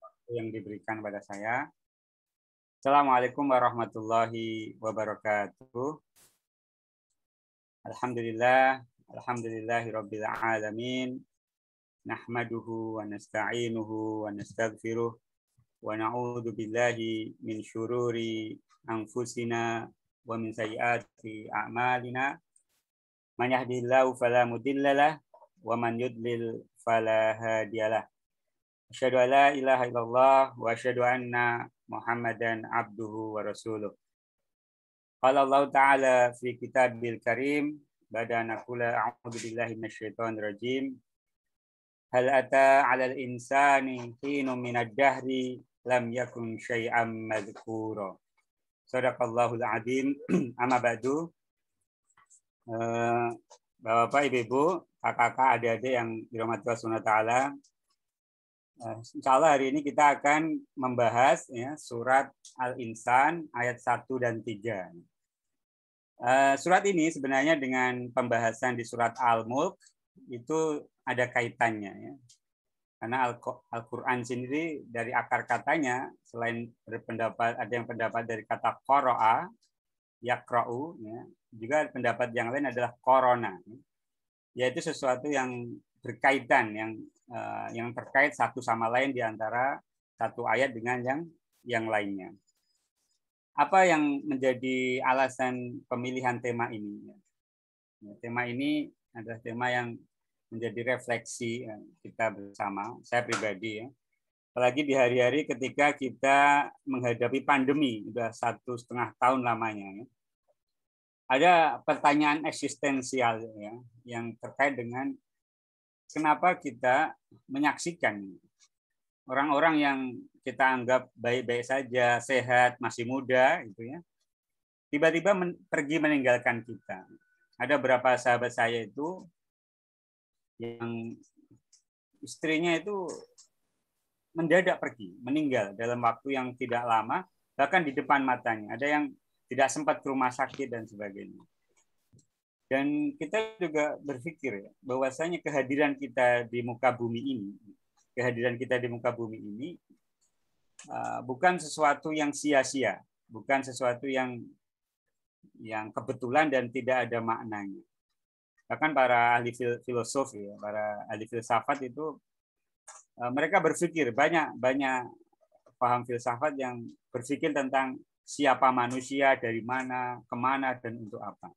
Waktu yang diberikan pada saya. Assalamualaikum warahmatullahi wabarakatuh. Alhamdulillah, alhamdulillahi rabbil alamin. Nahmaduhu wa nasta'inuhu wa nastaghfiruh wa na'udzu billahi min syururi anfusina wa min sayyiati a'malina. Man yahdihillahu fala mudhillalah wa man yudlil fala hadiyalah. Asyhadu an la ilaha illallah wa asyhadu anna Muhammadan abduhu wa rasuluh. Qala Allah Ta'ala fi kitabil karim bada naqula a'udzu billahi minasyaitonir rajim. Hal ata 'alal insani hinum minad dahri lam yakun syai'am madhkura. Sadaqallahul azim. Amma ba'du. Bapak-bapak, eh, Ibu-ibu, kakak-kakak, adik-adik yang dirahmati Allah Subhanahu wa taala, Eh, Insya Allah hari ini kita akan membahas ya, surat Al-Insan ayat 1 dan 3. Eh, surat ini sebenarnya dengan pembahasan di surat Al-Mulk itu ada kaitannya. Ya. Karena Al-Quran sendiri dari akar katanya, selain berpendapat ada yang pendapat dari kata koroa, yakra'u, ya, juga pendapat yang lain adalah korona. Ya. Yaitu sesuatu yang berkaitan yang uh, yang terkait satu sama lain di antara satu ayat dengan yang yang lainnya. Apa yang menjadi alasan pemilihan tema ini? Ya, tema ini adalah tema yang menjadi refleksi ya, kita bersama, saya pribadi ya. Apalagi di hari-hari ketika kita menghadapi pandemi, sudah satu setengah tahun lamanya. Ya. Ada pertanyaan eksistensial ya, yang terkait dengan kenapa kita menyaksikan orang-orang yang kita anggap baik-baik saja, sehat, masih muda, gitu ya, tiba-tiba men pergi meninggalkan kita. Ada berapa sahabat saya itu yang istrinya itu mendadak pergi, meninggal dalam waktu yang tidak lama, bahkan di depan matanya. Ada yang tidak sempat ke rumah sakit dan sebagainya. Dan kita juga berpikir ya, bahwasanya kehadiran kita di muka bumi ini, kehadiran kita di muka bumi ini uh, bukan sesuatu yang sia-sia, bukan sesuatu yang yang kebetulan dan tidak ada maknanya. Bahkan para ahli filosofi, ya, para ahli filsafat itu uh, mereka berpikir banyak banyak paham filsafat yang berpikir tentang siapa manusia, dari mana, kemana, dan untuk apa.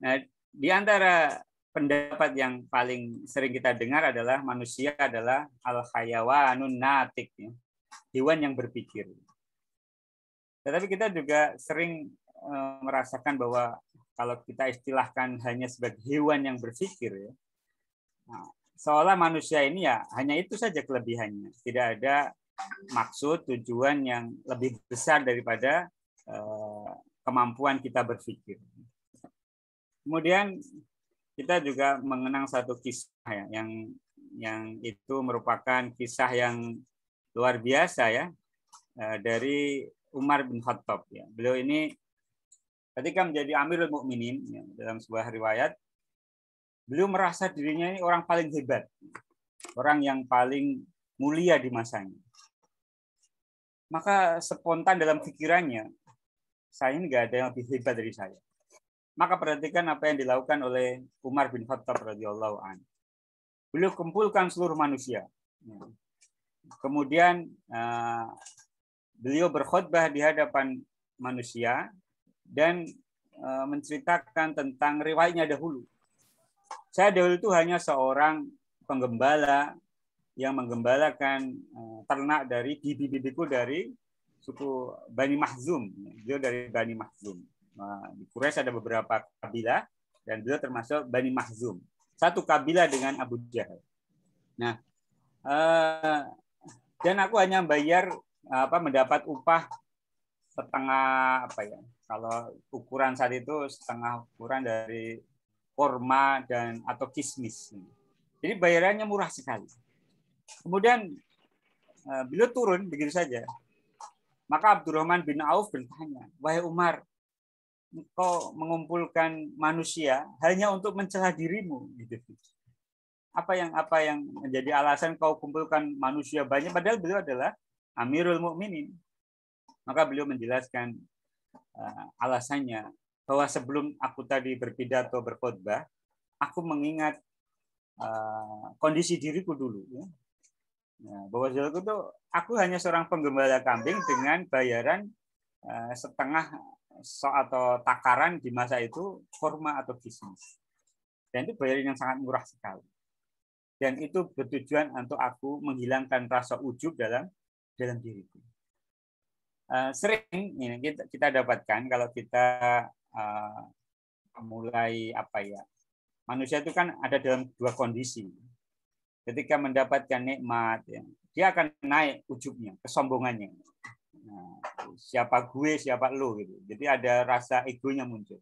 Nah, di antara pendapat yang paling sering kita dengar adalah manusia adalah al khayawanun natik, ya. hewan yang berpikir. Tetapi kita juga sering eh, merasakan bahwa kalau kita istilahkan hanya sebagai hewan yang berpikir, ya, nah, seolah manusia ini ya hanya itu saja kelebihannya, tidak ada maksud tujuan yang lebih besar daripada e, kemampuan kita berpikir. Kemudian kita juga mengenang satu kisah ya, yang yang itu merupakan kisah yang luar biasa ya eh, dari Umar bin Khattab ya. Beliau ini ketika menjadi Amirul Mukminin ya, dalam sebuah riwayat beliau merasa dirinya ini orang paling hebat, orang yang paling mulia di masanya. Maka spontan dalam pikirannya, saya ini nggak ada yang lebih hebat dari saya. Maka perhatikan apa yang dilakukan oleh Umar bin Khattab radhiyallahu an. Beliau kumpulkan seluruh manusia. Ya. Kemudian eh, beliau berkhutbah di hadapan manusia dan eh, menceritakan tentang riwayatnya dahulu. Saya dahulu itu hanya seorang penggembala yang menggembalakan eh, ternak dari bibi-bibiku dari suku Bani Mahzum. Beliau dari Bani Mahzum. Di Quraisy ada beberapa kabilah dan beliau termasuk Bani Mahzum. Satu kabilah dengan Abu Jahal. Nah, eh, dan aku hanya bayar apa mendapat upah setengah apa ya? Kalau ukuran saat itu setengah ukuran dari korma dan atau kismis. Jadi bayarannya murah sekali. Kemudian eh, beliau turun begitu saja. Maka Abdurrahman bin Auf bertanya, "Wahai Umar, Kau mengumpulkan manusia hanya untuk mencelah dirimu gitu. Apa yang apa yang menjadi alasan kau kumpulkan manusia banyak padahal beliau adalah Amirul Mukminin. Maka beliau menjelaskan eh, alasannya bahwa sebelum aku tadi berpidato berkhotbah, aku mengingat eh, kondisi diriku dulu ya. Nah, bahwa itu aku hanya seorang penggembala kambing dengan bayaran eh, setengah so atau takaran di masa itu forma atau bisnis Dan itu bayaran yang sangat murah sekali. Dan itu bertujuan untuk aku menghilangkan rasa ujub dalam dalam diriku. Uh, sering ini kita, kita dapatkan kalau kita uh, mulai apa ya manusia itu kan ada dalam dua kondisi. Ketika mendapatkan nikmat, ya, dia akan naik ujubnya, kesombongannya Nah, gitu. siapa gue, siapa lo gitu. Jadi ada rasa egonya muncul.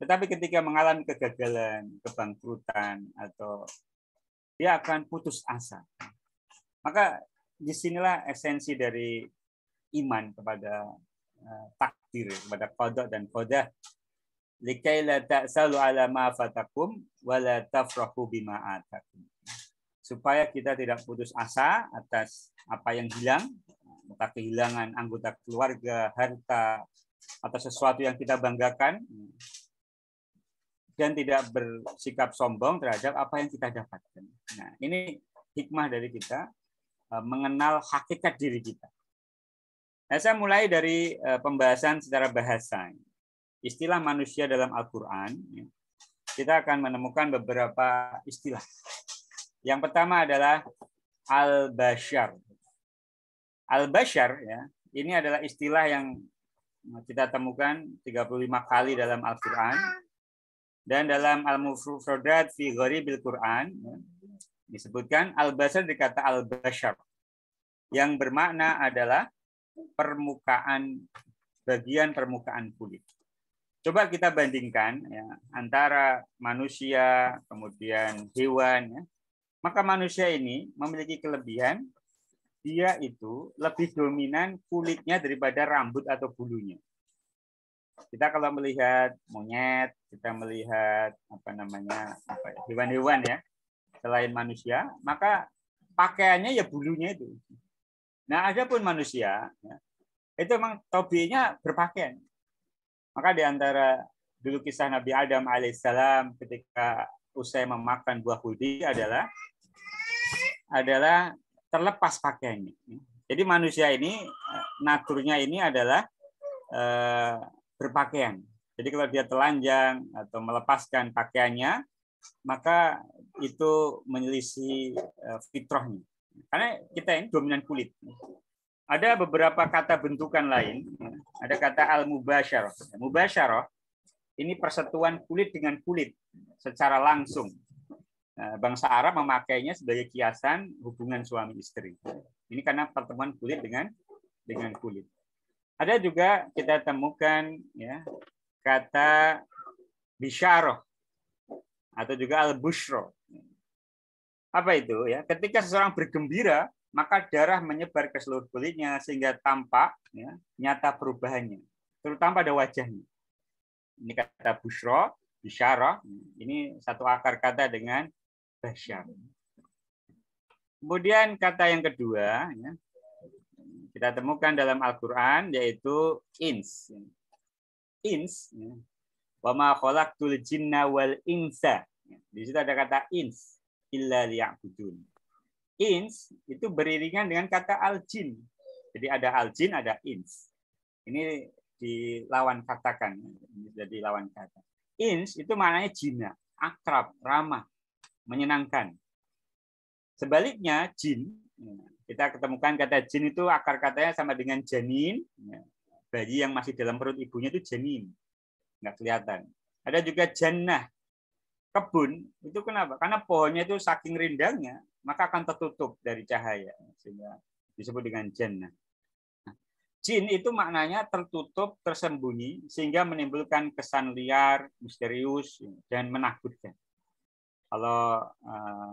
Tetapi ketika mengalami kegagalan, kebangkrutan atau dia akan putus asa. Maka disinilah esensi dari iman kepada uh, takdir, kepada kodok dan kodah. Likaila tak ta'salu ala fatakum wa la tafrahu bima Supaya kita tidak putus asa atas apa yang hilang entah kehilangan anggota keluarga, harta, atau sesuatu yang kita banggakan, dan tidak bersikap sombong terhadap apa yang kita dapatkan. Nah, ini hikmah dari kita e, mengenal hakikat diri kita. Nah, saya mulai dari e, pembahasan secara bahasa. Istilah manusia dalam Al-Quran, ya, kita akan menemukan beberapa istilah. Yang pertama adalah al-bashar. Al-Bashar ya, ini adalah istilah yang kita temukan 35 kali dalam Al-Qur'an dan dalam Al-Mufradat fi Gharibil Qur'an ya, disebutkan Al-Bashar dikata Al-Bashar yang bermakna adalah permukaan bagian permukaan kulit. Coba kita bandingkan ya, antara manusia kemudian hewan ya. Maka manusia ini memiliki kelebihan dia itu lebih dominan kulitnya daripada rambut atau bulunya. Kita kalau melihat monyet, kita melihat apa namanya ya, hewan-hewan ya, selain manusia, maka pakaiannya ya bulunya itu. Nah, ada pun manusia, ya, itu memang tobinya berpakaian. Maka di antara dulu kisah Nabi Adam alaihissalam ketika usai memakan buah hudi adalah adalah terlepas pakaiannya. Jadi manusia ini eh, naturnya ini adalah eh, berpakaian. Jadi kalau dia telanjang atau melepaskan pakaiannya, maka itu menyelisih eh, fitrohnya. Karena kita ini dominan kulit. Ada beberapa kata bentukan lain. Ada kata al-mubasyarah. Mubasyarah ini persatuan kulit dengan kulit secara langsung Nah, bangsa Arab memakainya sebagai kiasan hubungan suami istri. Ini karena pertemuan kulit dengan dengan kulit. Ada juga kita temukan ya kata bisharoh atau juga al bushro. Apa itu ya? Ketika seseorang bergembira, maka darah menyebar ke seluruh kulitnya sehingga tampak ya, nyata perubahannya, terutama pada wajahnya. Ini kata bushro, bisharoh. Ini satu akar kata dengan dahsyat. Kemudian kata yang kedua, ya, kita temukan dalam Al-Quran, yaitu ins. Ins, ya. Wama khalaqtul jinna wal insa. Di situ ada kata ins, illa liya'budun. Ins itu beriringan dengan kata al-jin. Jadi ada al-jin, ada ins. Ini dilawan katakan, jadi ya. lawan kata. Ins itu maknanya jina, akrab, ramah menyenangkan. Sebaliknya jin, ya, kita ketemukan kata jin itu akar katanya sama dengan janin. Ya. Bayi yang masih dalam perut ibunya itu janin. Nggak kelihatan. Ada juga jannah, kebun. Itu kenapa? Karena pohonnya itu saking rindangnya, maka akan tertutup dari cahaya. Sehingga disebut dengan jannah. Nah, jin itu maknanya tertutup, tersembunyi, sehingga menimbulkan kesan liar, misterius, ya, dan menakutkan kalau eh,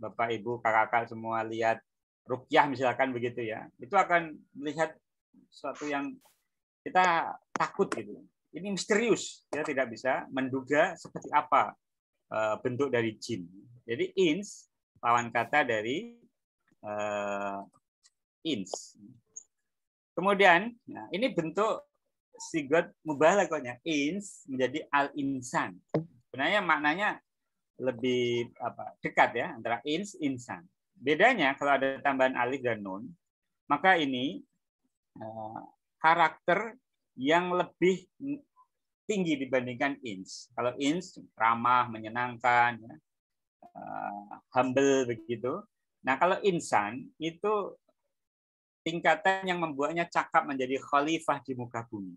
Bapak Ibu kakak-kakak semua lihat rukyah misalkan begitu ya, itu akan melihat sesuatu yang kita takut gitu. Ini misterius, kita tidak bisa menduga seperti apa eh, bentuk dari jin. Jadi ins lawan kata dari eh, ins. Kemudian, nah, ini bentuk sigot mubalaghahnya ins menjadi al insan. Sebenarnya maknanya lebih apa dekat ya antara ins insan. Bedanya kalau ada tambahan alif dan nun, maka ini uh, karakter yang lebih tinggi dibandingkan ins. Kalau ins ramah, menyenangkan, ya, uh, humble begitu. Nah kalau insan itu tingkatan yang membuatnya cakap menjadi khalifah di muka bumi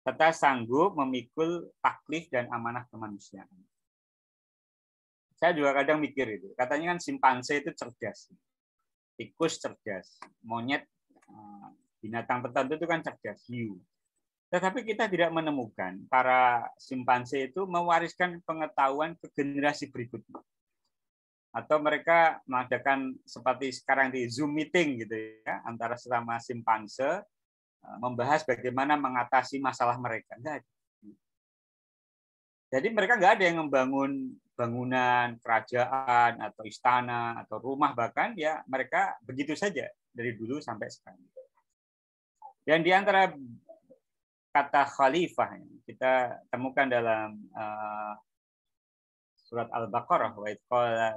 serta sanggup memikul taklif dan amanah kemanusiaan. Saya juga kadang mikir itu. Katanya kan simpanse itu cerdas. Tikus cerdas. Monyet eh, binatang tertentu itu kan cerdas, hiu. Tetapi kita tidak menemukan para simpanse itu mewariskan pengetahuan ke generasi berikutnya. Atau mereka mengadakan seperti sekarang di Zoom meeting gitu ya, antara sesama simpanse eh, membahas bagaimana mengatasi masalah mereka. Jadi mereka nggak ada yang membangun bangunan kerajaan atau istana atau rumah bahkan ya mereka begitu saja dari dulu sampai sekarang. Dan di antara kata khalifah kita temukan dalam uh, surat Al-Baqarah wa qala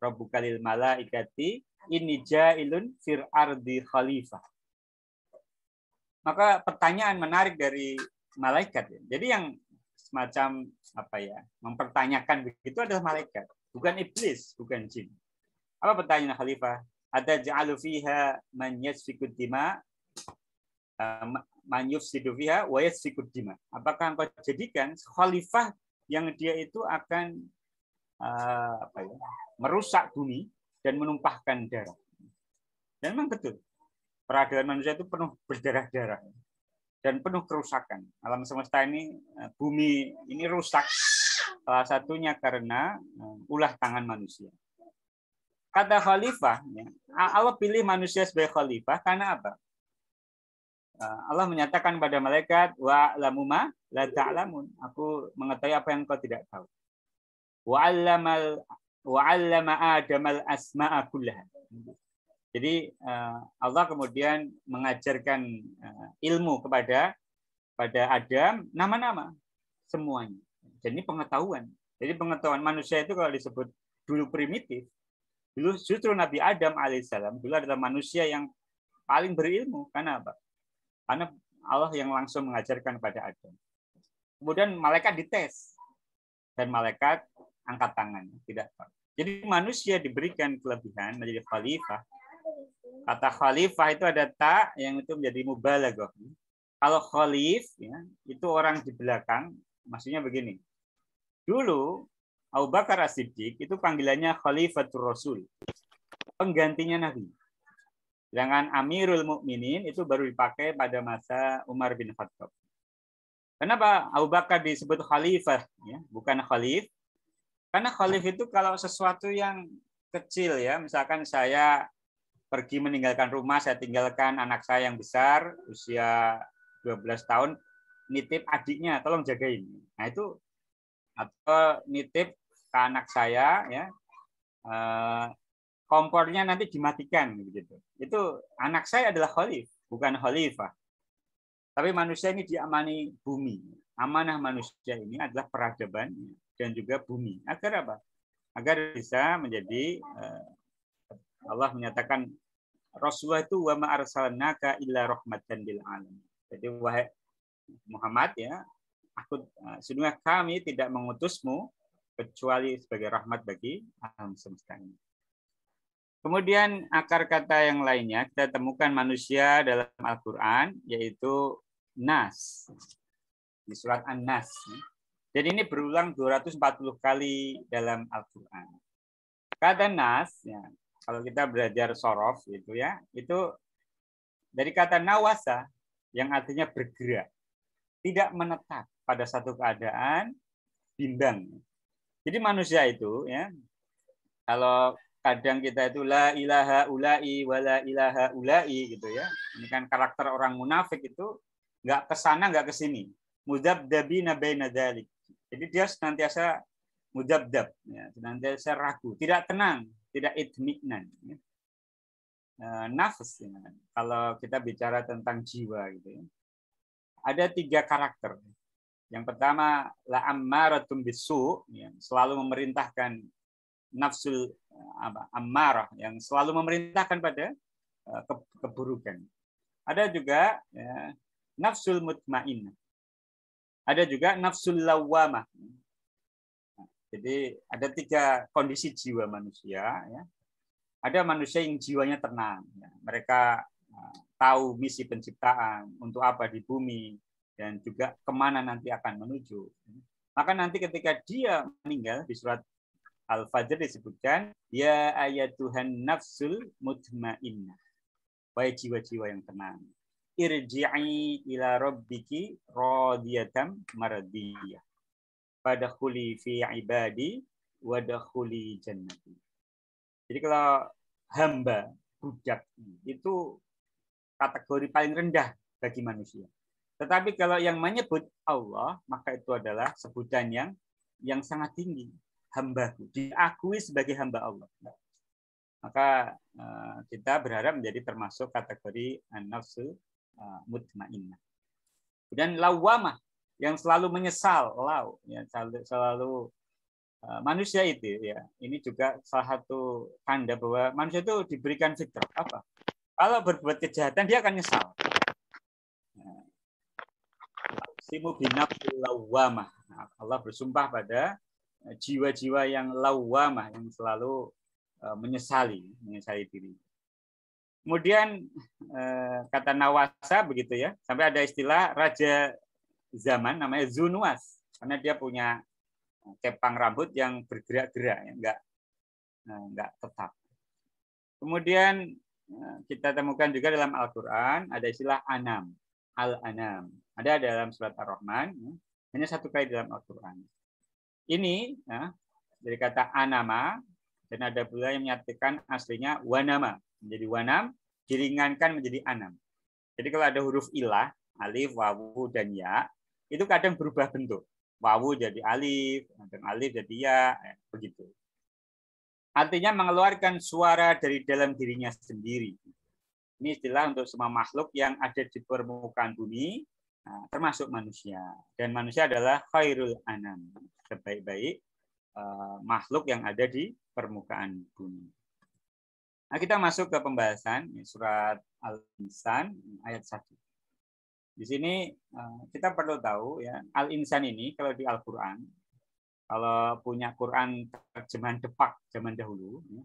rabbuka lil malaikati inni ja'ilun fir ardi khalifah. Maka pertanyaan menarik dari malaikat. Ya. Jadi yang semacam apa ya mempertanyakan begitu adalah malaikat bukan iblis bukan jin apa pertanyaan khalifah ada ja'alu fiha man yasfikud dima eh, man yufsidu fiha wa dima apakah engkau jadikan khalifah yang dia itu akan eh, apa ya, merusak bumi dan menumpahkan darah dan memang betul peradaban manusia itu penuh berdarah-darah dan penuh kerusakan. Alam semesta ini, eh, bumi ini rusak, salah satunya karena eh, ulah tangan manusia. Kata khalifah, ya, Allah pilih manusia sebagai khalifah karena apa? Eh, Allah menyatakan pada malaikat, wa lamuma la ta'lamun. Aku mengetahui apa yang kau tidak tahu. Wa al wa 'allama Adam al-asma'a kullaha. Jadi eh, Allah kemudian mengajarkan eh, ilmu kepada pada Adam nama-nama semuanya. Jadi pengetahuan. Jadi pengetahuan manusia itu kalau disebut dulu primitif, dulu justru Nabi Adam alaihissalam dulu adalah manusia yang paling berilmu. Karena apa? Karena Allah yang langsung mengajarkan kepada Adam. Kemudian malaikat dites dan malaikat angkat tangan tidak tahu. Jadi manusia diberikan kelebihan menjadi khalifah Kata khalifah itu ada tak yang itu menjadi mubalaghah. Kalau khalif ya, itu orang di belakang, maksudnya begini. Dulu Abu Bakar As-Siddiq itu panggilannya Khalifatul Rasul. Penggantinya Nabi. Sedangkan Amirul Mukminin itu baru dipakai pada masa Umar bin Khattab. Kenapa Abu Bakar disebut khalifah, ya, bukan khalif? Karena khalif itu kalau sesuatu yang kecil ya, misalkan saya pergi meninggalkan rumah, saya tinggalkan anak saya yang besar, usia 12 tahun, nitip adiknya, tolong jagain. Nah itu atau nitip ke anak saya, ya eh, kompornya nanti dimatikan begitu. Itu anak saya adalah khalif, bukan khalifah. Tapi manusia ini diamani bumi. Amanah manusia ini adalah peradaban dan juga bumi. Agar apa? Agar bisa menjadi eh, Allah menyatakan Rasulullah itu wa ma arsalnaka illa rahmatan lil alamin. Jadi wahai Muhammad ya, aku eh, sesungguhnya kami tidak mengutusmu kecuali sebagai rahmat bagi alam semesta ini. Kemudian akar kata yang lainnya kita temukan manusia dalam Al-Qur'an yaitu nas. Di surat An-Nas. Jadi ini berulang 240 kali dalam Al-Qur'an. Kata nas ya, kalau kita belajar sorof gitu ya, itu dari kata nawasa yang artinya bergerak, tidak menetap pada satu keadaan, bimbang. Jadi manusia itu ya, kalau kadang kita itu la ilaha ulai wala ilaha ulai gitu ya. Ini kan karakter orang munafik itu nggak kesana, sana nggak ke sini. Mudabdabina baina Jadi dia senantiasa mudab ya, senantiasa ragu, tidak tenang tidak itminan ya. Eh, nafas ya. kalau kita bicara tentang jiwa gitu ya. ada tiga karakter yang pertama la ammaratum bisu ya, selalu memerintahkan nafsul eh, apa amarah yang selalu memerintahkan pada eh, keburukan ada juga ya, nafsul mutmainah ada juga nafsul lawamah jadi ada tiga kondisi jiwa manusia. Ya. Ada manusia yang jiwanya tenang. Ya. Mereka eh, tahu misi penciptaan untuk apa di bumi dan juga kemana nanti akan menuju. Ya. Maka nanti ketika dia meninggal di surat Al-Fajr disebutkan, Ya ayat Tuhan nafsul mutmainnah. Wahai jiwa-jiwa yang tenang. Irji'i ila rabbiki radiyatam maradiyah. Wadakhuli fi ibadi wadakhuli jannati. Jadi kalau hamba, budak, itu kategori paling rendah bagi manusia. Tetapi kalau yang menyebut Allah, maka itu adalah sebutan yang yang sangat tinggi. Hambaku, diakui sebagai hamba Allah. Maka eh, kita berharap menjadi termasuk kategori an-nafsu eh, mutmainnah. Kemudian lawamah, yang selalu menyesal lau ya selalu, uh, manusia itu ya ini juga salah satu tanda bahwa manusia itu diberikan fitrah apa kalau berbuat kejahatan dia akan nyesal nah, simu lawamah nah, Allah bersumpah pada eh, jiwa-jiwa yang lawamah yang selalu uh, menyesali menyesali diri kemudian uh, kata nawasa begitu ya sampai ada istilah raja zaman namanya Zunuas karena dia punya eh, kepang rambut yang bergerak-gerak ya enggak enggak eh, tetap. Kemudian eh, kita temukan juga dalam Al-Qur'an ada istilah anam, al-anam. Ada dalam surat Ar-Rahman ya. hanya satu kali dalam Al-Qur'an. Ini ya, dari kata anama dan ada pula yang menyatakan aslinya wanama menjadi wanam diringankan menjadi anam. Jadi kalau ada huruf ilah, alif, wawu, dan ya, itu kadang berubah bentuk. Wawu jadi alif, kadang alif jadi ya, eh, begitu. Artinya mengeluarkan suara dari dalam dirinya sendiri. Ini istilah untuk semua makhluk yang ada di permukaan bumi, nah, termasuk manusia. Dan manusia adalah khairul anam, sebaik-baik eh, makhluk yang ada di permukaan bumi. Nah, kita masuk ke pembahasan surat Al-Insan ayat 1. Di sini eh, kita perlu tahu ya, al-insan ini kalau di Al-Qur'an kalau punya Quran terjemahan depak zaman dahulu ya,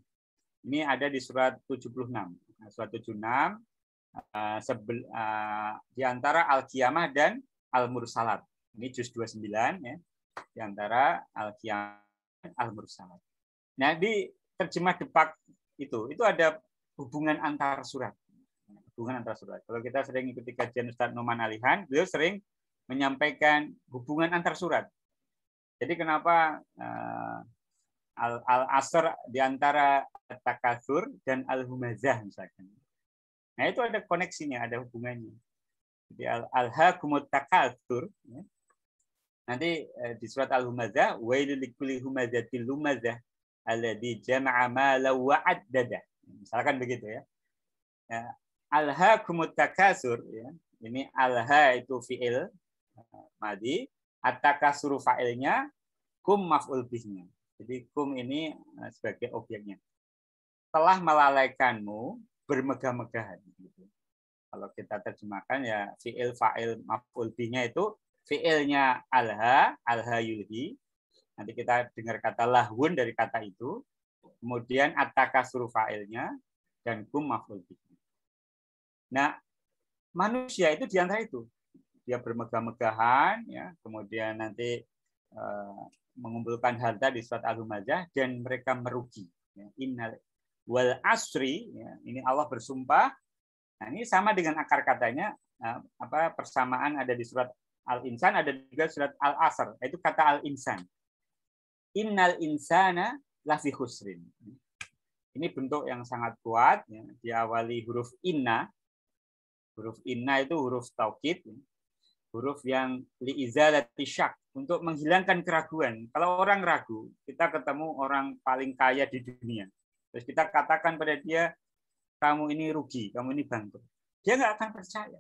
ini ada di surat 76. Nah, surat 76 eh, sebel, eh, di antara Al-Qiyamah dan Al-Mursalat. Ini juz 29 ya. Di antara Al-Qiyamah Al-Mursalat. Nah, di terjemah depak itu itu ada hubungan antar surat hubungan antara surat. Kalau kita sering ikuti kajian Ustaz Noman Alihan, beliau sering menyampaikan hubungan antar surat. Jadi kenapa uh, al-asr -al di antara takasur dan al-humazah misalkan. Nah itu ada koneksinya, ada hubungannya. Jadi al-hakumut takasur. Ya. Nanti uh, di surat al-humazah, wailul likuli humazatil humazah alladhi jama'a mala Misalkan begitu ya. ya alha takasur ya. Ini alha itu fiil madi, atakasur suru fa'ilnya, kum maf'ul bihnya. Jadi kum ini eh, sebagai objeknya. Telah melalaikanmu bermegah-megahan. Gitu. Kalau kita terjemahkan ya fiil fa'il maf'ul bihnya itu fiilnya alha, alha yulhi. Nanti kita dengar kata lahun dari kata itu. Kemudian ataka suru fa'ilnya dan kum maf'ul bih. Nah, manusia itu di antara itu. Dia bermegah-megahan, ya, kemudian nanti eh, mengumpulkan harta di surat al majah dan mereka merugi. Ya, innal wal asri, ya, ini Allah bersumpah. Nah, ini sama dengan akar katanya, eh, apa persamaan ada di surat Al-Insan, ada juga surat Al-Asr, yaitu kata Al-Insan. Innal insana lafi khusrin. Ini bentuk yang sangat kuat, ya, diawali huruf inna, Huruf inna itu huruf taukid, huruf yang liizalati syak untuk menghilangkan keraguan. Kalau orang ragu, kita ketemu orang paling kaya di dunia. Terus kita katakan pada dia, kamu ini rugi, kamu ini bangkrut. Dia nggak akan percaya.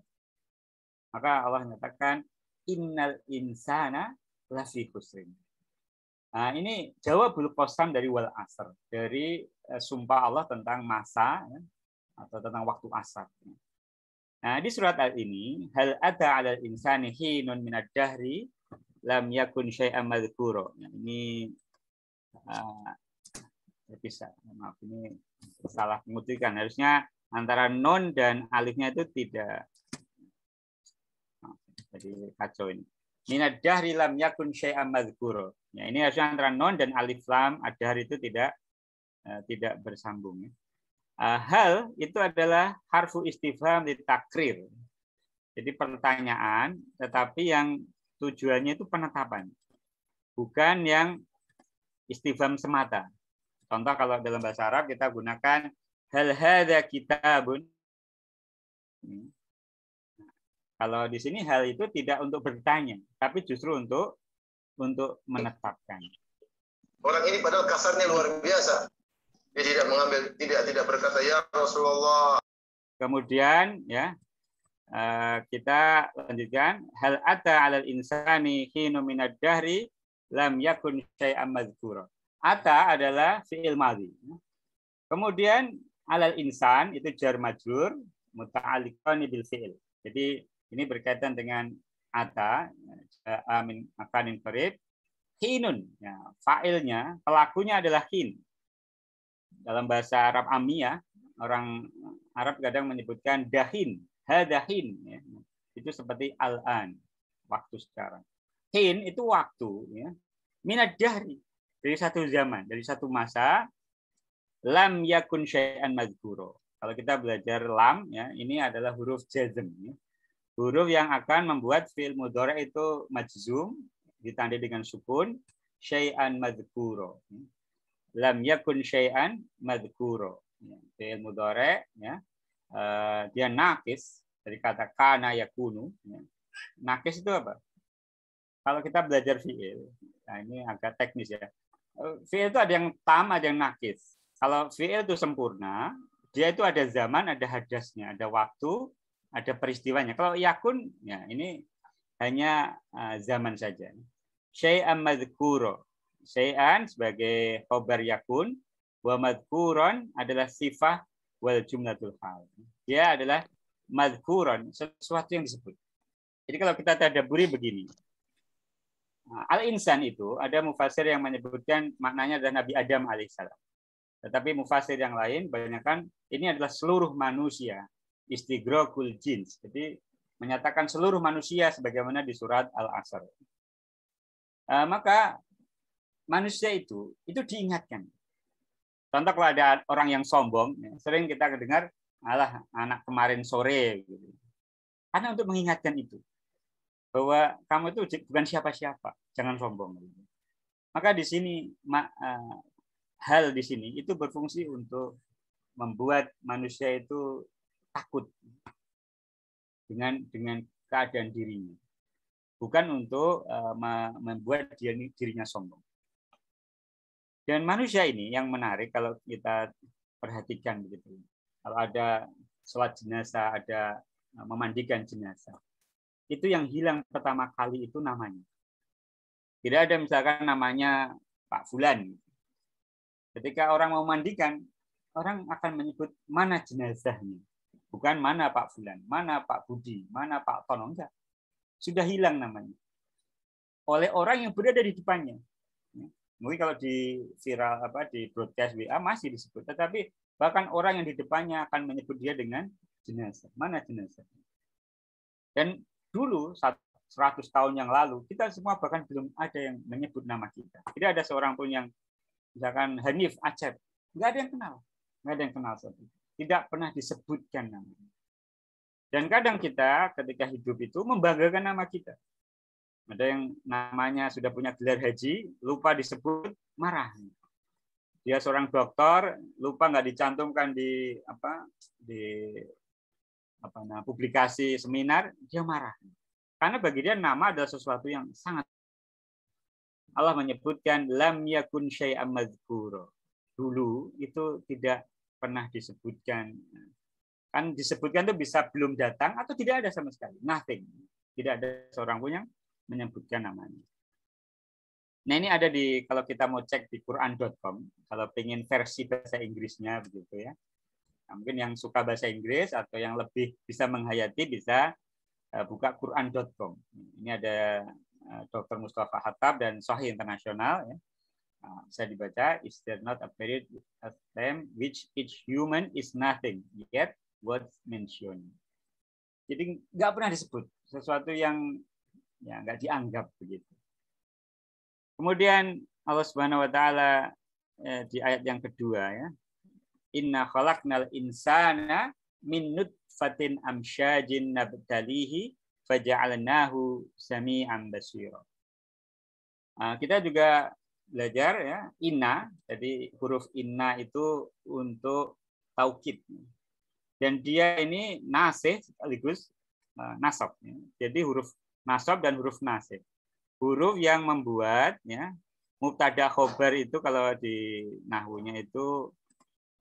Maka Allah nyatakan, innal insana lafi khusrin. Nah, ini jawabul qasam dari wal asr, dari eh, sumpah Allah tentang masa ya, atau tentang waktu asar. Nah, di surat al ini, hal ada ala insani hinun minad dahri lam yakun syai'an madhkuro. Nah, ini uh, bisa, maaf ini salah mengutipkan Harusnya antara non dan alifnya itu tidak jadi kacau ini. Minad dahri lam yakun syai'an madhkuro. Ya, ini harusnya antara non dan alif lam adhar itu tidak uh, tidak bersambung ya. Eh, hal itu adalah harfu istifham di takrir. Jadi pertanyaan, tetapi yang tujuannya itu penetapan. Bukan yang istifham semata. Contoh kalau dalam bahasa Arab kita gunakan hal hadza kitabun. Kalau di sini hal itu tidak untuk bertanya, tapi justru untuk untuk menetapkan. Orang ini padahal kasarnya luar biasa. Dia tidak mengambil tidak tidak berkata ya Rasulullah. Kemudian ya eh, kita lanjutkan hal ata alal insani hinu minad dahri lam yakun syai'an madhkura. Ata adalah fi'il madhi. Kemudian alal insan itu jar majrur muta'alliqan bil fi'il. Jadi ini berkaitan dengan ata amin akanin qarib hinun ya fa'ilnya pelakunya adalah hin dalam bahasa Arab ya, orang Arab kadang menyebutkan dahin, hadahin ya. Itu seperti al-an, waktu sekarang. Hin itu waktu ya. Minad dahri dari satu zaman, dari satu masa lam yakun syai'an madhkuro. Kalau kita belajar lam ya, ini adalah huruf jazm ya. Huruf yang akan membuat fi'il mudhari itu majzum ditandai dengan sukun syai'an madhkuro lam yakun syai'an madhkuro. dia ya, fi'il mudhari ya. Eh, dia nakis dari kata kana yakunu. Ya. Nakis itu apa? Kalau kita belajar fi'il, nah ini agak teknis ya. Eh, fi'il itu ada yang tam, ada yang nakis. Kalau fi'il itu sempurna, dia itu ada zaman, ada hadasnya, ada waktu, ada peristiwanya. Kalau yakun, ya ini hanya eh, zaman saja. Syai'an madhkuro syai'an sebagai khobar yakun, wa madkuron adalah sifah wal jumlatul hal. Dia adalah madkuron, sesuatu yang disebut. Jadi kalau kita tadaburi begini, nah, Al-insan itu ada mufasir yang menyebutkan maknanya adalah Nabi Adam alaihissalam. Tetapi mufasir yang lain banyakkan ini adalah seluruh manusia istigrokul jins. Jadi menyatakan seluruh manusia sebagaimana di surat Al-Asr. Eh, maka manusia itu itu diingatkan. Contoh kalau ada orang yang sombong, ya, sering kita kedengar alah anak kemarin sore. Gitu. Karena untuk mengingatkan itu. Bahwa kamu itu bukan siapa-siapa, jangan sombong. Gitu. Maka di sini, e, hal di sini itu berfungsi untuk membuat manusia itu takut dengan dengan keadaan dirinya bukan untuk e, membuat dirinya sombong dan manusia ini yang menarik kalau kita perhatikan begitu. Kalau ada sholat jenazah, ada e, memandikan jenazah. Itu yang hilang pertama kali itu namanya. Tidak ada misalkan namanya Pak Fulan. Ketika orang mau mandikan, orang akan menyebut mana jenazahnya. Bukan mana Pak Fulan, mana Pak Budi, mana Pak Tono. Enggak. Sudah hilang namanya. Oleh orang yang berada di depannya mungkin kalau di viral apa di broadcast WA masih disebut tetapi bahkan orang yang di depannya akan menyebut dia dengan jenazah mana jenazah dan dulu 100 tahun yang lalu kita semua bahkan belum ada yang menyebut nama kita tidak ada seorang pun yang misalkan Hanif Acep nggak ada yang kenal nggak ada yang kenal saat tidak pernah disebutkan nama dan kadang kita ketika hidup itu membanggakan nama kita ada yang namanya sudah punya gelar haji, lupa disebut, marah. Dia seorang dokter, lupa nggak dicantumkan di apa di apa nah, publikasi seminar, dia marah. Karena bagi dia nama adalah sesuatu yang sangat Allah menyebutkan lam yakun syai'am madhkura. Dulu itu tidak pernah disebutkan. Kan disebutkan itu bisa belum datang atau tidak ada sama sekali. Nothing. Tidak ada seorang pun yang menyebutkan namanya. Nah ini ada di kalau kita mau cek di Quran.com kalau pengen versi bahasa Inggrisnya begitu ya. Nah, mungkin yang suka bahasa Inggris atau yang lebih bisa menghayati bisa eh, buka Quran.com. Ini ada eh, Dr. Mustafa Hatab dan Sahih Internasional. Ya. Bisa nah, dibaca, is there not a period of time which each human is nothing yet worth mentioned. Jadi nggak pernah disebut sesuatu yang ya nggak dianggap begitu. Kemudian Allah Subhanahu wa taala eh, di ayat yang kedua ya. Inna khalaqnal insana min nutfatin amsyajin nabtalihi faja'alnahu sami'an basira. Ah, kita juga belajar ya inna jadi huruf inna itu untuk taukid dan dia ini nasih sekaligus ah, nasab ya. jadi huruf nasab dan huruf nasib. Huruf yang membuat ya mubtada khobar itu kalau di nahwunya itu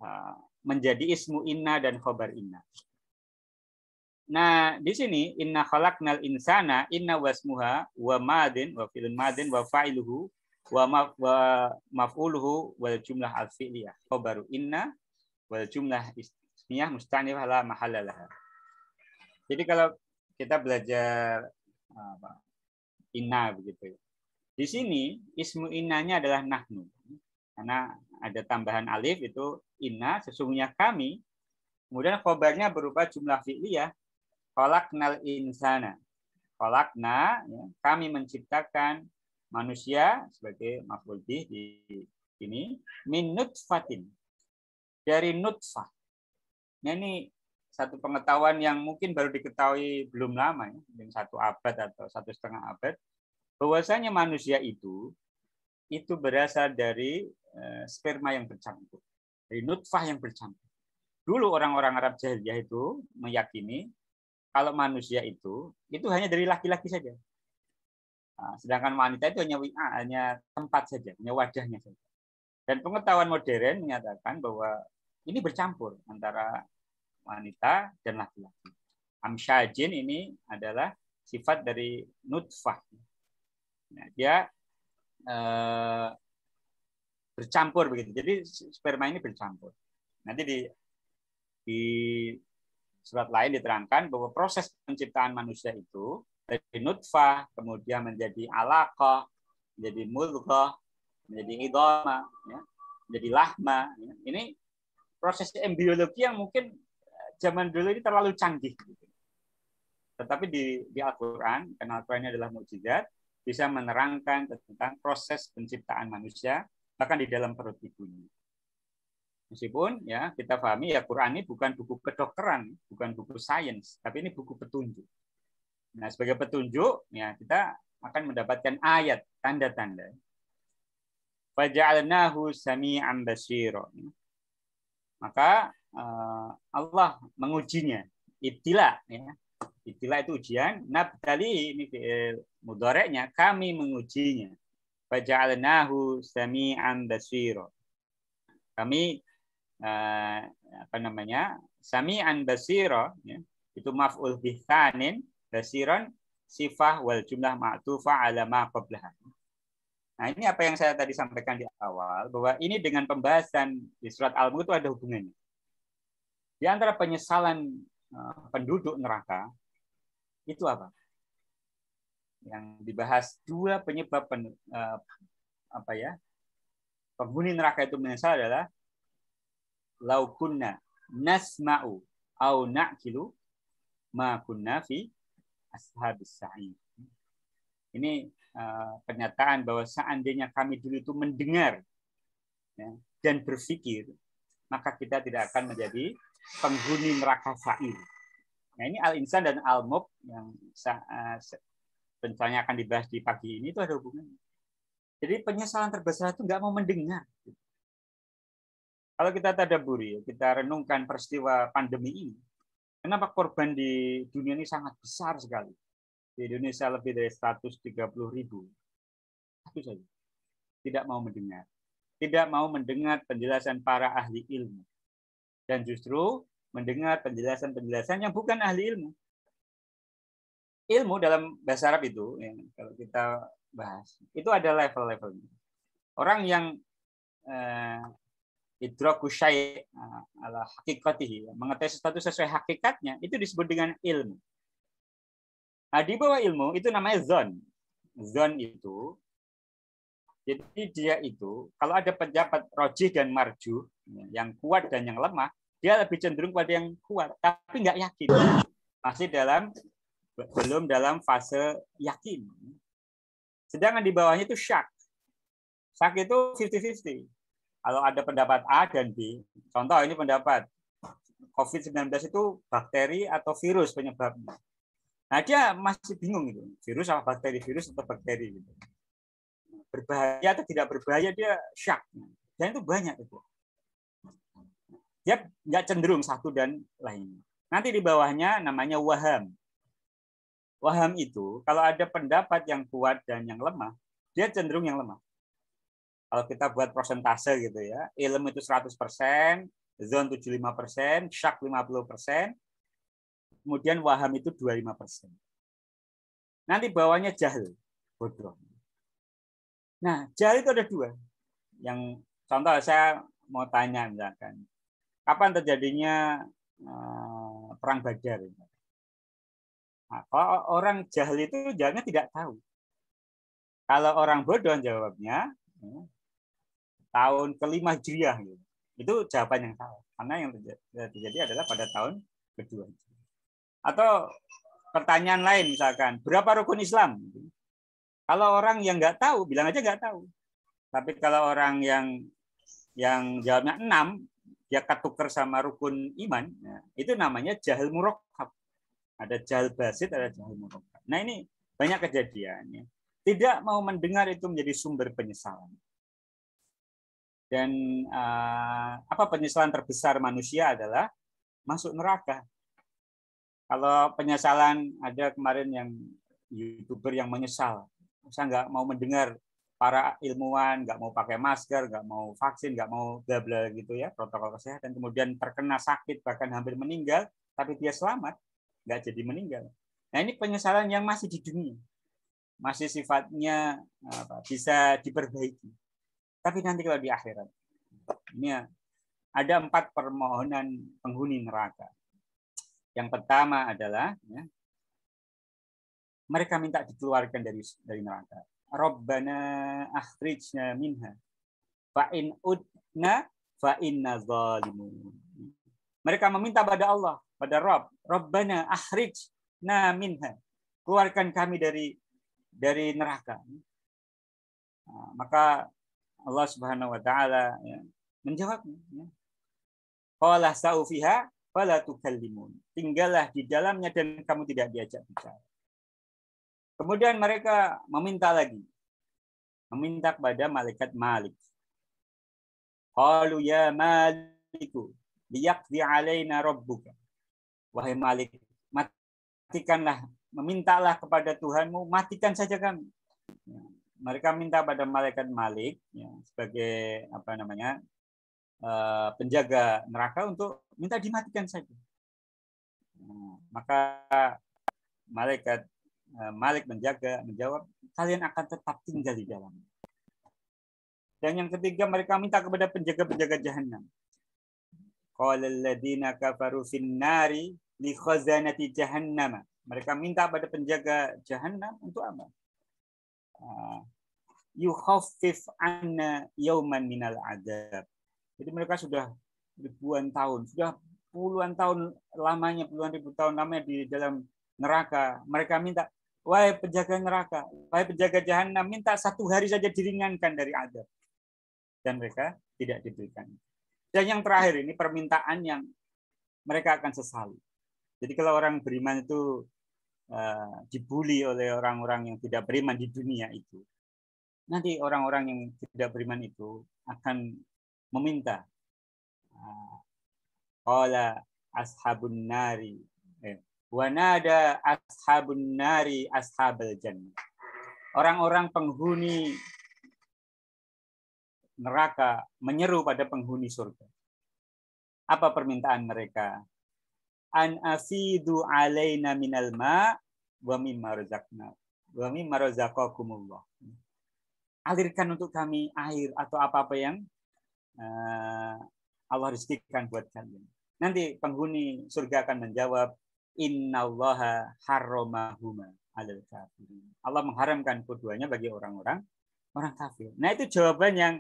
uh, menjadi ismu inna dan khobar inna. Nah, di sini inna khalaqnal insana inna wasmuha wa madin wa filun madin wa fa'iluhu wa, ma, wa maf'uluhu wal jumlah al fi'liyah khobaru inna wal jumlah ismiyah mustanif ala mahallalaha. Jadi kalau kita belajar apa, inna begitu. Ya. Di sini ismu inanya adalah nahnu. Karena ada tambahan alif itu inna sesungguhnya kami. Kemudian khobarnya berupa jumlah fi'liyah. Kolaknal insana. Kolakna, ya, kami menciptakan manusia sebagai maf'ul di sini minut nutfatin dari nutfah. Nah, ini satu pengetahuan yang mungkin baru diketahui belum lama, ya, mungkin satu abad atau satu setengah abad, bahwasanya manusia itu itu berasal dari eh, sperma yang bercampur, dari nutfah yang bercampur. Dulu orang-orang Arab jahiliyah itu meyakini kalau manusia itu itu hanya dari laki-laki saja. Nah, sedangkan wanita itu hanya ah, hanya tempat saja, hanya wajahnya saja. Dan pengetahuan modern menyatakan bahwa ini bercampur antara wanita dan laki-laki. Amsyajin ini adalah sifat dari nutfah. Nah, dia eh, bercampur begitu. Jadi sperma ini bercampur. Nanti di di surat lain diterangkan bahwa proses penciptaan manusia itu dari nutfah kemudian menjadi alaqah, menjadi mulghah, menjadi idoma, ya, menjadi lahma. Ya. Ini proses embriologi yang mungkin zaman dulu ini terlalu canggih. Tetapi di, di Al-Quran, karena Al-Quran ini adalah mukjizat, bisa menerangkan tentang proses penciptaan manusia, bahkan di dalam perut ibunya. Meskipun ya kita pahami ya Quran ini bukan buku kedokteran, bukan buku sains, tapi ini buku petunjuk. Nah sebagai petunjuk ya kita akan mendapatkan ayat tanda-tanda. Fajalnahu sami'an ambasiro Maka Eh, Allah mengujinya. Ibtila ya. Ibtila itu ujian. Nabdali ini mudoreknya. Kami mengujinya. Faja'alnahu sami'an basiro. Kami eh, apa namanya? Sami'an basiro ya. Itu maf'ul bihtanin basiron sifah wal jumlah ma'tufa ala ma qablaha. Nah, ini apa yang saya tadi sampaikan di awal bahwa ini dengan pembahasan di surat Al-Mulk itu ada hubungannya. Di antara penyesalan eh, penduduk neraka itu apa? Yang dibahas dua penyebab pen, eh, apa ya? Penghuni neraka itu menyesal adalah laukunna nasma'u au na'kilu ma kunna fi ashabis sa'i. Ini uh, pernyataan bahwa seandainya kami dulu itu mendengar ya, dan berpikir, maka kita tidak akan menjadi penghuni neraka sair. Nah ini al-insan dan al-mub yang eh, rencananya akan dibahas di pagi ini itu ada hubungannya. Jadi penyesalan terbesar itu nggak mau mendengar. Kalau kita tadaburi, kita renungkan peristiwa pandemi ini, kenapa korban di dunia ini sangat besar sekali. Di Indonesia lebih dari 130 ribu. Satu saja. Tidak mau mendengar. Tidak mau mendengar penjelasan para ahli ilmu dan justru mendengar penjelasan-penjelasan yang bukan ahli ilmu. Ilmu dalam bahasa Arab itu, ya, kalau kita bahas, itu ada level-levelnya. Orang yang eh, eh ala hakikatih, mengetahui sesuatu sesuai hakikatnya, itu disebut dengan ilmu. Nah, di bawah ilmu itu namanya zon. Zon itu, jadi dia itu, kalau ada pejabat rojih dan marjuh, yang kuat dan yang lemah, dia lebih cenderung pada yang kuat, tapi nggak yakin. Masih dalam belum dalam fase yakin. Sedangkan di bawahnya itu syak. Syak itu 50-50. Kalau ada pendapat A dan B, contoh ini pendapat COVID-19 itu bakteri atau virus penyebabnya. Nah, dia masih bingung itu, virus apa bakteri, virus atau bakteri gitu. Berbahaya atau tidak berbahaya dia syak. Dan itu banyak itu. Dia nggak cenderung satu dan lainnya. Nanti di bawahnya namanya waham. Waham itu kalau ada pendapat yang kuat dan yang lemah, dia cenderung yang lemah. Kalau kita buat persentase gitu ya, ilmu itu 100%, zon 75%, syak 50%, kemudian waham itu 25%. Nanti bawahnya jahil, bodoh. Nah, jahil itu ada dua. Yang contoh saya mau tanya misalkan, kapan terjadinya eh, perang Badar? Nah, orang jahil itu jawabnya tidak tahu. Kalau orang bodoh jawabnya ya, tahun kelima hijriah gitu. Itu jawaban yang salah. Karena yang terjadi adalah pada tahun kedua. Atau pertanyaan lain misalkan, berapa rukun Islam? Gitu. Kalau orang yang nggak tahu, bilang aja nggak tahu. Tapi kalau orang yang yang jawabnya enam, dia katukar sama rukun iman, ya, itu namanya jahil murok Ada jahil basit, ada jahil murok Nah ini banyak kejadiannya. Tidak mau mendengar itu menjadi sumber penyesalan. Dan uh, apa penyesalan terbesar manusia adalah masuk neraka. Kalau penyesalan ada kemarin yang youtuber yang menyesal, saya nggak mau mendengar para ilmuwan nggak mau pakai masker, nggak mau vaksin, nggak mau bla gitu ya protokol kesehatan, kemudian terkena sakit bahkan hampir meninggal, tapi dia selamat, nggak jadi meninggal. Nah ini penyesalan yang masih di dunia, masih sifatnya apa, bisa diperbaiki. Tapi nanti kalau di akhirat, ini ya, ada empat permohonan penghuni neraka. Yang pertama adalah ya, mereka minta dikeluarkan dari dari neraka. Rabbana akhrijna minha. in udna fa'inna zalimun. Mereka meminta pada Allah, pada Rabb, Rabbana akhrijna minha. Keluarkan kami dari dari neraka. Nah, maka Allah Subhanahu wa taala ya, menjawabnya ya. Qala saufiha fala tukallimun. Tinggallah di dalamnya dan kamu tidak diajak bicara. Kemudian mereka meminta lagi. Meminta kepada malaikat Malik. Qalu ya Maliku liyaqdi alaina rabbuka. Wahai Malik, matikanlah, memintalah kepada Tuhanmu, matikan saja kami. Ya, mereka minta pada malaikat Malik ya, sebagai apa namanya eh, penjaga neraka untuk minta dimatikan saja. Ya, maka malaikat Eh, Malik menjaga, menjawab, kalian akan tetap tinggal di dalam. Dan yang ketiga, mereka minta kepada penjaga-penjaga Jahannam. Qala kafaru finnari li khazanati jahannama. Mereka minta pada penjaga Jahannam untuk apa? Ah, Yukhaffif anna yauman minal adab. Jadi mereka sudah ribuan tahun, sudah puluhan tahun lamanya, puluhan ribu tahun lamanya di dalam neraka. Mereka minta Wahai penjaga neraka, wahai penjaga jahanam, minta satu hari saja diringankan dari adab. Dan mereka tidak diberikan. Dan yang terakhir ini permintaan yang mereka akan sesali. Jadi kalau orang beriman itu uh, dibully oleh orang-orang yang tidak beriman di dunia itu, nanti orang-orang yang tidak beriman itu akan meminta. Eh, Qala ashabun nari wanada ashabun nari ashabal jannah. Orang-orang penghuni neraka menyeru pada penghuni surga. Apa permintaan mereka? An afidu alaina minal ma wa mimma razaqna wa mimma razaqakumullah. Alirkan untuk kami air atau apa-apa yang eh, Allah rezekikan buat kalian. Nanti penghuni surga akan menjawab, innallaha harramahuma alal kafirin. Allah mengharamkan keduanya bagi orang-orang orang kafir. Nah, itu jawaban yang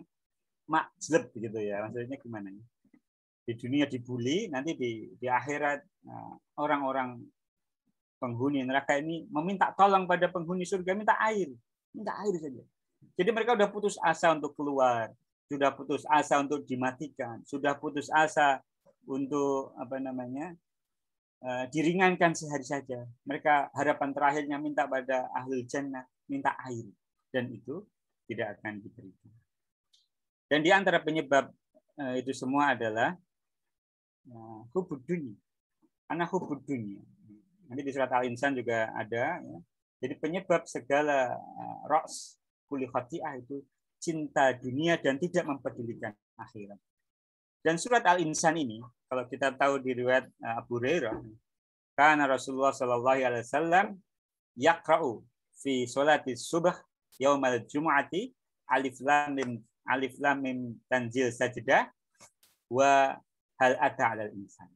makjleb gitu ya. Maksudnya gimana nih? Ya? Di dunia dibully, nanti di di akhirat nah, orang-orang penghuni neraka ini meminta tolong pada penghuni surga minta air, minta air saja. Jadi mereka sudah putus asa untuk keluar, sudah putus asa untuk dimatikan, sudah putus asa untuk apa namanya Eh, diringankan sehari saja. Mereka harapan terakhirnya minta pada ahli jannah, minta air. Dan itu tidak akan diberikan. Dan di antara penyebab eh, itu semua adalah eh, hubud dunia. Anak hubud dunia. Nanti di surat Al-Insan juga ada. Ya. Jadi penyebab segala roks kulih khati'ah itu cinta dunia dan tidak mempedulikan akhirat. Dan surat Al-Insan ini kalau kita tahu di riwayat eh, Abu Hurairah, karena Rasulullah Shallallahu Alaihi Wasallam yakra'u fi subuh subh yaumal jum'ati alif lam mim alif lam mim tanzil sajdah wa hal ada al insan.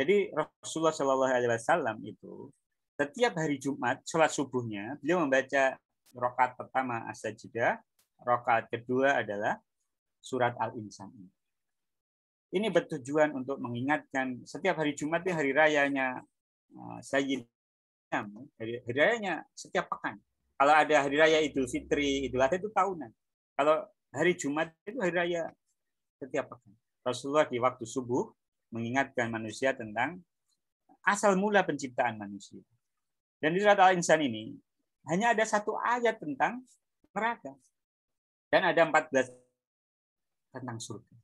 Jadi Rasulullah Shallallahu Alaihi Wasallam itu setiap hari Jumat sholat subuhnya beliau membaca rokat pertama as-sajdah, rokat kedua adalah surat al-insan. ini. Ini bertujuan untuk mengingatkan setiap hari Jumat itu hari rayanya eh, Sayyidina, hari, hari rayanya setiap pekan. Kalau ada hari raya Idul Fitri, Idul Adha itu tahunan. Kalau hari Jumat itu hari raya setiap pekan. Rasulullah di waktu subuh mengingatkan manusia tentang asal mula penciptaan manusia. Dan di surat Al-Insan ini hanya ada satu ayat tentang neraka. Dan ada 14 tentang surga.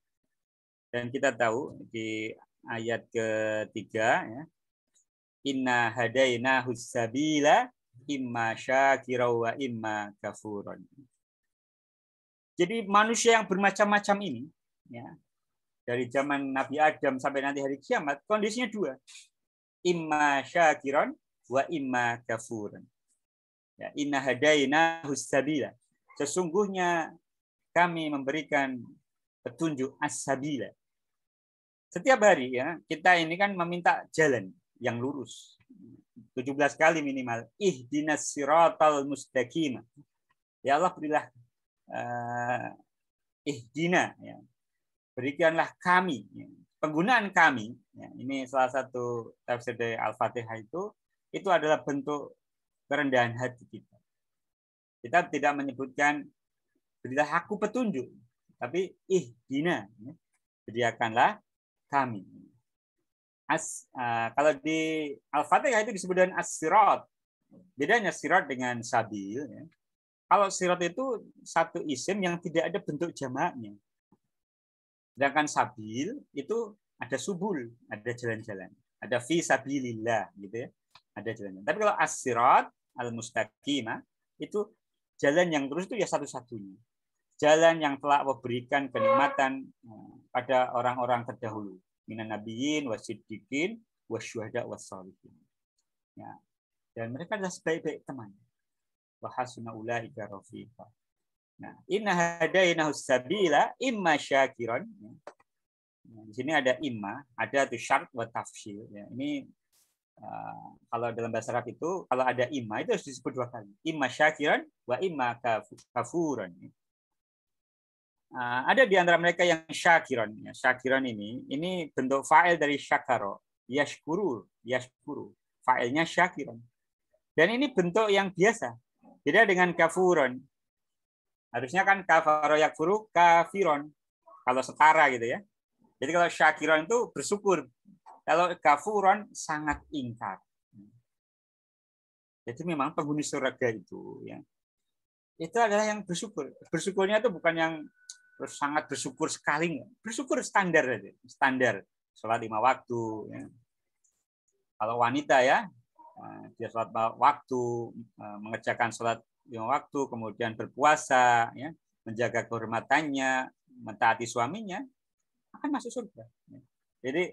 Dan kita tahu di ayat ketiga, ya, Inna hadaina husabila imma syakira wa imma kafuron. Jadi manusia yang bermacam-macam ini, ya, dari zaman Nabi Adam sampai nanti hari kiamat, kondisinya dua. Imma syakiron wa imma kafuron. Ya, inna hadaina husabila. Sesungguhnya kami memberikan petunjuk as-sabila. Setiap hari ya kita ini kan meminta jalan yang lurus. 17 kali minimal. Ihdinas siratal mustaqim. Ya Allah berilah eh, ih dina ya. Berikanlah kami ya. penggunaan kami ya. ini salah satu tafsir dari Al-Fatihah itu itu adalah bentuk kerendahan hati kita. Kita tidak menyebutkan berilah aku petunjuk, tapi ihdina ya. sediakanlah kami. As, uh, kalau di Al-Fatihah itu disebut dengan as-sirat. Bedanya sirat dengan sabil. Ya. Kalau sirat itu satu isim yang tidak ada bentuk jamaknya. Sedangkan sabil itu ada subul, ada jalan-jalan. Ada fi sabilillah gitu ya. Ada jalan-jalan. Tapi kalau as-sirat al-mustaqimah itu jalan yang terus itu ya satu-satunya jalan yang telah Allah berikan kenikmatan eh, pada orang-orang terdahulu minan nabiyyin wasiddiqin wasyuhada wassalihin. Ya. Dan mereka adalah sebaik-baik teman. Wa hasuna ulaika rafiqa. Nah, inna hadaina sabila imma syakiran. Nah, di sini ada imma, ada tu syarat wa tafsil. Ya, ini Uh, kalau dalam bahasa Arab itu kalau ada imma itu harus disebut dua kali. Imma syakiran wa imma kafuran. Ah, ada di antara mereka yang syakiron. Ya, syakiron ini, ini bentuk fa'il dari syakaro. Yashkuru, yashkuru. Fa'ilnya syakiron. Dan ini bentuk yang biasa. Beda dengan kafuron. Harusnya kan kafaro yakfuru kafiron. Kalau setara gitu ya. Jadi kalau syakiron itu bersyukur. Kalau kafuron sangat ingkar. Jadi memang penghuni surga itu ya. Itu adalah yang bersyukur. Bersyukurnya itu bukan yang terus sangat bersyukur sekali Bersyukur standar aja, standar. Sholat lima waktu. Ya. Kalau wanita ya, eh, dia sholat waktu, eh, mengerjakan sholat lima waktu, kemudian berpuasa, ya, menjaga kehormatannya, mentaati suaminya, akan masuk surga. Ya. Jadi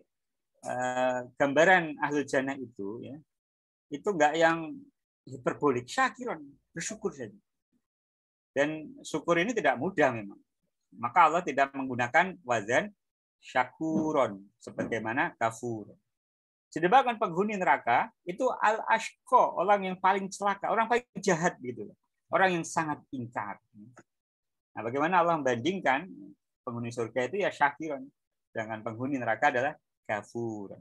eh, gambaran ahlu jannah itu, ya, itu nggak yang hiperbolik, syakiron, bersyukur saja. Dan syukur ini tidak mudah memang maka Allah tidak menggunakan wazan syakuron sebagaimana kafur. Sedangkan penghuni neraka itu al ashko orang yang paling celaka, orang paling jahat gitu, orang yang sangat ingkar. Nah, bagaimana Allah membandingkan penghuni surga itu ya syakiron, sedangkan penghuni neraka adalah kafur.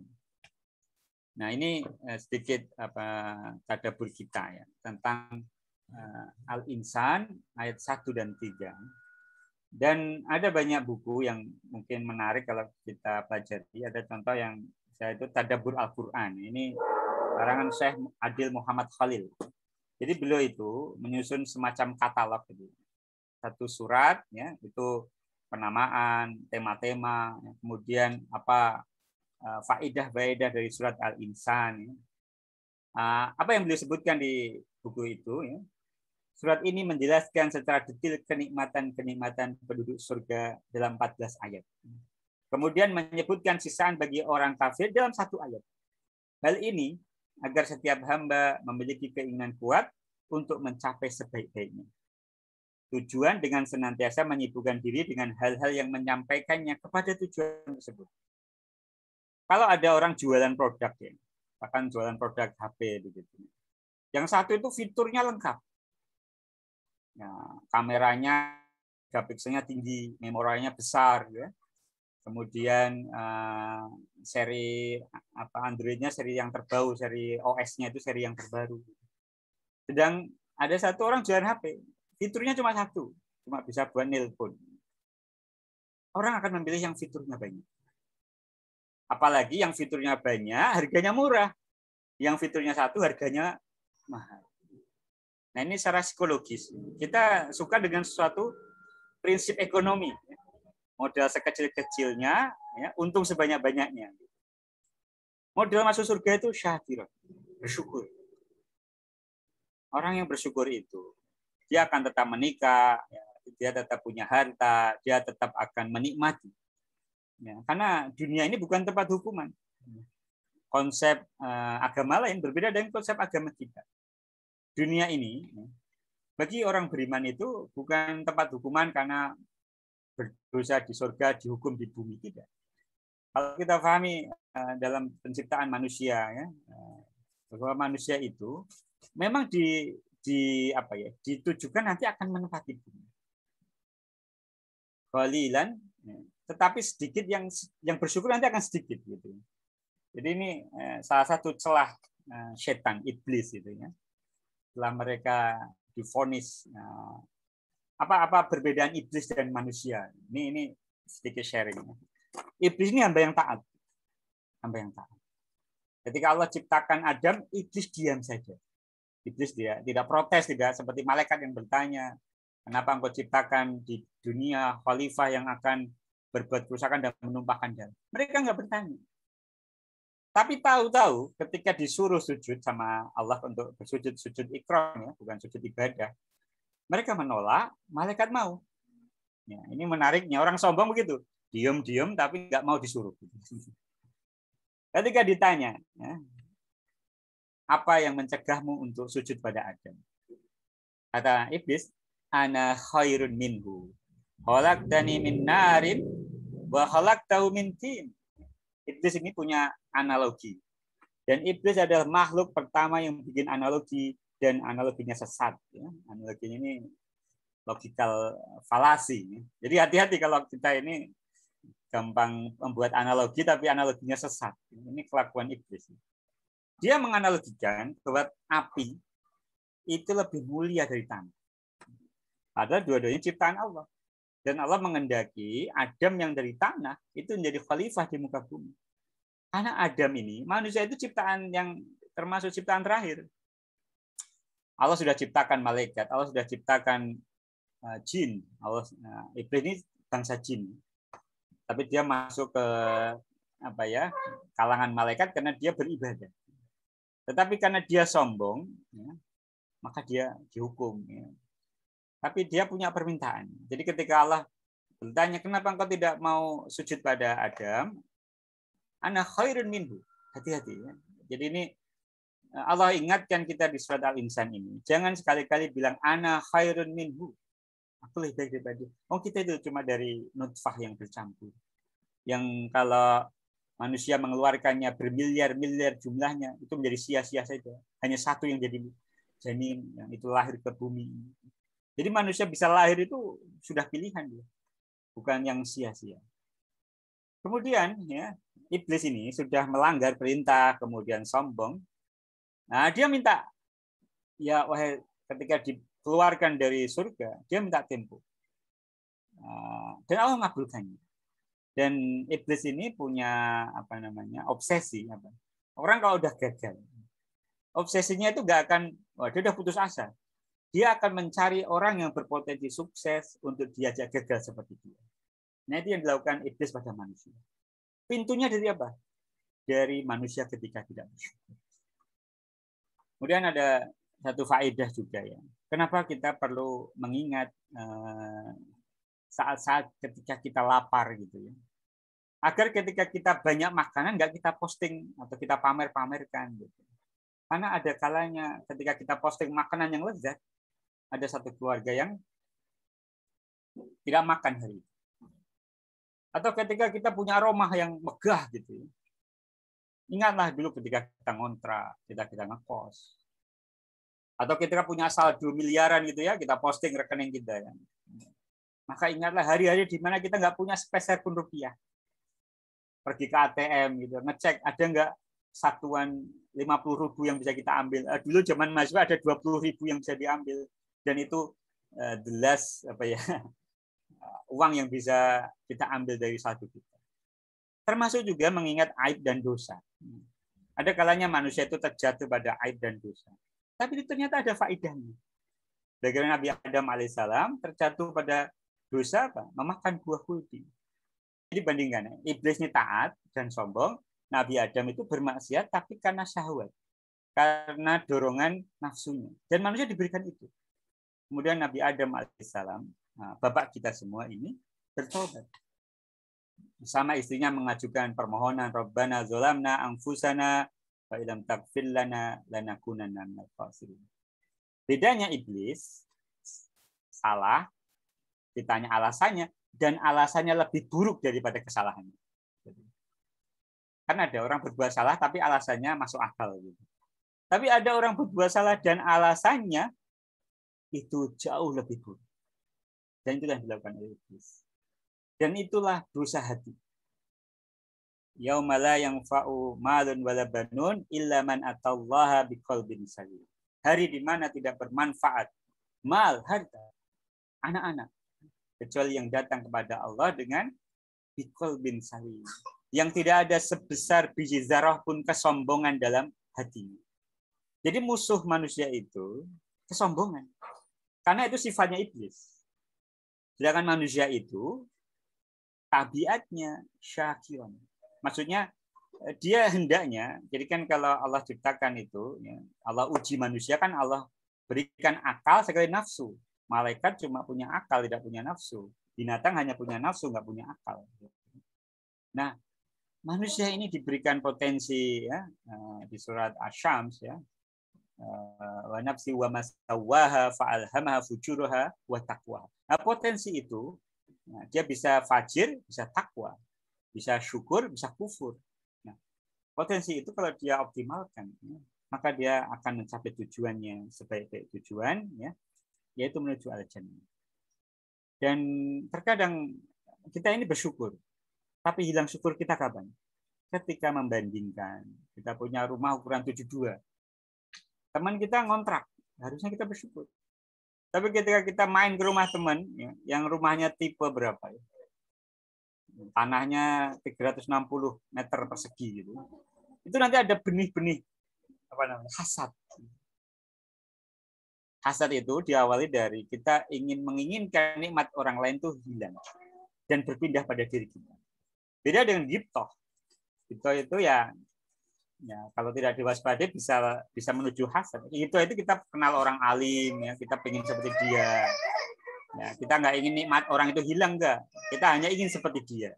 Nah ini eh, sedikit apa tadabur kita ya tentang eh, al insan ayat 1 dan 3. Dan ada banyak buku yang mungkin menarik kalau kita pelajari. Ada contoh yang saya itu Tadabur Al-Quran. Ini karangan Syekh Adil Muhammad Khalil. Jadi beliau itu menyusun semacam katalog gitu. Satu surat ya, itu penamaan, tema-tema, ya, kemudian apa eh, faidah faedah dari surat Al-Insan. Ya. Ah, apa yang beliau sebutkan di buku itu ya, Surat ini menjelaskan secara detail kenikmatan-kenikmatan penduduk surga dalam 14 ayat. Kemudian menyebutkan sisaan bagi orang kafir dalam satu ayat. Hal ini agar setiap hamba memiliki keinginan kuat untuk mencapai sebaik-baiknya. Tujuan dengan senantiasa menyibukkan diri dengan hal-hal yang menyampaikannya kepada tujuan tersebut. Kalau ada orang jualan produk ya, bahkan jualan produk HP begitu. Yang satu itu fiturnya lengkap ya, kameranya megapikselnya tinggi, memorinya besar, ya. Kemudian uh, seri apa Androidnya seri yang terbaru, seri OS-nya itu seri yang terbaru. Sedang ada satu orang jualan HP, fiturnya cuma satu, cuma bisa buat nelpon. Orang akan memilih yang fiturnya banyak. Apalagi yang fiturnya banyak, harganya murah. Yang fiturnya satu, harganya mahal. Nah ini secara psikologis. Kita suka dengan sesuatu prinsip ekonomi. Ya. Modal sekecil-kecilnya, ya, untung sebanyak-banyaknya. Modal masuk surga itu syakir, bersyukur. Orang yang bersyukur itu, dia akan tetap menikah, ya, dia tetap punya harta, dia tetap akan menikmati. Ya, karena dunia ini bukan tempat hukuman. Konsep eh, agama lain berbeda dengan konsep agama kita dunia ini bagi orang beriman itu bukan tempat hukuman karena berdosa di surga dihukum di bumi tidak. Kalau kita pahami eh, dalam penciptaan manusia ya eh, bahwa manusia itu memang di di apa ya ditujukan nanti akan menempati bumi. Qalilan ya, tetapi sedikit yang yang bersyukur nanti akan sedikit gitu. Jadi ini eh, salah satu celah setan iblis itu ya setelah mereka difonis. apa-apa nah, perbedaan iblis dan manusia. Ini ini sedikit sharing. Iblis ini hamba yang taat. Hamba yang taat. Ketika Allah ciptakan Adam, iblis diam saja. Iblis dia tidak protes, tidak seperti malaikat yang bertanya, "Kenapa engkau ciptakan di dunia khalifah yang akan berbuat kerusakan dan menumpahkan darah?" Mereka nggak bertanya. Tapi tahu-tahu ketika disuruh sujud sama Allah untuk bersujud sujud ikram ya, bukan sujud ibadah, mereka menolak, malaikat mau. Ya, ini menariknya orang sombong begitu, diem-diem tapi nggak mau disuruh. Ketika ditanya, ya, apa yang mencegahmu untuk sujud pada Adam? Kata iblis, ana khairun minhu. Holak dani min narin, wa holak tau min tim. Iblis ini punya analogi. Dan iblis adalah makhluk pertama yang bikin analogi dan analoginya sesat. Ya. Analoginya ini logical falasi. Ya. Jadi hati-hati kalau kita ini gampang membuat analogi tapi analoginya sesat. Ya. Ini kelakuan iblis. Dia menganalogikan bahwa api itu lebih mulia dari tanah. Padahal dua-duanya ciptaan Allah. Dan Allah mengendaki Adam yang dari tanah itu menjadi khalifah di muka bumi anak Adam ini, manusia itu ciptaan yang termasuk ciptaan terakhir. Allah sudah ciptakan malaikat, Allah sudah ciptakan eh, jin, Allah nah, iblis ini bangsa jin. Tapi dia masuk ke apa ya kalangan malaikat karena dia beribadah. Tetapi karena dia sombong, ya, maka dia dihukum. Ya. Tapi dia punya permintaan. Jadi ketika Allah bertanya, kenapa engkau tidak mau sujud pada Adam? Anak khairun minhu. Hati-hati ya. Jadi ini eh, Allah ingatkan kita di surat Al-Insan ini. Jangan sekali-kali bilang anak khairun minhu. Aku lebih baik daripada Oh, kita itu cuma dari nutfah yang bercampur. Yang kalau manusia mengeluarkannya bermiliar-miliar jumlahnya, itu menjadi sia-sia saja. Hanya satu yang jadi janin, yang itu lahir ke bumi. Jadi manusia bisa lahir itu sudah pilihan dia. Bukan yang sia-sia. Kemudian ya iblis ini sudah melanggar perintah, kemudian sombong. Nah, dia minta ya wahai ketika dikeluarkan dari surga, dia minta tempo. Nah, dan Allah mengabulkannya. Dan iblis ini punya apa namanya obsesi. Apa? Orang kalau udah gagal, obsesinya itu gak akan, wah dia udah putus asa. Dia akan mencari orang yang berpotensi sukses untuk diajak gagal seperti dia. Nah itu yang dilakukan iblis pada manusia. Pintunya dari apa? Dari manusia ketika tidak bersyukur. Kemudian ada satu faedah juga ya. Kenapa kita perlu mengingat eh, saat-saat ketika kita lapar gitu ya. Agar ketika kita banyak makanan nggak kita posting atau kita pamer-pamerkan gitu. Karena ada kalanya ketika kita posting makanan yang lezat, ada satu keluarga yang tidak makan hari itu atau ketika kita punya rumah yang megah gitu. Ya. Ingatlah dulu ketika kita ngontrak, kita kita ngekos. Atau ketika punya saldo miliaran gitu ya, kita posting rekening kita ya. Maka ingatlah hari-hari di mana kita nggak punya sepeser pun rupiah. Pergi ke ATM gitu, ngecek ada nggak satuan 50 ribu yang bisa kita ambil. Eh, dulu zaman mahasiswa ada 20 ribu yang bisa diambil. Dan itu jelas eh, last apa ya Eh, uang yang bisa kita ambil dari satu kita. Termasuk juga mengingat aib dan dosa. Ada kalanya manusia itu terjatuh pada aib dan dosa. Tapi ternyata ada faedahnya. Bagaimana Nabi Adam alaihissalam terjatuh pada dosa apa? Memakan buah kulti. Jadi bandingkan, ya, iblis ini taat dan sombong, Nabi Adam itu bermaksiat tapi karena syahwat, karena dorongan nafsunya. Dan manusia diberikan itu. Kemudian Nabi Adam alaihissalam Nah, bapak kita semua ini bertobat sama istrinya mengajukan permohonan Rabbana zolamna anfusana wa ilam takfir lana lanakunanna dan khasirin. Bedanya iblis salah ditanya alasannya dan alasannya lebih buruk daripada kesalahannya. Karena ada orang berbuat salah tapi alasannya masuk akal gitu. Tapi ada orang berbuat salah dan alasannya itu jauh lebih buruk. Dan itu yang dilakukan oleh iblis. Dan itulah berusaha hati. Yaumala yang fa'u malun wala banun illa man atallaha biqalbin salim. Hari di mana tidak bermanfaat mal, harta, anak-anak kecuali yang datang kepada Allah dengan bikol bin salim yang tidak ada sebesar biji zarah pun kesombongan dalam hatinya. Jadi musuh manusia itu kesombongan. Karena itu sifatnya iblis. Sedangkan manusia itu tabiatnya syakion, Maksudnya eh, dia hendaknya, jadi kan kalau Allah ciptakan itu, ya, Allah uji manusia kan Allah berikan akal sekali nafsu. Malaikat cuma punya akal, tidak punya nafsu. Binatang hanya punya nafsu, nggak punya akal. Nah, manusia ini diberikan potensi ya eh, di surat Asyams ya Eh, wa nafsi wa masawaha fa'alhamaha fujuruha wa taqwa. Nah, potensi itu nah, dia bisa fajir, bisa takwa, bisa syukur, bisa kufur. Nah, potensi itu kalau dia optimalkan, ya, maka dia akan mencapai tujuannya sebaik-baik tujuan ya, yaitu menuju al-jannah. Dan terkadang kita ini bersyukur, tapi hilang syukur kita kapan? Ketika membandingkan, kita punya rumah ukuran 72, teman kita ngontrak harusnya kita bersyukur tapi ketika kita main ke rumah teman ya, yang rumahnya tipe berapa ya tanahnya 360 meter persegi gitu itu nanti ada benih-benih apa namanya hasad hasad itu diawali dari kita ingin menginginkan nikmat orang lain tuh hilang dan berpindah pada diri kita beda dengan gipto gipto itu ya ya kalau tidak diwaspadai bisa bisa menuju hasad itu itu kita kenal orang alim ya kita ingin seperti dia ya kita nggak ingin nikmat orang itu hilang nggak kita hanya ingin seperti dia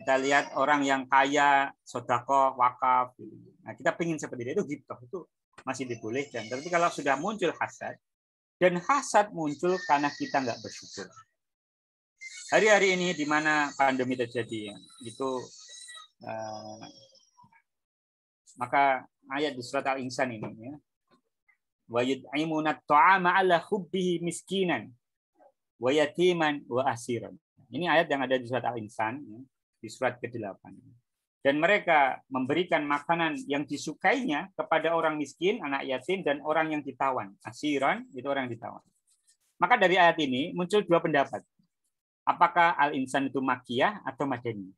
kita lihat orang yang kaya sodako wakaf gitu. nah kita ingin seperti dia itu gitu itu masih dibolehkan tapi kalau sudah muncul hasad dan hasad muncul karena kita nggak bersyukur hari-hari ini di mana pandemi terjadi ya, itu eh, maka ayat di surat Al-Insan ini ya. Wa yud'imuna ta'ama ala hubbihi miskinan wa yatiman wa asiran. Ini ayat yang ada di surat Al-Insan ya, di surat ke-8. Dan mereka memberikan makanan yang disukainya kepada orang miskin, anak yatim, dan orang yang ditawan. Asiran itu orang yang ditawan. Maka dari ayat ini muncul dua pendapat. Apakah Al-Insan itu makiyah atau madani?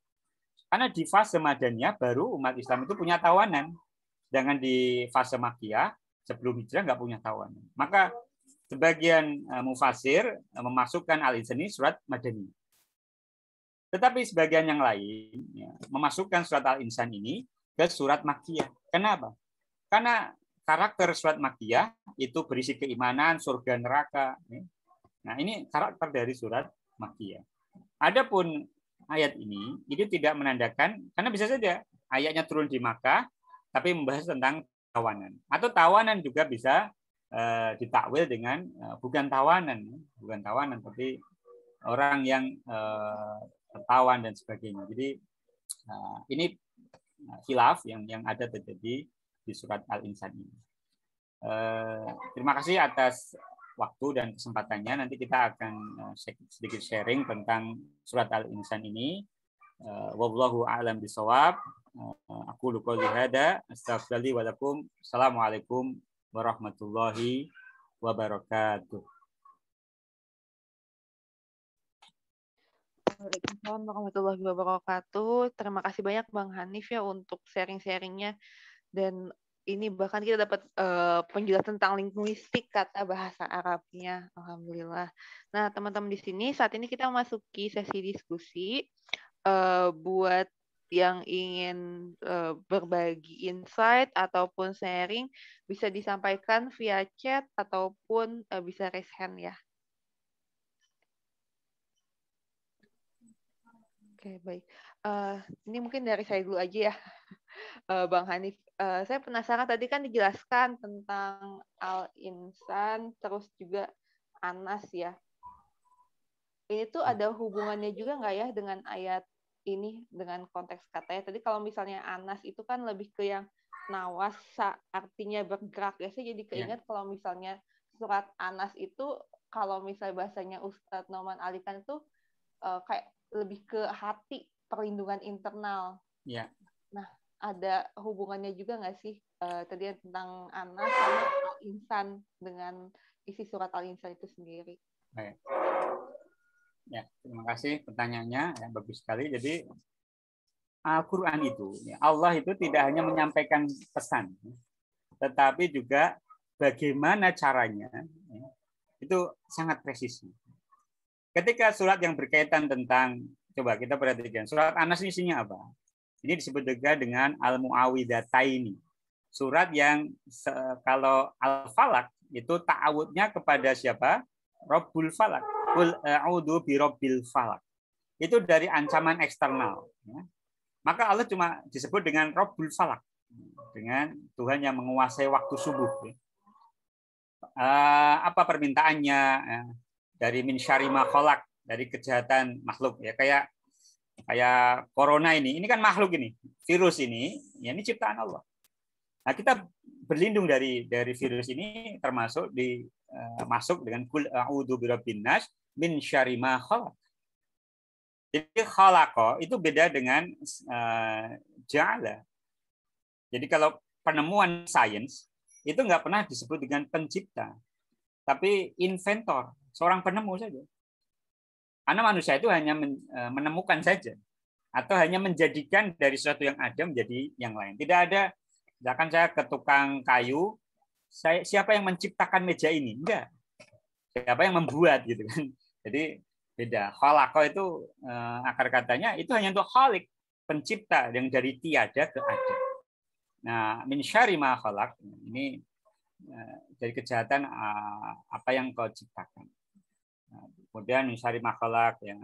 Karena di fase madaniyah baru umat Islam itu punya tawanan. Sedangkan di fase makiyah sebelum hijrah nggak punya tawanan. Maka sebagian eh, mufasir eh, memasukkan al-Insani surat madaniyah. Tetapi sebagian yang lain ya, memasukkan surat al-insan ini ke surat makiyah. Kenapa? Karena karakter surat makiyah itu berisi keimanan, surga neraka. Ya. Nah ini karakter dari surat makiyah. Adapun ayat ini itu tidak menandakan karena bisa saja ayatnya turun di Makkah tapi membahas tentang tawanan atau tawanan juga bisa e, ditakwil dengan e, bukan tawanan bukan tawanan tapi orang yang e, tertawan dan sebagainya jadi e, ini hilaf yang yang ada terjadi di surat al insan ini e, terima kasih atas waktu dan kesempatannya nanti kita akan eh, sedikit sharing tentang surat Al-Insan ini. Eh, wallahu a'lam bisawab. Eh, aku luqouli wa Assalamualaikum warahmatullahi wabarakatuh. Waalaikumsalam warahmatullahi wabarakatuh. Terima kasih banyak Bang Hanif ya untuk sharing-sharingnya dan ini bahkan kita dapat uh, penjelasan tentang linguistik kata bahasa Arabnya. Alhamdulillah. Nah, teman-teman di sini saat ini kita memasuki sesi diskusi uh, buat yang ingin uh, berbagi insight ataupun sharing bisa disampaikan via chat ataupun uh, bisa raise hand ya. Oke, okay, baik uh, ini mungkin dari saya dulu aja ya, uh, Bang Hanif. Uh, saya penasaran tadi kan dijelaskan tentang al insan, terus juga anas ya. Ini tuh hmm. ada hubungannya juga nggak ya dengan ayat ini dengan konteks katanya tadi kalau misalnya anas itu kan lebih ke yang nawasa artinya bergerak ya saya jadi keinget yeah. kalau misalnya surat anas itu kalau misalnya bahasanya Ustadz Noman Ali kan itu uh, kayak lebih ke hati perlindungan internal. Ya. Nah, ada hubungannya juga nggak sih uh, tadi tentang anak sama insan dengan isi surat al-insan itu sendiri? Baik. Ya, terima kasih pertanyaannya. Ya, bagus sekali. Jadi Al-Quran itu, ya, Allah itu tidak hanya menyampaikan pesan, ya, tetapi juga bagaimana caranya, ya, itu sangat presisi. Ketika surat yang berkaitan tentang Coba kita perhatikan. Surat Anas ini isinya apa? Ini disebut juga dengan Al-Mu'awidataini. Surat yang kalau Al-Falak itu ta'awudnya kepada siapa? Rabbul Falak. Kul a'udhu bi Rabbil Falak. Itu dari ancaman eksternal. Ya. Maka Allah cuma disebut dengan Rabbul Falak. Dengan Tuhan yang menguasai waktu subuh. Ya. Eh, apa permintaannya? Eh, dari min syarima kholak dari kejahatan makhluk ya kayak kayak corona ini ini kan makhluk ini virus ini ya ini ciptaan Allah nah kita berlindung dari dari virus ini termasuk di uh, masuk dengan kul a'udzu birabbin nas min syarri khalaq jadi khalaqa itu beda dengan uh, eh, jala jadi kalau penemuan sains itu nggak pernah disebut dengan pencipta tapi inventor seorang penemu saja karena manusia itu hanya e, menemukan saja atau hanya menjadikan dari sesuatu yang ada menjadi yang lain. Tidak ada misalkan saya ke tukang kayu, saya siapa yang menciptakan meja ini? Enggak. Siapa yang membuat gitu kan. Jadi beda. Khalaqah itu e, akar katanya itu hanya untuk khalik, pencipta yang dari tiada ke ada. Nah, min syari ma khalaq ini e, dari kejahatan apa yang kau ciptakan. Nah, kemudian misalnya makhluk ya.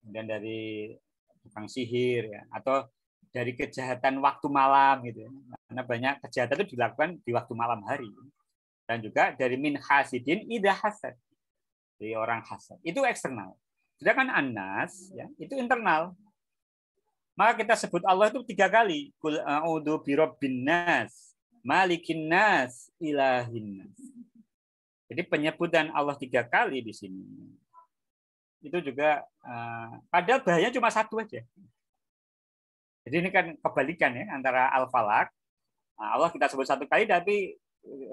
Kemudian dari tukang sihir ya atau dari kejahatan waktu malam gitu ya. Karena banyak kejahatan itu dilakukan di waktu malam hari. Dan juga dari min hasidin idah hasad. Dari orang hasad. Itu eksternal. Sedangkan anas ya, itu internal. Maka kita sebut Allah itu tiga kali. Kul a'udhu birobbin nas, malikin nas, ilahin nas. Jadi penyebutan Allah tiga kali di sini itu juga eh, padahal bahaya cuma satu aja. Jadi ini kan kebalikan ya antara al-falak nah, Allah kita sebut satu kali tapi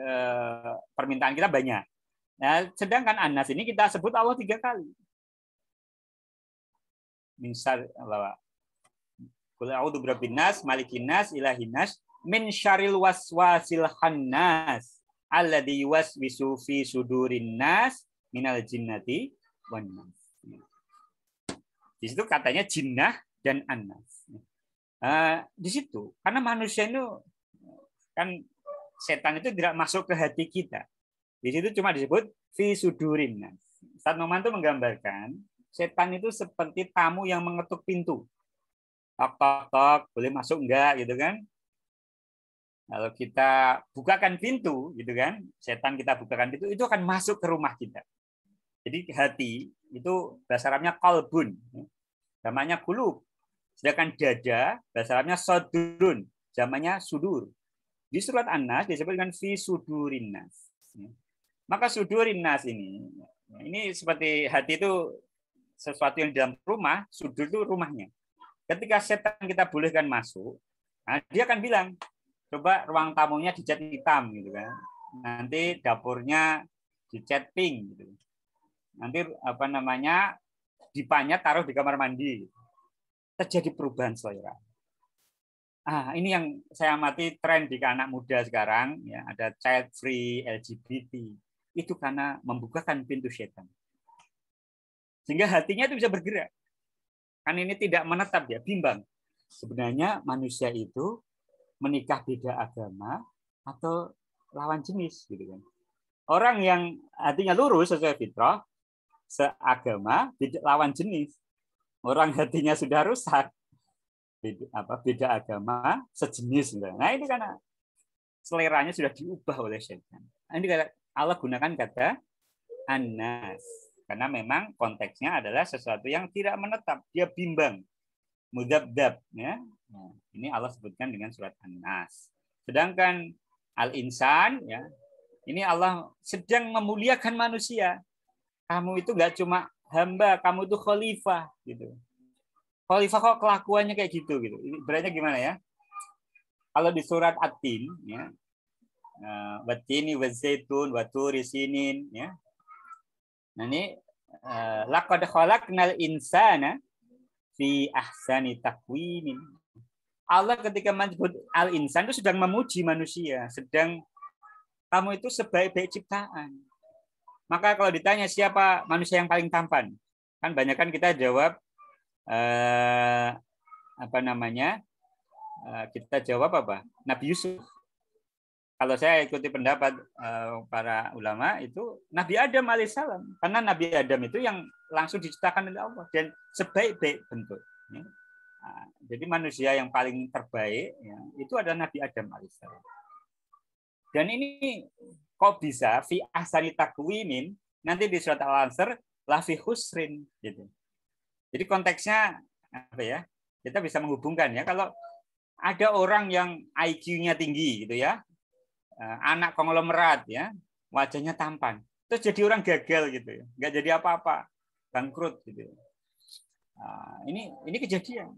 eh, permintaan kita banyak. Nah, sedangkan Anas ini kita sebut Allah tiga kali. Min Allah. Kul a'udzu birabbin nas, malikin nas, ilahin nas, min syaril waswasil khannas alladhi yuwaswisu fi sudurin nas minal jinnati wan nas. Di situ katanya jinnah dan annas. Ah, di situ karena manusia itu kan setan itu tidak masuk ke hati kita. Di situ cuma disebut fi sudurin nas. Ustaz Noman itu menggambarkan setan itu seperti tamu yang mengetuk pintu. Tok tok tok, boleh masuk enggak gitu kan? Kalau kita bukakan pintu, gitu kan, setan kita bukakan pintu, itu akan masuk ke rumah kita. Jadi hati itu bahasa Arabnya kalbun, namanya ya. kulub. Sedangkan dada bahasa sodurun, zamannya sudur. Di surat An-Nas disebut dengan fi sudurin nas. Ya. Maka sudurin nas ini, ya, ini seperti hati itu sesuatu yang di dalam rumah, sudur itu rumahnya. Ketika setan kita bolehkan masuk, nah dia akan bilang, coba ruang tamunya dicat hitam gitu kan nanti dapurnya dicat pink gitu nanti apa namanya dipanya taruh di kamar mandi terjadi perubahan selera ah ini yang saya amati tren di anak muda sekarang ya ada child free LGBT itu karena membukakan pintu setan sehingga hatinya itu bisa bergerak kan ini tidak menetap ya bimbang sebenarnya manusia itu menikah beda agama atau lawan jenis gitu kan. Orang yang hatinya lurus sesuai fitrah seagama beda, lawan jenis. Orang hatinya sudah rusak beda, apa beda agama sejenis gitu. Nah, ini karena seleranya sudah diubah oleh setan. Nah, ini kata Allah gunakan kata anas karena memang konteksnya adalah sesuatu yang tidak menetap, dia bimbang mudzabdzab ya. Nah, ini Allah sebutkan dengan surat An-Nas. Sedangkan al-insan ya, ini Allah sedang memuliakan manusia. Kamu itu gak cuma hamba, kamu itu khalifah gitu. Khalifah kok kelakuannya kayak gitu gitu. Berarti gimana ya? Kalau di surat At-Tin ya, eh, watini wazaitun waturi sinin ya. Nah ini eh, laqad khalaqnal insana fi ahsani takwimin. Allah ketika menyebut al-insan itu sedang memuji manusia, sedang kamu itu sebaik-baik ciptaan. Maka kalau ditanya siapa manusia yang paling tampan, kan banyak kan kita jawab eh, apa namanya? Eh, kita jawab apa? Nabi Yusuf kalau saya ikuti pendapat uh, para ulama itu Nabi Adam alaihissalam karena Nabi Adam itu yang langsung diciptakan oleh Allah dan sebaik-baik bentuk. Ya. Nah, jadi manusia yang paling terbaik ya, itu adalah Nabi Adam alaihissalam. Dan ini kok bisa fi asani takwimin nanti di surat Al-Ansar lafi husrin gitu. Jadi konteksnya apa ya? Kita bisa menghubungkan ya kalau ada orang yang IQ-nya tinggi gitu ya, Eh, anak konglomerat ya wajahnya tampan terus jadi orang gagal gitu ya nggak jadi apa-apa bangkrut gitu ya. Nah, ini ini kejadian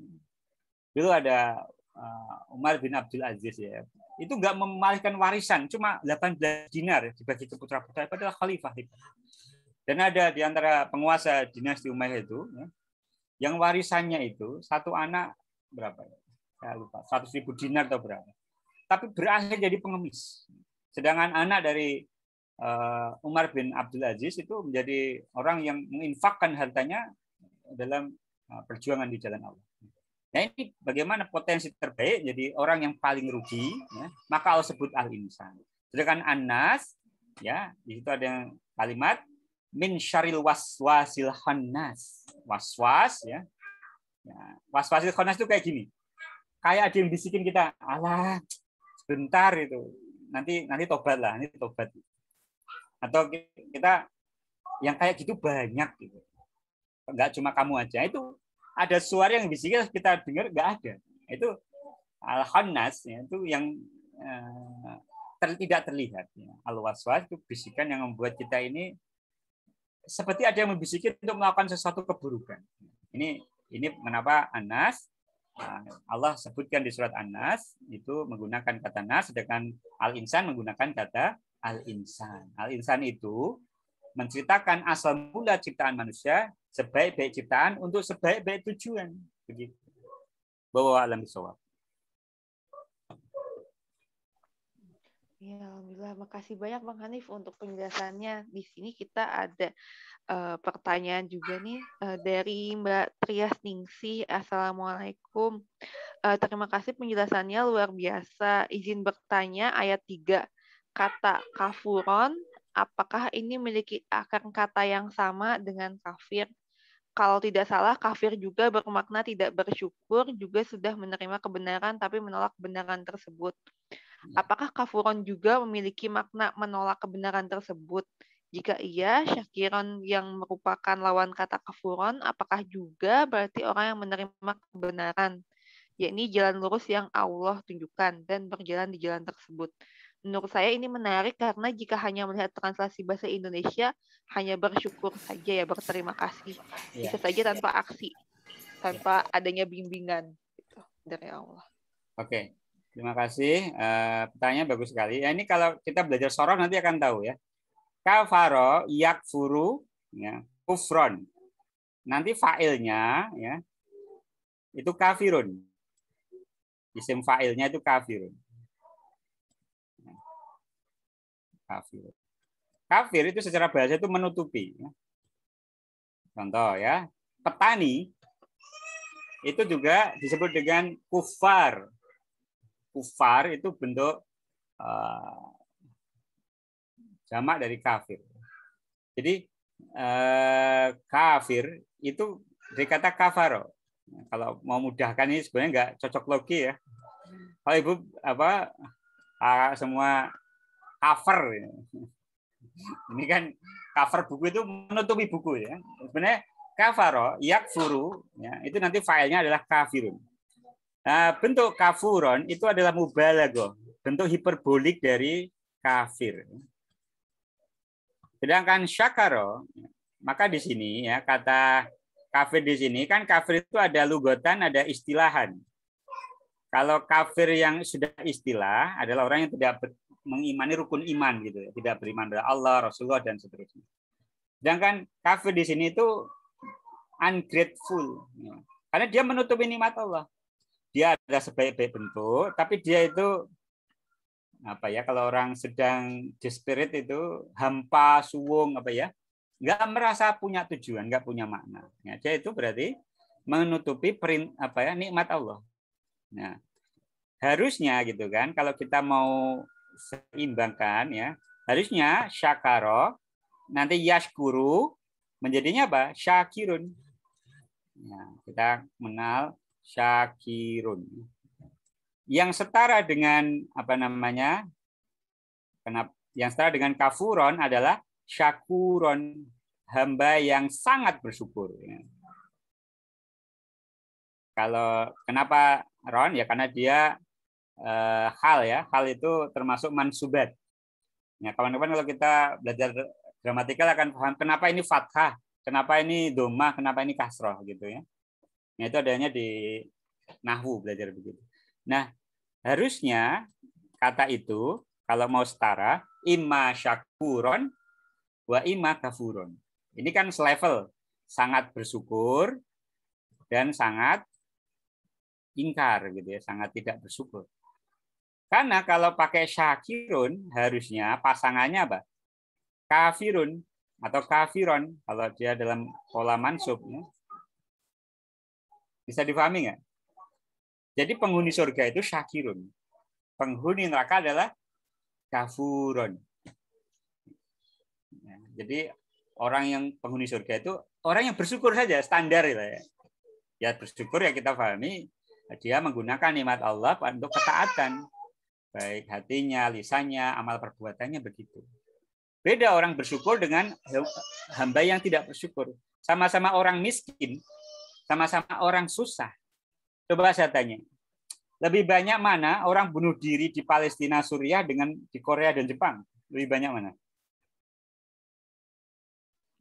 dulu ada eh, Umar bin Abdul Aziz ya itu nggak memalihkan warisan cuma 18 dinar ya dibagi ke putra putra itu adalah khalifah itu dan ada di antara penguasa dinasti Umayyah itu ya, yang warisannya itu satu anak berapa ya? saya lupa 100 ribu dinar atau berapa tapi berakhir jadi pengemis. Sedangkan anak dari eh, Umar bin Abdul Aziz itu menjadi orang yang menginfakkan hartanya dalam eh, perjuangan di jalan Allah. Nah ini bagaimana potensi terbaik jadi orang yang paling rugi, ya, maka Allah sebut al insan. Sedangkan anas, ya di situ ada yang kalimat min syaril waswasil khannas. Waswas ya. ya. Waswasil khannas itu kayak gini. Kayak ada yang bisikin kita, "Alah, bentar itu nanti nanti tobat lah nanti tobat atau kita yang kayak gitu banyak gitu nggak cuma kamu aja itu ada suara yang bisikin kita dengar nggak ada itu al khannas ya, itu yang eh, ter, tidak terlihat ya. al waswas itu bisikan yang membuat kita ini seperti ada yang membisikin untuk melakukan sesuatu keburukan ini ini kenapa Anas Nah, Allah sebutkan di surat An-Nas itu menggunakan kata nas sedangkan al-insan menggunakan kata al-insan. Al-insan itu menceritakan asal mula ciptaan manusia sebaik-baik ciptaan untuk sebaik-baik tujuan. Begitu. Bahwa alam disawab. Ya, alhamdulillah. Makasih banyak Bang Hanif untuk penjelasannya. Di sini kita ada uh, pertanyaan juga nih uh, dari Mbak Trias Ningsih. Assalamualaikum. Uh, terima kasih penjelasannya luar biasa. Izin bertanya ayat 3. Kata kafuron, apakah ini memiliki akar kata yang sama dengan kafir? kalau tidak salah kafir juga bermakna tidak bersyukur juga sudah menerima kebenaran tapi menolak kebenaran tersebut. Iya. Apakah kafuron juga memiliki makna menolak kebenaran tersebut? Jika iya, syakiron yang merupakan lawan kata kafuron, apakah juga berarti orang yang menerima kebenaran, yakni jalan lurus yang Allah tunjukkan dan berjalan di jalan tersebut. Menurut saya ini menarik karena jika hanya melihat translasi bahasa Indonesia, hanya bersyukur saja ya, berterima kasih. Iya. Bisa saja tanpa aksi, iya. tanpa adanya bimbingan dari Allah. Oke, okay. Terima kasih. Eh, pertanyaan bagus sekali. Ya, ini kalau kita belajar sorot nanti akan tahu ya. Kafaro yakfuru ya, kufron. Nanti fa'ilnya ya itu kafirun. Isim fa'ilnya itu kafirun. Kafir. Kafir itu secara bahasa itu menutupi. Ya. Contoh ya, petani itu juga disebut dengan kufar kufar itu bentuk uh, jamak dari kafir. Jadi eh, kafir itu dikata kata kafaro. Kalau mau mudahkan ini sebenarnya nggak cocok logi ya. Kalau ibu apa ah, semua cover ini kan cover buku itu menutupi buku ya. Sebenarnya kafaro, yakfuru, ya, itu nanti filenya adalah kafirun. Nah, bentuk kafuron itu adalah mubalago, bentuk hiperbolik dari kafir. Sedangkan syakaro, maka di sini ya kata kafir di sini kan kafir itu ada lugotan, ada istilahan. Kalau kafir yang sudah istilah adalah orang yang tidak mengimani rukun iman gitu, ya, tidak beriman kepada Allah, Rasulullah dan seterusnya. Sedangkan kafir di sini itu ungrateful, karena dia menutupi nikmat Allah dia ada sebaik-baik bentuk, tapi dia itu apa ya kalau orang sedang desperate itu hampa, suwung apa ya, nggak merasa punya tujuan, nggak punya makna. Ya, dia itu berarti menutupi print apa ya nikmat Allah. Nah, harusnya gitu kan kalau kita mau seimbangkan ya harusnya syakaro nanti yaskuru menjadinya apa syakirun. Nah, kita mengenal syakirun. Yang setara dengan apa namanya? Kenapa? Yang setara dengan kafuron adalah syakuron, hamba yang sangat bersyukur. Ya. Kalau kenapa Ron? Ya karena dia e, hal ya, hal itu termasuk mansubat. Ya, kawan-kawan kalau kita belajar gramatikal akan paham kenapa ini fathah, kenapa ini doma, kenapa ini kasroh gitu ya. Nah, itu adanya di Nahwu belajar begitu. Nah, harusnya kata itu kalau mau setara imma syakuron wa imma kafuron. Ini kan selevel sangat bersyukur dan sangat ingkar gitu ya, sangat tidak bersyukur. Karena kalau pakai syakirun harusnya pasangannya apa? Kafirun atau kafiron kalau dia dalam pola mansub ya. Bisa difahami nggak? Jadi penghuni surga itu syakirun. Penghuni neraka adalah kafurun. Ya, jadi orang yang penghuni surga itu orang yang bersyukur saja standar ya. Ya. ya bersyukur ya kita fahami dia menggunakan nikmat Allah untuk ketaatan baik hatinya, lisannya, amal perbuatannya begitu. Beda orang bersyukur dengan hamba yang tidak bersyukur. Sama-sama orang miskin, sama-sama orang susah. Coba saya tanya, lebih banyak mana orang bunuh diri di Palestina, Suriah dengan di Korea dan Jepang? Lebih banyak mana?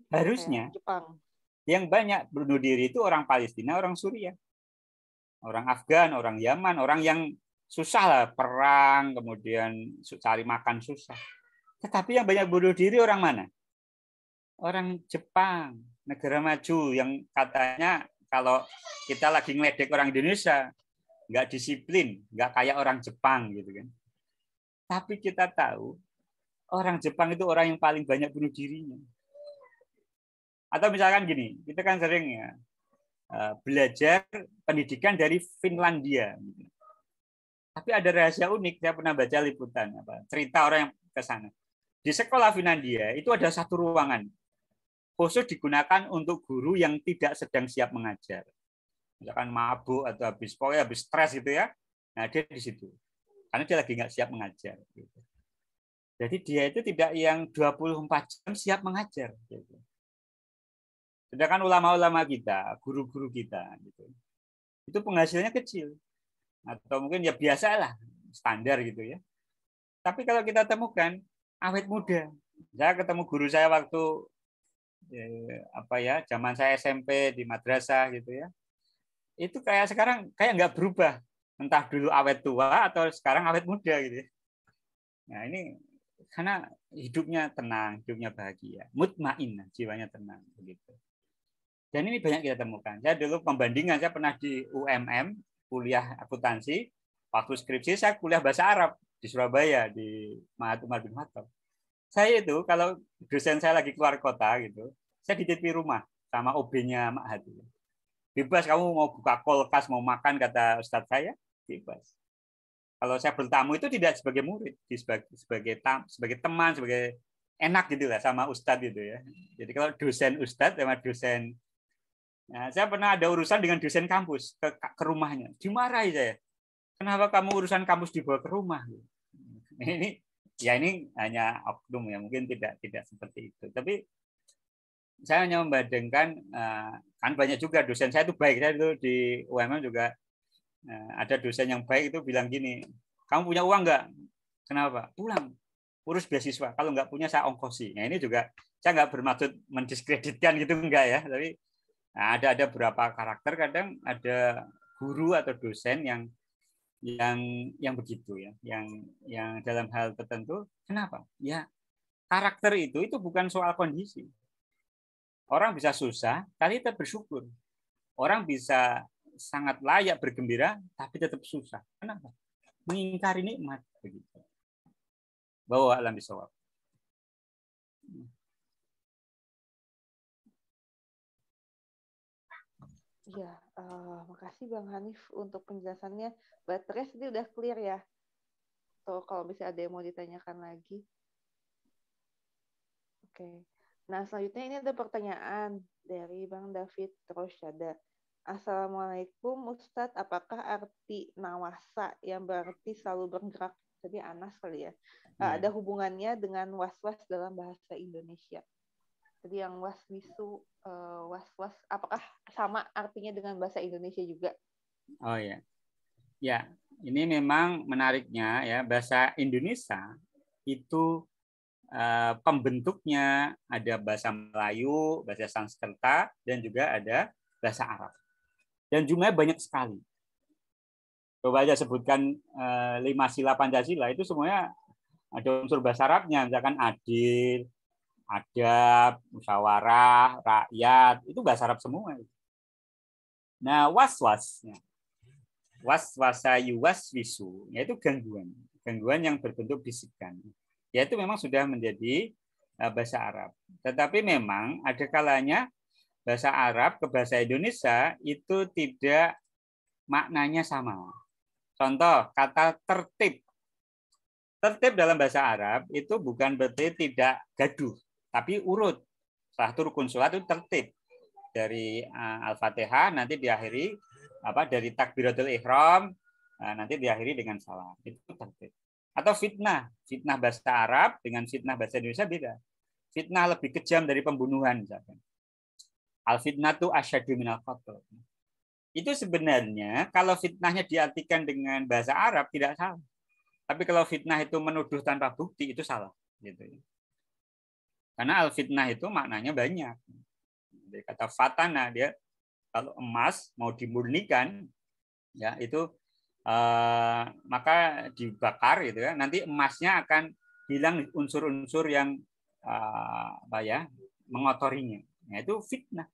Harusnya Jepang. yang banyak bunuh diri itu orang Palestina, orang Suriah, orang Afgan, orang Yaman, orang yang susah lah perang, kemudian cari makan susah. Tetapi yang banyak bunuh diri orang mana? Orang Jepang, negara maju yang katanya kalau kita lagi ngeledek orang Indonesia, nggak disiplin, nggak kayak orang Jepang gitu kan. Tapi kita tahu orang Jepang itu orang yang paling banyak bunuh dirinya. Atau misalkan gini, kita kan sering ya eh, belajar pendidikan dari Finlandia. Gitu. Tapi ada rahasia unik, saya pernah baca liputan apa cerita orang yang ke sana. Di sekolah Finlandia itu ada satu ruangan khusus digunakan untuk guru yang tidak sedang siap mengajar. Misalkan mabuk atau habis pokoknya habis stres gitu ya. Nah, dia di situ. Karena dia lagi nggak siap mengajar. Gitu. Jadi dia itu tidak yang 24 jam siap mengajar. Gitu. Sedangkan ulama-ulama kita, guru-guru kita, gitu, itu penghasilannya kecil. Atau mungkin ya biasalah, standar gitu ya. Tapi kalau kita temukan awet muda, saya ketemu guru saya waktu Ya, ya, apa ya zaman saya SMP di madrasah gitu ya itu kayak sekarang kayak nggak berubah entah dulu awet tua atau sekarang awet muda gitu ya. nah ini karena hidupnya tenang hidupnya bahagia mutmain jiwanya tenang begitu dan ini banyak kita temukan saya dulu pembandingan saya pernah di UMM kuliah akuntansi waktu skripsi saya kuliah bahasa Arab di Surabaya di Mahat Umar bin Khattab saya itu kalau dosen saya lagi keluar kota gitu, saya dititipi rumah sama OB-nya Mak Hadi. Bebas kamu mau buka kulkas, mau makan kata Ustadz saya, bebas. Kalau saya bertamu itu tidak sebagai murid, sebagai sebagai, tam, sebagai teman, sebagai enak gitu lah sama Ustadz gitu ya. Jadi kalau dosen Ustadz sama dosen Nah, saya pernah ada urusan dengan dosen kampus ke, ke rumahnya. Dimarahi saya. Kenapa kamu urusan kampus dibawa ke rumah? Ini ya ini hanya oknum ya mungkin tidak tidak seperti itu tapi saya hanya membandingkan eh, kan banyak juga dosen saya itu baik saya itu di UMM juga eh, ada dosen yang baik itu bilang gini kamu punya uang nggak kenapa pulang urus beasiswa kalau nggak punya saya ongkosi nah ini juga saya nggak bermaksud mendiskreditkan gitu enggak ya tapi nah, ada ada beberapa karakter kadang ada guru atau dosen yang yang yang begitu ya, yang yang dalam hal tertentu. Kenapa? Ya karakter itu itu bukan soal kondisi. Orang bisa susah, tapi tetap bersyukur. Orang bisa sangat layak bergembira, tapi tetap susah. Kenapa? Mengingkari nikmat begitu. Bawa alam bisawab. Ya, Uh, makasih Bang Hanif untuk penjelasannya. Baterai tadi udah clear ya. Tuh, kalau bisa ada yang mau ditanyakan lagi. Oke. Okay. Nah, selanjutnya ini ada pertanyaan dari Bang David Rosyada. Assalamualaikum Ustadz, apakah arti nawasa yang berarti selalu bergerak, jadi anas kali ya, eh, iya. ada hubungannya dengan was-was dalam bahasa Indonesia? Jadi yang waswisu, uh, eh, was-was, apakah sama artinya dengan bahasa Indonesia juga? Oh ya, ya ini memang menariknya ya bahasa Indonesia itu uh, pembentuknya ada bahasa Melayu, bahasa Sanskerta, dan juga ada bahasa Arab. Dan jumlahnya banyak sekali. Coba aja sebutkan uh, lima sila Pancasila itu semuanya ada unsur bahasa Arabnya, misalkan adil, adab, musyawarah, rakyat, itu bahasa Arab semua. Nah, was-was. Was-wasa yuwaswisu, yaitu gangguan. Gangguan yang berbentuk bisikan. Yaitu memang sudah menjadi eh, bahasa Arab. Tetapi memang ada kalanya bahasa Arab ke bahasa Indonesia itu tidak maknanya sama. Contoh, kata tertib. Tertib dalam bahasa Arab itu bukan berarti tidak gaduh tapi urut. Satu rukun sholat itu tertib dari uh, Al-Fatihah nanti diakhiri apa dari takbiratul ihram uh, nanti diakhiri dengan salam. Itu tertib. Atau fitnah, fitnah bahasa Arab dengan fitnah bahasa Indonesia beda. Fitnah lebih kejam dari pembunuhan misalkan. Al fitnah itu asyadu minal qatl. Itu sebenarnya kalau fitnahnya diartikan dengan bahasa Arab tidak salah. Tapi kalau fitnah itu menuduh tanpa bukti itu salah gitu ya. Karena al-fitnah itu maknanya banyak. Dari kata fatana dia kalau emas mau dimurnikan ya itu eh, maka dibakar gitu ya. Nanti emasnya akan hilang unsur-unsur yang eh, apa ya mengotorinya. Nah, itu fitnah.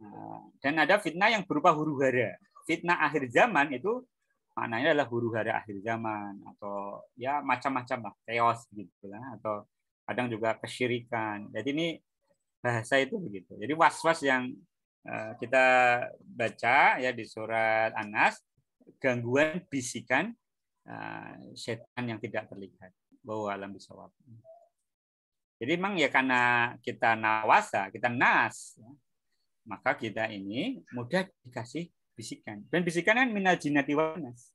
Nah, dan ada fitnah yang berupa huru hara. Fitnah akhir zaman itu maknanya adalah huru hara akhir zaman atau ya macam-macam lah chaos gitu lah atau kadang juga kesyirikan. Jadi ini bahasa itu begitu. Jadi was-was yang eh, kita baca ya di surat Anas gangguan bisikan eh, setan yang tidak terlihat bahwa alam bisawab. Jadi memang ya karena kita nawasa, kita nas, ya, maka kita ini mudah dikasih bisikan. Dan bisikan kan minal jinati wanas.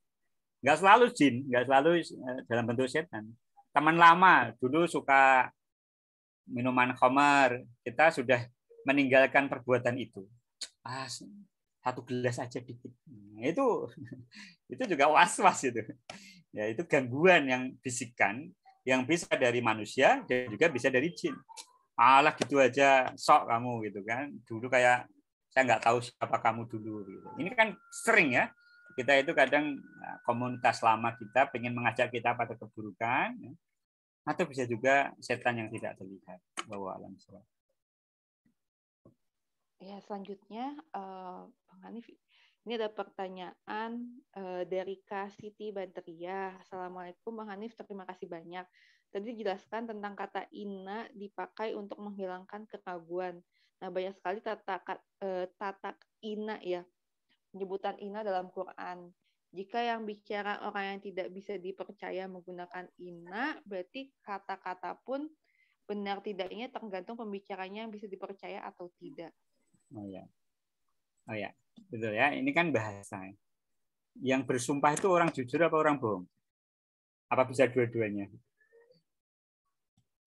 Nggak selalu jin, nggak selalu eh, dalam bentuk setan teman lama dulu suka minuman khamar, kita sudah meninggalkan perbuatan itu. Ah, satu gelas aja dikit. Nah, itu itu juga was-was itu. Ya, itu gangguan yang bisikan yang bisa dari manusia dan juga bisa dari jin. Malah gitu aja sok kamu gitu kan. Dulu kayak saya nggak tahu siapa kamu dulu gitu. Ini kan sering ya kita itu kadang eh, komunitas lama kita ingin mengajak kita pada keburukan ya. atau bisa juga setan yang tidak terlihat bahwa alam surat. Ya selanjutnya eh, Bang Hanif ini ada pertanyaan eh, dari Kak Siti Banteria. Assalamualaikum Bang Hanif, terima kasih banyak. Tadi dijelaskan tentang kata ina dipakai untuk menghilangkan keraguan. Nah, banyak sekali tata, tata ina ya penyebutan ina dalam Quran. Jika yang bicara orang yang tidak bisa dipercaya menggunakan ina, berarti kata-kata pun benar tidaknya tergantung pembicaranya yang bisa dipercaya atau tidak. Oh ya. Oh ya, betul ya. Ini kan bahasa. Yang bersumpah itu orang jujur apa orang bohong? Apa bisa dua-duanya?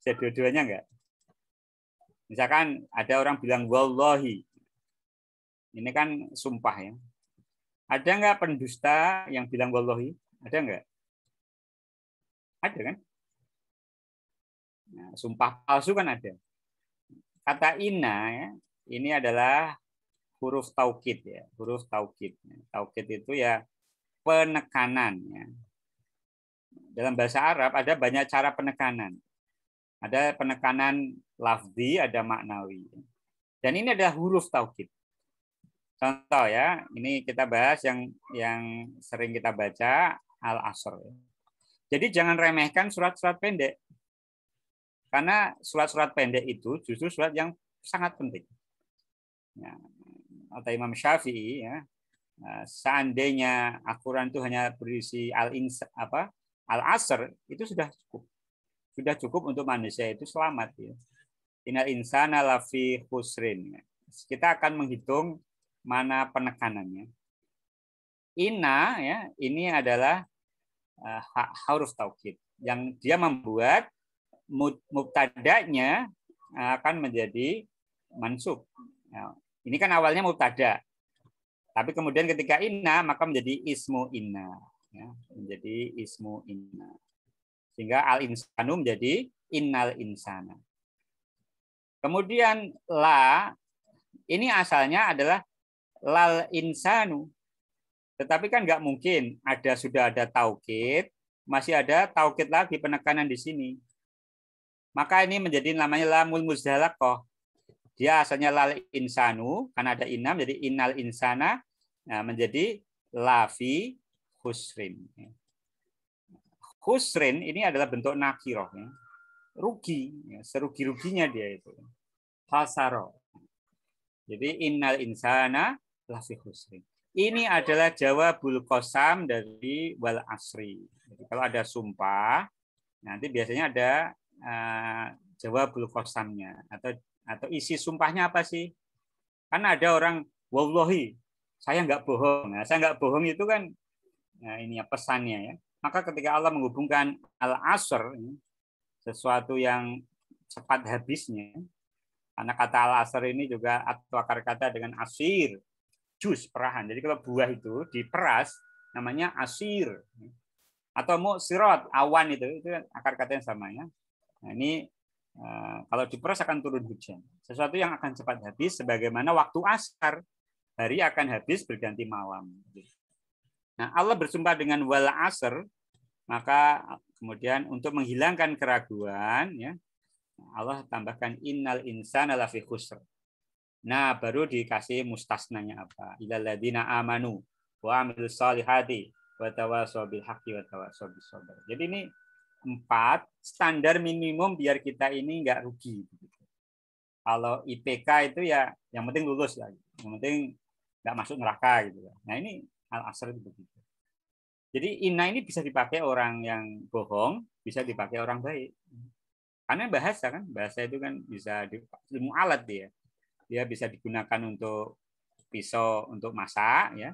Bisa dua-duanya enggak? Misalkan ada orang bilang wallahi. Ini kan sumpah ya. Ada nggak pendusta yang bilang wallahi? Ada nggak? Ada kan? Nah, sumpah palsu kan ada. Kata ina ya, ini adalah huruf taukid ya, huruf taukid. Taukid itu ya penekanan ya. Dalam bahasa Arab ada banyak cara penekanan. Ada penekanan lafzi, ada maknawi. Dan ini adalah huruf taukid. Contoh ya, ini kita bahas yang yang sering kita baca Al-Asr. Jadi jangan remehkan surat-surat pendek. Karena surat-surat pendek itu justru surat yang sangat penting. Ya, atau Imam Syafi'i ya, nah, seandainya Al-Quran itu hanya berisi al apa al-asr itu sudah cukup sudah cukup untuk manusia itu selamat ya. Inal insana lafi khusrin. Kita akan menghitung mana penekanannya. Ina ya, ini adalah uh, eh, huruf taukid yang dia membuat mubtadanya akan menjadi mansub. Nah, ini kan awalnya mubtada. Tapi kemudian ketika ina maka menjadi ismu ina ya, menjadi ismu inna. Sehingga al insanu menjadi innal insana. Kemudian la ini asalnya adalah lal insanu. Tetapi kan nggak mungkin ada sudah ada taukid, masih ada taukid lagi penekanan di sini. Maka ini menjadi namanya lamul muzdalakoh. Dia asalnya lal insanu, karena ada inam, jadi inal insana, nah, menjadi lafi husrin. Husrin ini adalah bentuk nakiroh. Ya. Rugi, ya, serugi-ruginya dia itu. Hasaro. Jadi innal insana lafi Husri. Ini adalah jawabul kosam dari wal asri. Jadi kalau ada sumpah, nanti biasanya ada uh, eh, jawabul kosamnya atau atau isi sumpahnya apa sih? Karena ada orang wallahi saya nggak bohong. Nah, saya nggak bohong itu kan nah ini ya pesannya ya. Maka ketika Allah menghubungkan al asr sesuatu yang cepat habisnya karena kata al asr ini juga atau akar kata dengan asir jus perahan. Jadi kalau buah itu diperas namanya asir atau mau sirot awan itu itu kan akar katanya sama ya. Nah, ini eh, kalau diperas akan turun hujan. Sesuatu yang akan cepat habis sebagaimana waktu asar hari akan habis berganti malam. Nah, Allah bersumpah dengan wal asr maka kemudian untuk menghilangkan keraguan ya Allah tambahkan innal insana lafi khusr. Nah, baru dikasih mustasnanya apa? Ilaladina amanu wa amil salihati wa tawasobil haqi wa tawasobil bis Jadi ini empat standar minimum biar kita ini nggak rugi. Gitu. Kalau IPK itu ya yang penting lulus lah, gitu. yang penting nggak masuk neraka gitu. ya. Nah ini al asr itu begitu. Jadi inna ini bisa dipakai orang yang bohong, bisa dipakai orang baik. Karena bahasa kan, bahasa itu kan bisa di, ilmu alat dia dia ya, bisa digunakan untuk pisau untuk masak ya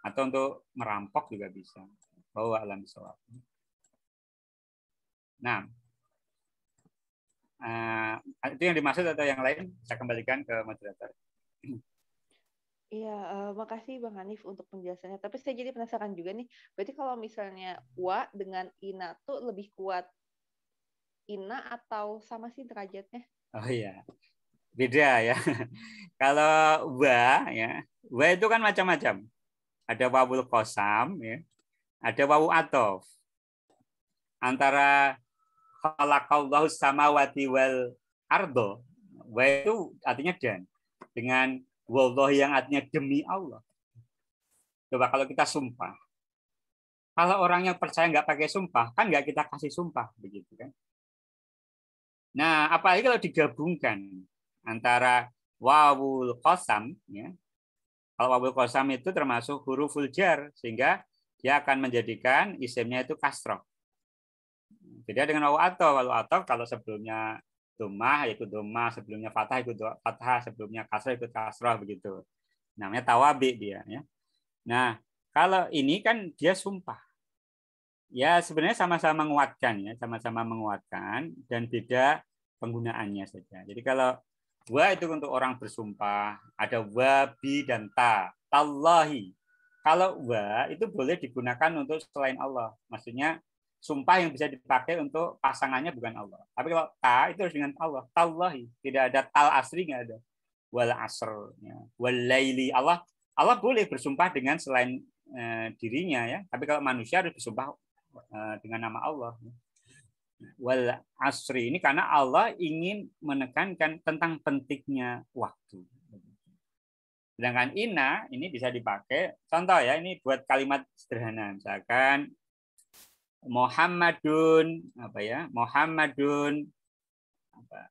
atau untuk merampok juga bisa. bawa alam soal. Nah, uh, itu yang dimaksud atau yang lain? Saya kembalikan ke moderator. Iya, uh, makasih Bang Hanif untuk penjelasannya. Tapi saya jadi penasaran juga nih. Berarti kalau misalnya wa dengan ina tuh lebih kuat ina atau sama sih derajatnya? Oh iya, Beda ya. Kalau wa ya, wa itu kan macam-macam. Ada wawul kosam ya. Ada wawu atof. Antara khalaqallahu samawati wal ardo. Wa itu artinya dan. Dengan wallahi yang artinya demi Allah. Coba kalau kita sumpah. Kalau orang yang percaya nggak pakai sumpah, kan nggak kita kasih sumpah begitu kan. Nah, apalagi kalau digabungkan antara wawul kosam ya. Kalau wawul kosam itu termasuk huruf jar sehingga dia akan menjadikan isimnya itu kasroh. Beda dengan wawu atau wawu atau kalau sebelumnya domah ikut domah, sebelumnya fathah ikut fathah, sebelumnya kasroh ikut kasroh begitu. Namanya tawabi dia ya. Nah, kalau ini kan dia sumpah. Ya sebenarnya sama-sama menguatkan ya, sama-sama menguatkan dan beda penggunaannya saja. Jadi kalau Wa itu untuk orang bersumpah. Ada wa, bi, dan ta. Tallahi. Kalau wa itu boleh digunakan untuk selain Allah. Maksudnya sumpah yang bisa dipakai untuk pasangannya bukan Allah. Tapi kalau ta itu harus dengan Allah. Tallahi. Tidak ada tal asri nggak ada. Wal asr. Ya. Wal laili. Allah Allah boleh bersumpah dengan selain eh, dirinya ya. Tapi kalau manusia harus bersumpah eh, dengan nama Allah wal asri ini karena Allah ingin menekankan tentang pentingnya waktu. Sedangkan ina ini bisa dipakai contoh ya ini buat kalimat sederhana misalkan Muhammadun apa ya Muhammadun apa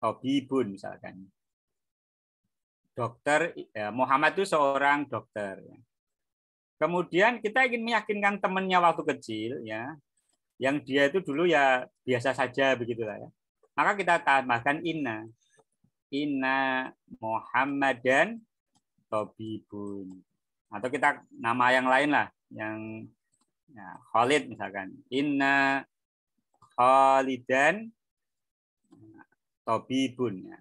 Tobibun misalkan dokter ya, Muhammad itu seorang dokter ya. kemudian kita ingin meyakinkan temannya waktu kecil ya yang dia itu dulu ya biasa saja begitulah ya. Maka kita tambahkan inna. Inna Muhammadan tabibun. Atau kita nama yang lain lah yang ya, Khalid misalkan. Inna Khalidan tabibun ya.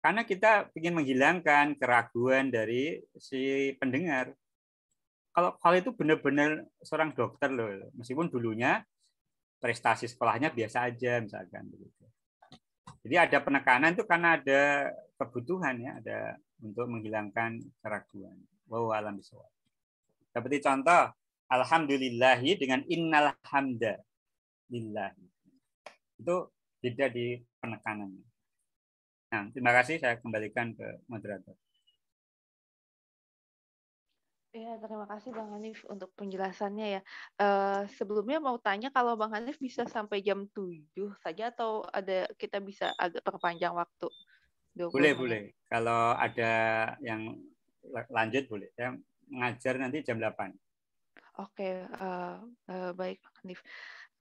Karena kita ingin menghilangkan keraguan dari si pendengar. Kalau Khalid itu benar-benar seorang dokter loh, meskipun dulunya prestasi sekolahnya biasa aja misalkan begitu. Jadi ada penekanan itu karena ada kebutuhan ya, ada untuk menghilangkan keraguan. Wow, alam bisawab. Seperti contoh, alhamdulillahi dengan innal hamda lillahi. Itu beda di penekanannya. Nah, terima kasih saya kembalikan ke moderator. Ya, terima kasih Bang Hanif untuk penjelasannya ya. Uh, sebelumnya mau tanya kalau Bang Hanif bisa sampai jam 7 saja atau ada kita bisa agak perpanjang waktu? boleh, boleh. Kalau ada yang lanjut boleh. Saya ngajar nanti jam 8. Oke, uh, uh, baik Bang Hanif.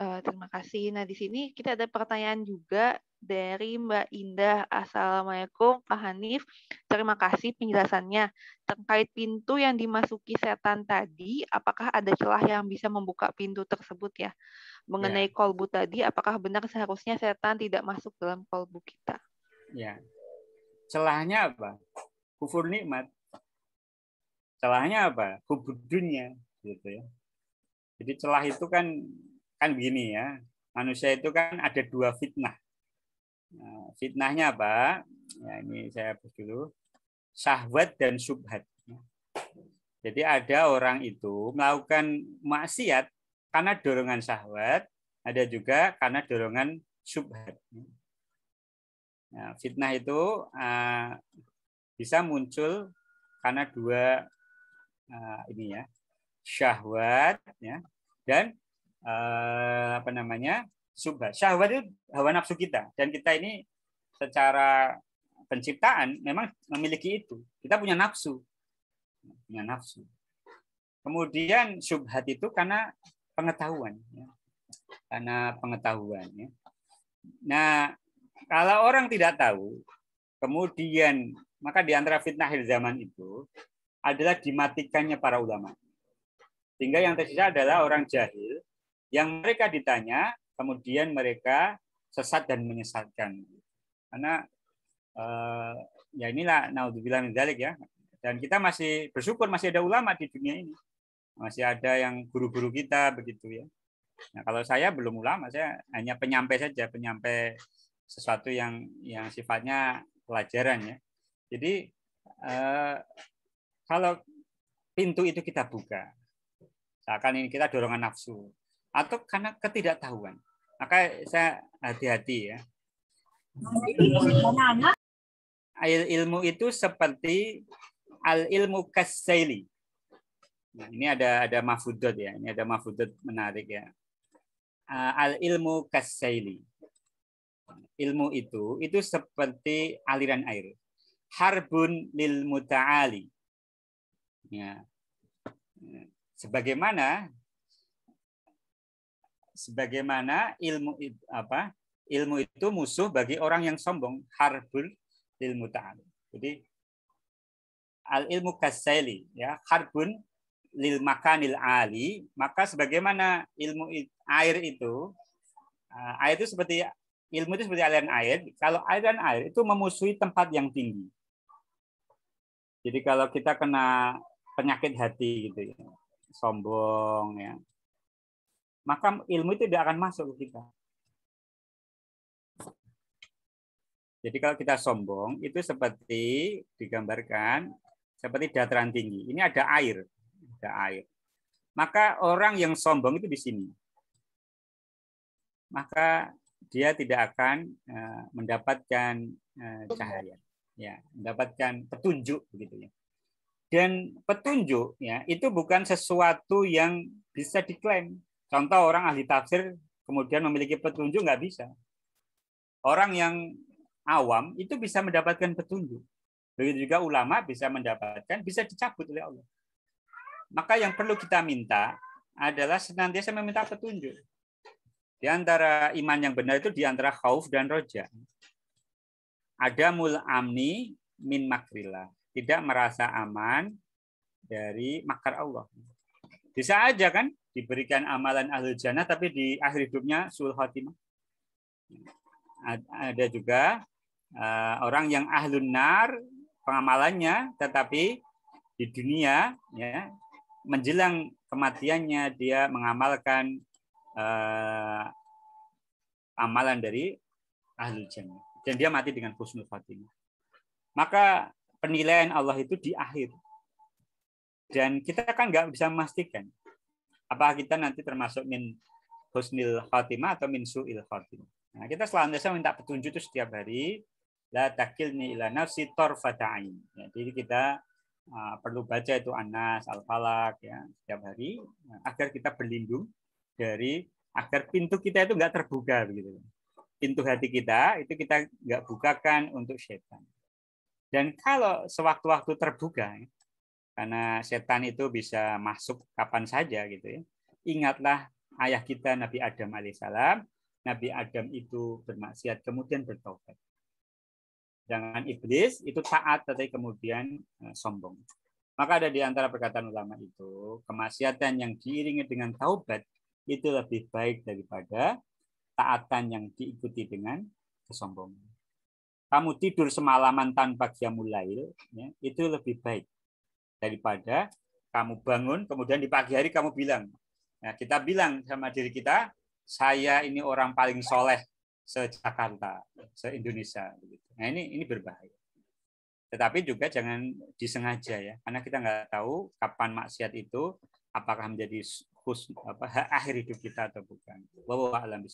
Uh, terima kasih. Nah, di sini kita ada pertanyaan juga dari Mbak Indah. Assalamualaikum Pak Hanif. Terima kasih penjelasannya. Terkait pintu yang dimasuki setan tadi, apakah ada celah yang bisa membuka pintu tersebut ya? Mengenai ya. kolbu tadi, apakah benar seharusnya setan tidak masuk dalam kolbu kita? Ya. Celahnya apa? Kufur nikmat. Celahnya apa? Kubur dunia. Gitu ya. Jadi celah itu kan kan begini ya. Manusia itu kan ada dua fitnah Nah, fitnahnya apa? Ya, ini saya hapus dulu. Sahwat dan subhat. Jadi ada orang itu melakukan maksiat karena dorongan sahwat, ada juga karena dorongan subhat. Nah, fitnah itu ah, bisa muncul karena dua ah, ini ya syahwat ya dan ah, apa namanya subhat. Syahwat itu hawa nafsu kita dan kita ini secara penciptaan memang memiliki itu. Kita punya nafsu. Punya nafsu. Kemudian syubhat itu karena pengetahuan ya. Karena pengetahuan ya. Nah, kalau orang tidak tahu, kemudian maka di antara fitnah akhir zaman itu adalah dimatikannya para ulama. Sehingga yang tersisa adalah orang jahil yang mereka ditanya kemudian mereka sesat dan menyesatkan. Karena eh, ya inilah naudzubillah min dzalik ya. Dan kita masih bersyukur masih ada ulama di dunia ini. Masih ada yang guru-guru kita begitu ya. Nah, kalau saya belum ulama, saya hanya penyampai saja, penyampai sesuatu yang yang sifatnya pelajaran ya. Jadi eh, kalau pintu itu kita buka, seakan ini kita dorongan nafsu atau karena ketidaktahuan. Maka saya hati-hati ya. Air Ilmu itu seperti al ilmu kasaili. Nah, ini ada ada mafudot ya, ini ada mafudot menarik ya. Ah, al ilmu kasaili. Ilmu itu itu seperti aliran air. Harbun lil mutaali. Ya. Sebagaimana sebagaimana ilmu apa ilmu itu musuh bagi orang yang sombong harbul ilmu ta'al. Jadi al ilmu kasaili ya harbun lil makanil ali maka sebagaimana ilmu air itu ah, air itu seperti ilmu itu seperti aliran air kalau aliran air itu memusuhi tempat yang tinggi jadi kalau kita kena penyakit hati gitu ya sombong ya maka ilmu itu tidak akan masuk ke kita. Jadi kalau kita sombong itu seperti digambarkan seperti dataran tinggi. Ini ada air, ada air. Maka orang yang sombong itu di sini. Maka dia tidak akan eh, mendapatkan eh, cahaya, ya, mendapatkan petunjuk begitu ya. Dan petunjuk ya itu bukan sesuatu yang bisa diklaim. Contoh orang ahli tafsir kemudian memiliki petunjuk nggak bisa. Orang yang awam itu bisa mendapatkan petunjuk. Begitu juga ulama bisa mendapatkan, bisa dicabut oleh Allah. Maka yang perlu kita minta adalah senantiasa meminta petunjuk. Di antara iman yang benar itu di antara khauf dan roja. Ada mul amni min makrila Tidak merasa aman dari makar Allah. Bisa aja kan diberikan amalan ahli jannah tapi di akhir hidupnya sul khatimah. Ada juga uh, orang yang ahlun nar pengamalannya tetapi di dunia ya menjelang kematiannya dia mengamalkan uh, amalan dari ahli jannah dan dia mati dengan husnul khatimah. Maka penilaian Allah itu di akhir. Dan kita kan nggak bisa memastikan Apakah kita nanti termasuk min husnil khotimah atau min su'il khotimah? Nah, kita selalu minta petunjuk itu setiap hari. La takilni ila nafsi torfata'in. Ya, jadi kita uh, perlu baca itu Anas, Al-Falak ya, setiap hari ya, agar kita berlindung dari agar pintu kita itu enggak terbuka begitu. Pintu hati kita itu kita enggak bukakan untuk setan. Dan kalau sewaktu-waktu terbuka, ya, karena setan itu bisa masuk kapan saja gitu ya. Ingatlah ayah kita Nabi Adam alaihissalam. Nabi Adam itu bermaksiat kemudian bertobat. Jangan iblis itu taat tetapi kemudian eh, sombong. Maka ada di antara perkataan ulama itu, kemaksiatan yang diiringi dengan taubat itu lebih baik daripada taatan yang diikuti dengan kesombongan. Kamu tidur semalaman tanpa qiyamul lail, ya, itu lebih baik daripada kamu bangun kemudian di pagi hari kamu bilang nah kita bilang sama diri kita saya ini orang paling soleh se Jakarta se Indonesia nah ini ini berbahaya tetapi juga jangan disengaja ya karena kita nggak tahu kapan maksiat itu apakah menjadi khus apa akhir hidup kita atau bukan. Wallahu a'lam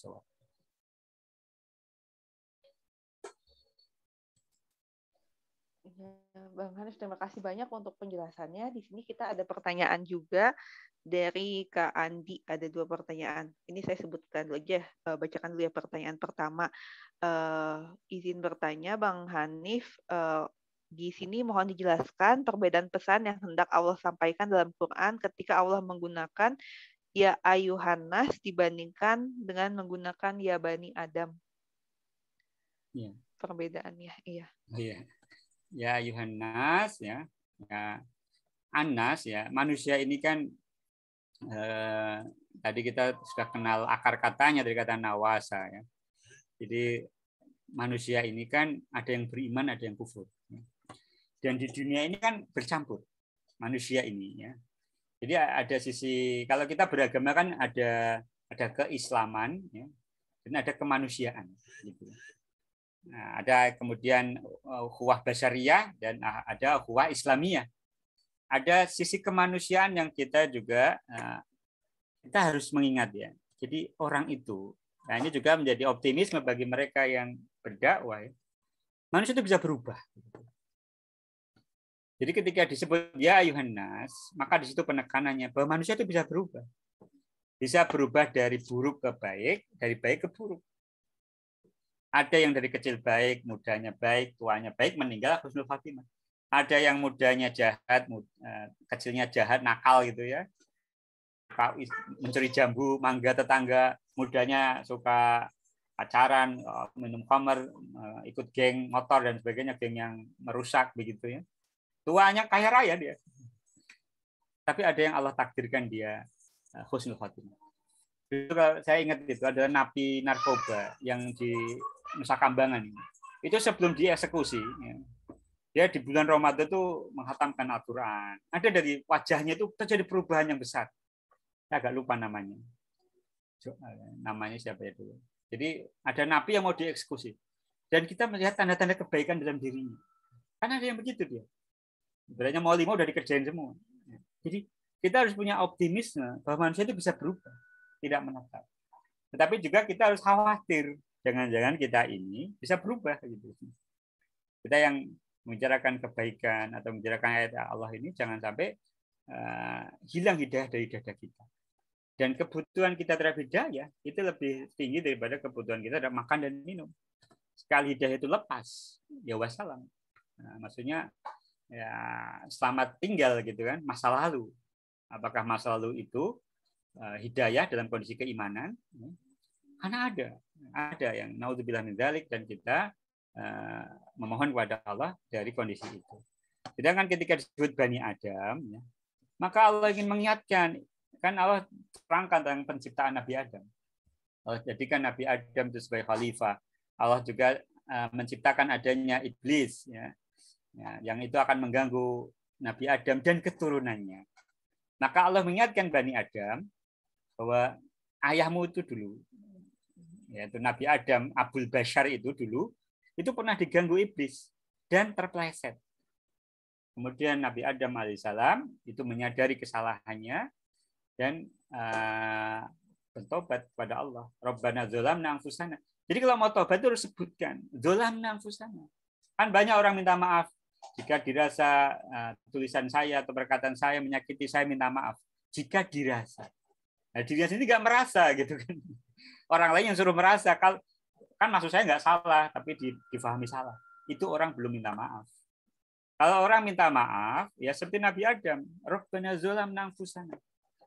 Iya, Bang Hanif, terima kasih banyak untuk penjelasannya. Di sini kita ada pertanyaan juga dari Kak Andi. Ada dua pertanyaan. Ini saya sebutkan dulu aja. Eh, bacakan dulu ya pertanyaan pertama. Uh, izin bertanya, Bang Hanif, uh, di sini mohon dijelaskan perbedaan pesan yang hendak Allah sampaikan dalam Quran ketika Allah menggunakan ya Ayuhanas dibandingkan dengan menggunakan ya Bani Adam. Ya. Perbedaannya, iya. Iya ya Yohanes ya, ya Anas ya manusia ini kan eh, tadi kita sudah kenal akar katanya dari kata nawasa ya. Jadi manusia ini kan ada yang beriman ada yang kufur. Ya. Dan di dunia ini kan bercampur manusia ini ya. Jadi ada sisi kalau kita beragama kan ada ada keislaman ya, dan ada kemanusiaan. Gitu. Nah, ada kemudian eh, huwah basaria dan ah, ada huwah islamiyah. Ada sisi kemanusiaan yang kita juga eh, kita harus mengingat ya. Jadi orang itu, nah ini juga menjadi optimisme bagi mereka yang berdakwah. Ya. Manusia itu bisa berubah. Jadi ketika disebut ya Yohanes, maka di situ penekanannya bahwa manusia itu bisa berubah. Bisa berubah dari buruk ke baik, dari baik ke buruk. Ada yang dari kecil baik, mudanya baik, tuanya baik, meninggal husnul khatimah. Ada yang mudanya jahat, eh, kecilnya jahat, nakal gitu ya. Mencuri jambu, mangga tetangga, mudanya suka pacaran, eh, minum kamar, eh, ikut geng motor dan sebagainya, geng yang merusak begitu ya. Tuanya kaya raya dia. Tapi ada yang Allah takdirkan dia husnul khatimah. saya ingat itu adalah napi narkoba yang di Nusa Kambangan. Itu sebelum dieksekusi. Ya. Dia di bulan Ramadan itu menghatamkan Al-Quran. Ada dari wajahnya itu terjadi perubahan yang besar. Saya agak lupa namanya. Eh, namanya siapa itu Jadi ada napi yang mau dieksekusi. Dan kita melihat tanda-tanda kebaikan dalam dirinya. Karena ada yang begitu dia. Sebenarnya mau lima udah dikerjain semua. Ya. Jadi kita harus punya optimisme bahwa manusia itu bisa berubah, tidak menetap. Tetapi juga kita harus khawatir jangan-jangan kita ini bisa berubah gitu. Kita yang membicarakan kebaikan atau membicarakan ayat Allah ini jangan sampai uh, hilang hidayah dari dada kita. Dan kebutuhan kita terhadap hidayah itu lebih tinggi daripada kebutuhan kita terhadap makan dan minum. Sekali hidayah itu lepas, ya wassalam. Nah, maksudnya ya selamat tinggal gitu kan masa lalu. Apakah masa lalu itu uh, hidayah dalam kondisi keimanan? Karena ada ada yang naudzubillah min dan kita uh, memohon kepada Allah dari kondisi itu. Sedangkan ketika disebut Bani Adam, ya, maka Allah ingin mengingatkan, kan Allah terangkan tentang penciptaan Nabi Adam. Allah jadikan Nabi Adam itu sebagai khalifah. Allah juga uh, menciptakan adanya iblis, ya, ya, yang itu akan mengganggu Nabi Adam dan keturunannya. Maka Allah mengingatkan Bani Adam bahwa ayahmu itu dulu yaitu Nabi Adam Abul Bashar itu dulu itu pernah diganggu iblis dan terpleset. Kemudian Nabi Adam alaihissalam itu menyadari kesalahannya dan uh, bertobat kepada Allah. Robbana zolamna nafusana. Jadi kalau mau tobat itu harus sebutkan. zolam nafusana. Kan banyak orang minta maaf. Jika dirasa uh, tulisan saya atau perkataan saya menyakiti saya, minta maaf. Jika dirasa. Nah, dirinya sendiri nggak merasa gitu kan orang lain yang suruh merasa kalau kan maksud saya nggak salah tapi difahami salah itu orang belum minta maaf kalau orang minta maaf ya seperti Nabi Adam Rabbana zulam nangfusana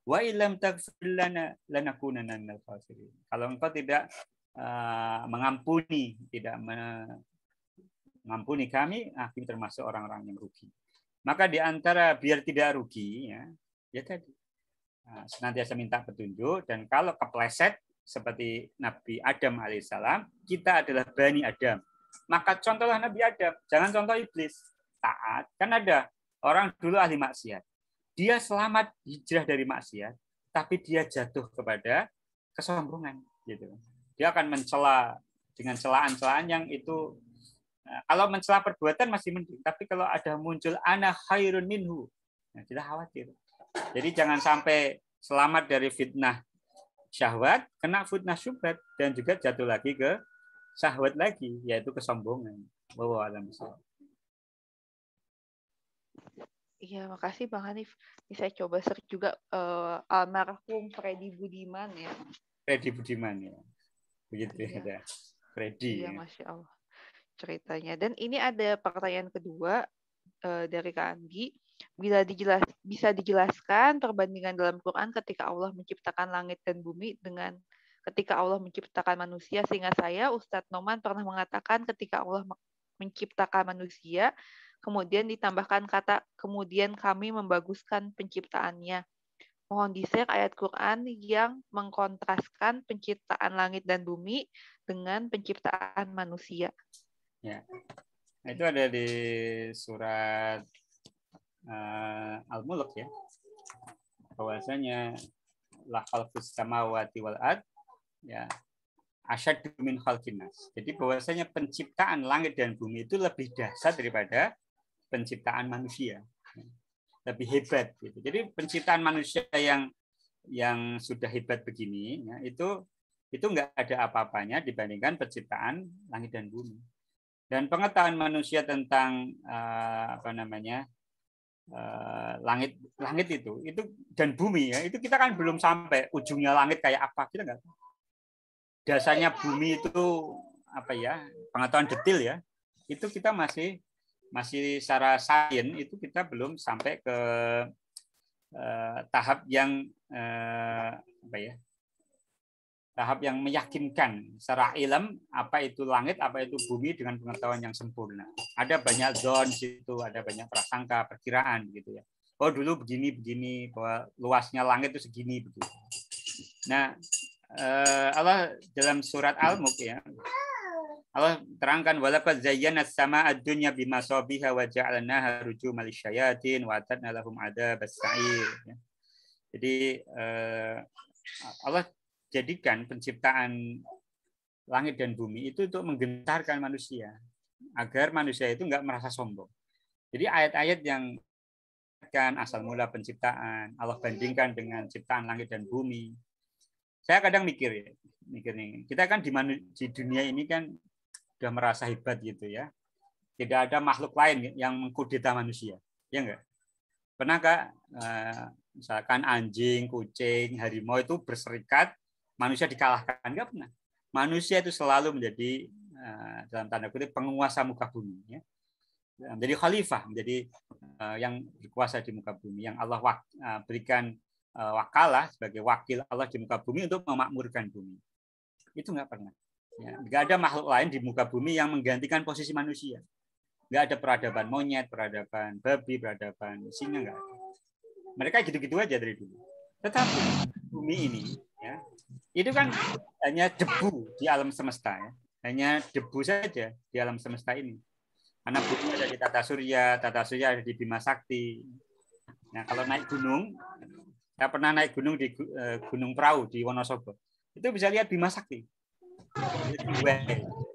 wa ilam taghfir lana kalau engkau tidak uh, mengampuni tidak mengampuni kami akhir kami termasuk orang-orang yang rugi maka di antara biar tidak rugi ya ya tadi Nah, senantiasa minta petunjuk dan kalau kepleset seperti Nabi Adam alaihissalam, kita adalah Bani Adam. Maka contohlah Nabi Adam, jangan contoh iblis. Taat, kan ada orang dulu ahli maksiat. Dia selamat hijrah dari maksiat, tapi dia jatuh kepada kesombongan. Gitu. Dia akan mencela dengan celaan-celaan yang itu eh, kalau mencela perbuatan masih mending, tapi kalau ada muncul anak khairun minhu, nah kita khawatir. Jadi jangan sampai selamat dari fitnah syahwat, kena fitnah syubhat dan juga jatuh lagi ke syahwat lagi, yaitu kesombongan. Bawa alam Iya, makasih Bang Hanif. Ini saya coba search juga uh, almarhum Freddy Budiman ya. Freddy Budiman ya. Begitu ya. Iya. ada. Freddy. Iya, ya. Masya Allah. Ceritanya. Dan ini ada pertanyaan kedua uh, dari Kak Anggi. Bila dijelas, bisa dijelaskan perbandingan dalam Quran ketika Allah menciptakan langit dan bumi dengan ketika Allah menciptakan manusia. Sehingga saya, Ustadz Noman pernah mengatakan ketika Allah menciptakan manusia, kemudian ditambahkan kata kemudian kami membaguskan penciptaannya. Mohon di ayat Quran yang mengkontraskan penciptaan langit dan bumi dengan penciptaan manusia. Ya. Itu ada di surat uh, eh, al muluk ya bahwasanya lafal khalqus samawati wal ad ya asyad min khalqinas. Jadi bahwasanya penciptaan langit dan bumi itu lebih dahsyat daripada penciptaan manusia. Lebih hebat gitu. Jadi penciptaan manusia yang yang sudah hebat begini ya, itu itu enggak ada apa-apanya dibandingkan penciptaan langit dan bumi. Dan pengetahuan manusia tentang eh, apa namanya? Eh, langit langit itu itu dan bumi ya itu kita kan belum sampai ujungnya langit kayak apa kita gitu nggak dasarnya bumi itu apa ya pengetahuan detail ya itu kita masih masih secara sains itu kita belum sampai ke eh, tahap yang eh, apa ya tahap yang meyakinkan secara ilm apa itu langit, apa itu bumi dengan pengetahuan yang sempurna. Ada banyak zon situ, ada banyak prasangka, perkiraan gitu ya. Oh dulu begini begini bahwa luasnya langit itu segini begitu. Nah eh, Allah dalam surat Al-Mulk ya Allah terangkan walaqad zayyana as-samaa'a ad-dunya bimasabiha wa ja'alnaha rujuman lisyayatin wa atadna lahum ya. Jadi eh, Allah jadikan penciptaan langit dan bumi itu untuk menggentarkan manusia agar manusia itu nggak merasa sombong. Jadi ayat-ayat yang kan asal mula penciptaan Allah bandingkan dengan ciptaan langit dan bumi. Saya kadang mikir ya, mikir nih, kita kan di, di dunia ini kan sudah merasa hebat gitu ya. Tidak ada makhluk lain yang mengkudeta manusia, ya enggak? kak eh, misalkan anjing, kucing, harimau itu berserikat manusia dikalahkan nggak pernah manusia itu selalu menjadi eh, dalam tanda kutip penguasa muka bumi ya. Eh, menjadi khalifah menjadi eh, yang berkuasa di muka bumi yang Allah berikan wakalah sebagai wakil Allah di muka bumi untuk memakmurkan bumi itu nggak pernah ya. nggak ada makhluk lain di muka bumi yang menggantikan posisi manusia nggak ada peradaban monyet peradaban babi peradaban singa nggak ada mereka gitu-gitu aja dari dulu tetapi bumi ini Ya. itu kan hanya debu di alam semesta ya hanya debu saja di alam semesta ini karena bumi ada di tata surya tata surya ada di bima sakti nah kalau naik gunung saya pernah naik gunung di eh, gunung perahu di wonosobo itu bisa lihat bima sakti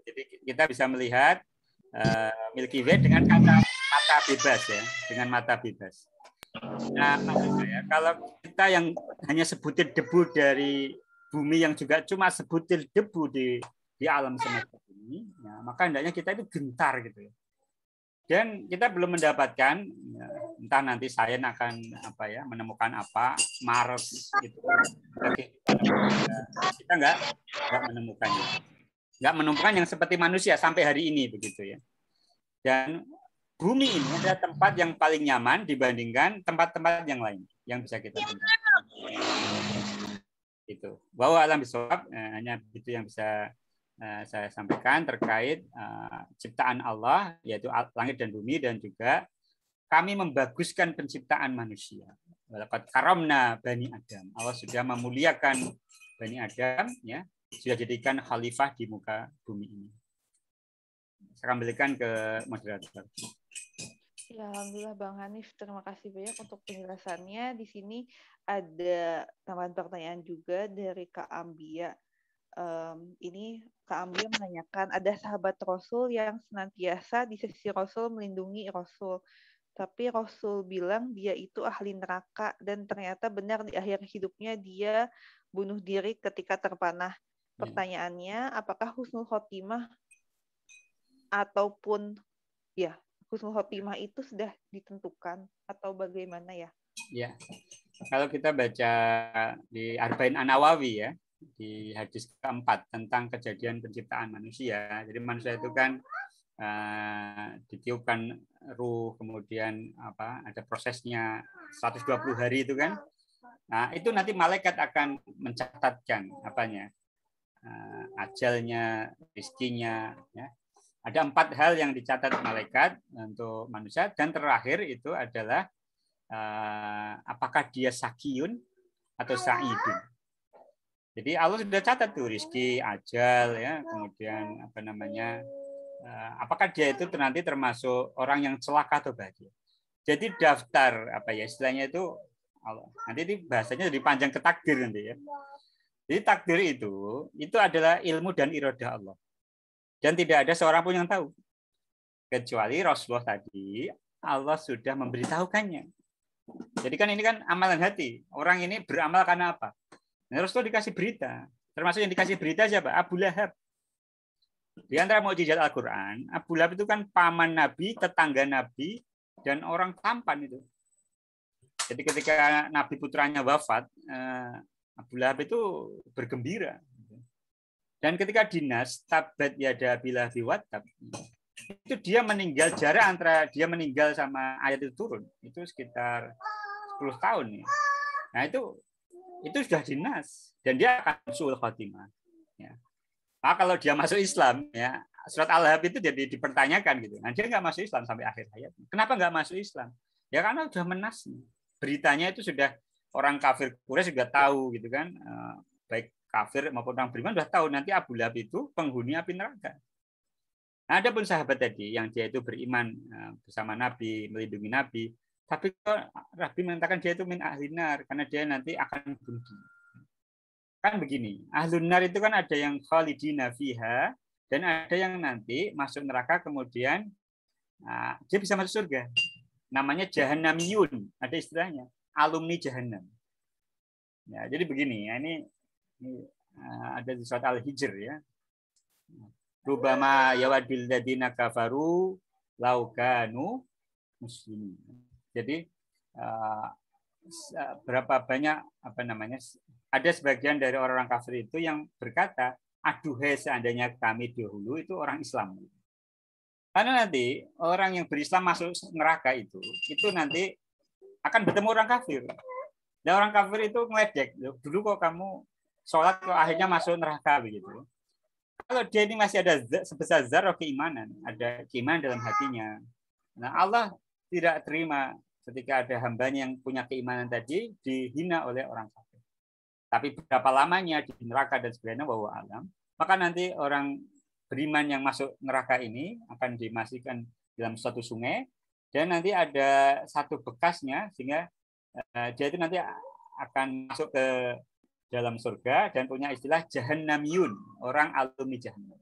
jadi kita bisa melihat uh, Milky Way dengan mata bebas ya dengan mata bebas nah maksud saya kalau kita yang hanya sebutir debu dari bumi yang juga cuma sebutir debu di di alam semesta ini, ya, maka hendaknya kita itu gentar gitu ya. Dan kita belum mendapatkan ya, entah nanti sains akan apa ya menemukan apa Mars gitu. Oke, kita nggak nggak menemukannya. Nggak menemukan yang seperti manusia sampai hari ini begitu ya. Dan bumi ini adalah tempat yang paling nyaman dibandingkan tempat-tempat yang lain yang bisa kita ya. Itu. Bahwa alam bisawab eh, hanya begitu yang bisa eh, saya sampaikan terkait eh, ciptaan Allah yaitu langit dan bumi dan juga kami membaguskan penciptaan manusia. walaupun karamna bani Adam. Allah sudah memuliakan bani Adam ya, sudah jadikan khalifah di muka bumi ini. Saya kembalikan ke moderator. Ya, Alhamdulillah Bang Hanif, terima kasih banyak untuk penjelasannya. Di sini ada tambahan pertanyaan juga dari Kak Ambia. Um, ini Kak Ambia menanyakan, ada sahabat Rasul yang senantiasa di sisi Rasul melindungi Rasul. Tapi Rasul bilang dia itu ahli neraka dan ternyata benar di akhir hidupnya dia bunuh diri ketika terpanah. Hmm. Pertanyaannya, apakah husnul khotimah ataupun ya husnul khotimah itu sudah ditentukan atau bagaimana ya? Ya, kalau kita baca di Arba'in Anawawi ya di hadis keempat tentang kejadian penciptaan manusia. Jadi manusia itu kan uh, ditiupkan ruh, kemudian apa ada prosesnya 120 hari itu kan. Nah itu nanti malaikat akan mencatatkan apanya uh, ajalnya, rizkinya, ya, ada empat hal yang dicatat malaikat untuk manusia dan terakhir itu adalah uh, apakah dia sakiyun atau sa'idun. Jadi Allah sudah catat tuh rizki, ajal, ya, kemudian apa namanya, eh, apakah dia itu nanti termasuk orang yang celaka atau bahagia. Jadi daftar apa ya istilahnya itu Allah. Nanti ini bahasanya jadi panjang ke takdir nanti ya. Jadi takdir itu itu adalah ilmu dan iroda Allah dan tidak ada seorang pun yang tahu kecuali Rasulullah tadi Allah sudah memberitahukannya. Jadi kan ini kan amalan hati. Orang ini beramal karena apa? Nah, Rasulullah dikasih berita. Termasuk yang dikasih berita siapa? Abu Lahab. Di antara mukjizat Al-Quran, Abu Lahab itu kan paman Nabi, tetangga Nabi, dan orang tampan itu. Jadi ketika Nabi putranya wafat, eh, Abu Lahab itu bergembira. Dan ketika dinas tabat ada bila biwatab itu dia meninggal jarak antara dia meninggal sama ayat itu turun itu sekitar 10 tahun ya. Nah itu itu sudah dinas dan dia akan sul khatimah. Ya. Nah, kalau dia masuk Islam ya surat al-hab itu jadi dipertanyakan gitu. Nah, dia nggak masuk Islam sampai akhir hayat. Kenapa nggak masuk Islam? Ya karena sudah menas. Beritanya itu sudah orang kafir Quraisy sudah tahu gitu kan. Eh, baik kafir maupun orang beriman sudah tahu nanti Abu Lahab itu penghuni api neraka. Nah, ada pun sahabat tadi yang dia itu beriman eh, bersama Nabi, melindungi Nabi, tapi kalau Rabi mengatakan dia itu min ahlinar karena dia nanti akan bunuh Kan begini, ahlinar itu kan ada yang khalidina fiha dan ada yang nanti masuk neraka kemudian nah, dia bisa masuk surga. Namanya yun ada istilahnya, alumni jahanam. Ya, jadi begini, ya, ini ini eh, ada di surat Al-Hijr ya. Rubama yawadil ladina kafaru laukanu muslimin. Jadi eh, eh, berapa banyak apa namanya ada sebagian dari orang-orang kafir itu yang berkata aduh he seandainya kami dahulu itu orang Islam. Karena nanti orang yang berislam masuk neraka itu, itu nanti akan bertemu orang kafir. Dan orang kafir itu ngeledek. Dulu kok kamu sholat kalau akhirnya masuk neraka begitu. Kalau dia ini masih ada sebesar zarah keimanan, ada keimanan dalam hatinya. Nah Allah tidak terima ketika ada hambanya yang punya keimanan tadi dihina oleh orang kafir. Tapi berapa lamanya di neraka dan sebagainya bahwa alam, maka nanti orang beriman yang masuk neraka ini akan dimasukkan dalam suatu sungai dan nanti ada satu bekasnya sehingga eh, dia itu nanti akan masuk ke dalam surga dan punya istilah jahannamiyun, orang alumni jahannam.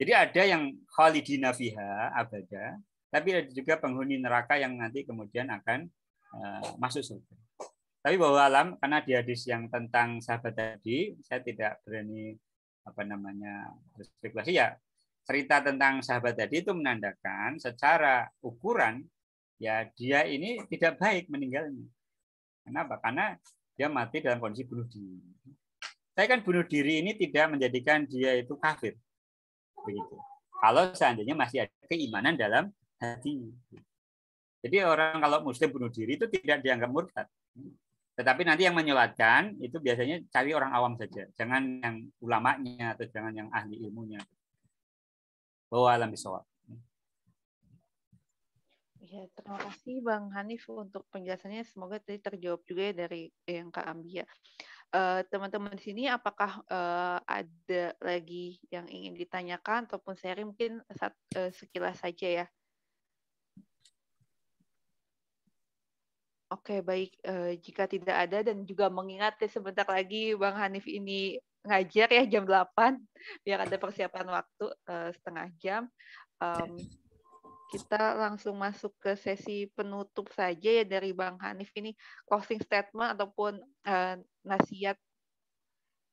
Jadi ada yang khalidina fiha abada, tapi ada juga penghuni neraka yang nanti kemudian akan uh, masuk surga. Tapi bahwa alam karena di hadis yang tentang sahabat tadi, saya tidak berani apa namanya berspekulasi ya. Cerita tentang sahabat tadi itu menandakan secara ukuran ya dia ini tidak baik meninggalnya. Kenapa? Karena dia mati dalam kondisi bunuh diri. Saya kan bunuh diri ini tidak menjadikan dia itu kafir. Begitu. Kalau seandainya masih ada keimanan dalam hati. Jadi orang kalau muslim bunuh diri itu tidak dianggap murtad. Tetapi nanti yang menyolatkan itu biasanya cari orang awam saja. Jangan yang ulamanya atau jangan yang ahli ilmunya. Bawa alam bisawab. Ya, terima kasih Bang Hanif untuk penjelasannya. Semoga tadi terjawab juga ya dari yang Kak Ambia. Ya. Eh, teman-teman uh, di sini apakah uh, ada lagi yang ingin ditanyakan ataupun sharing mungkin saat, uh, eh, sekilas saja ya. Oke, okay, baik. Uh, jika tidak ada dan juga mengingat ya, sebentar lagi Bang Hanif ini ngajar ya jam 8 biar ada persiapan waktu uh, setengah jam. Um, kita langsung masuk ke sesi penutup saja ya dari Bang Hanif ini closing statement ataupun uh, nasihat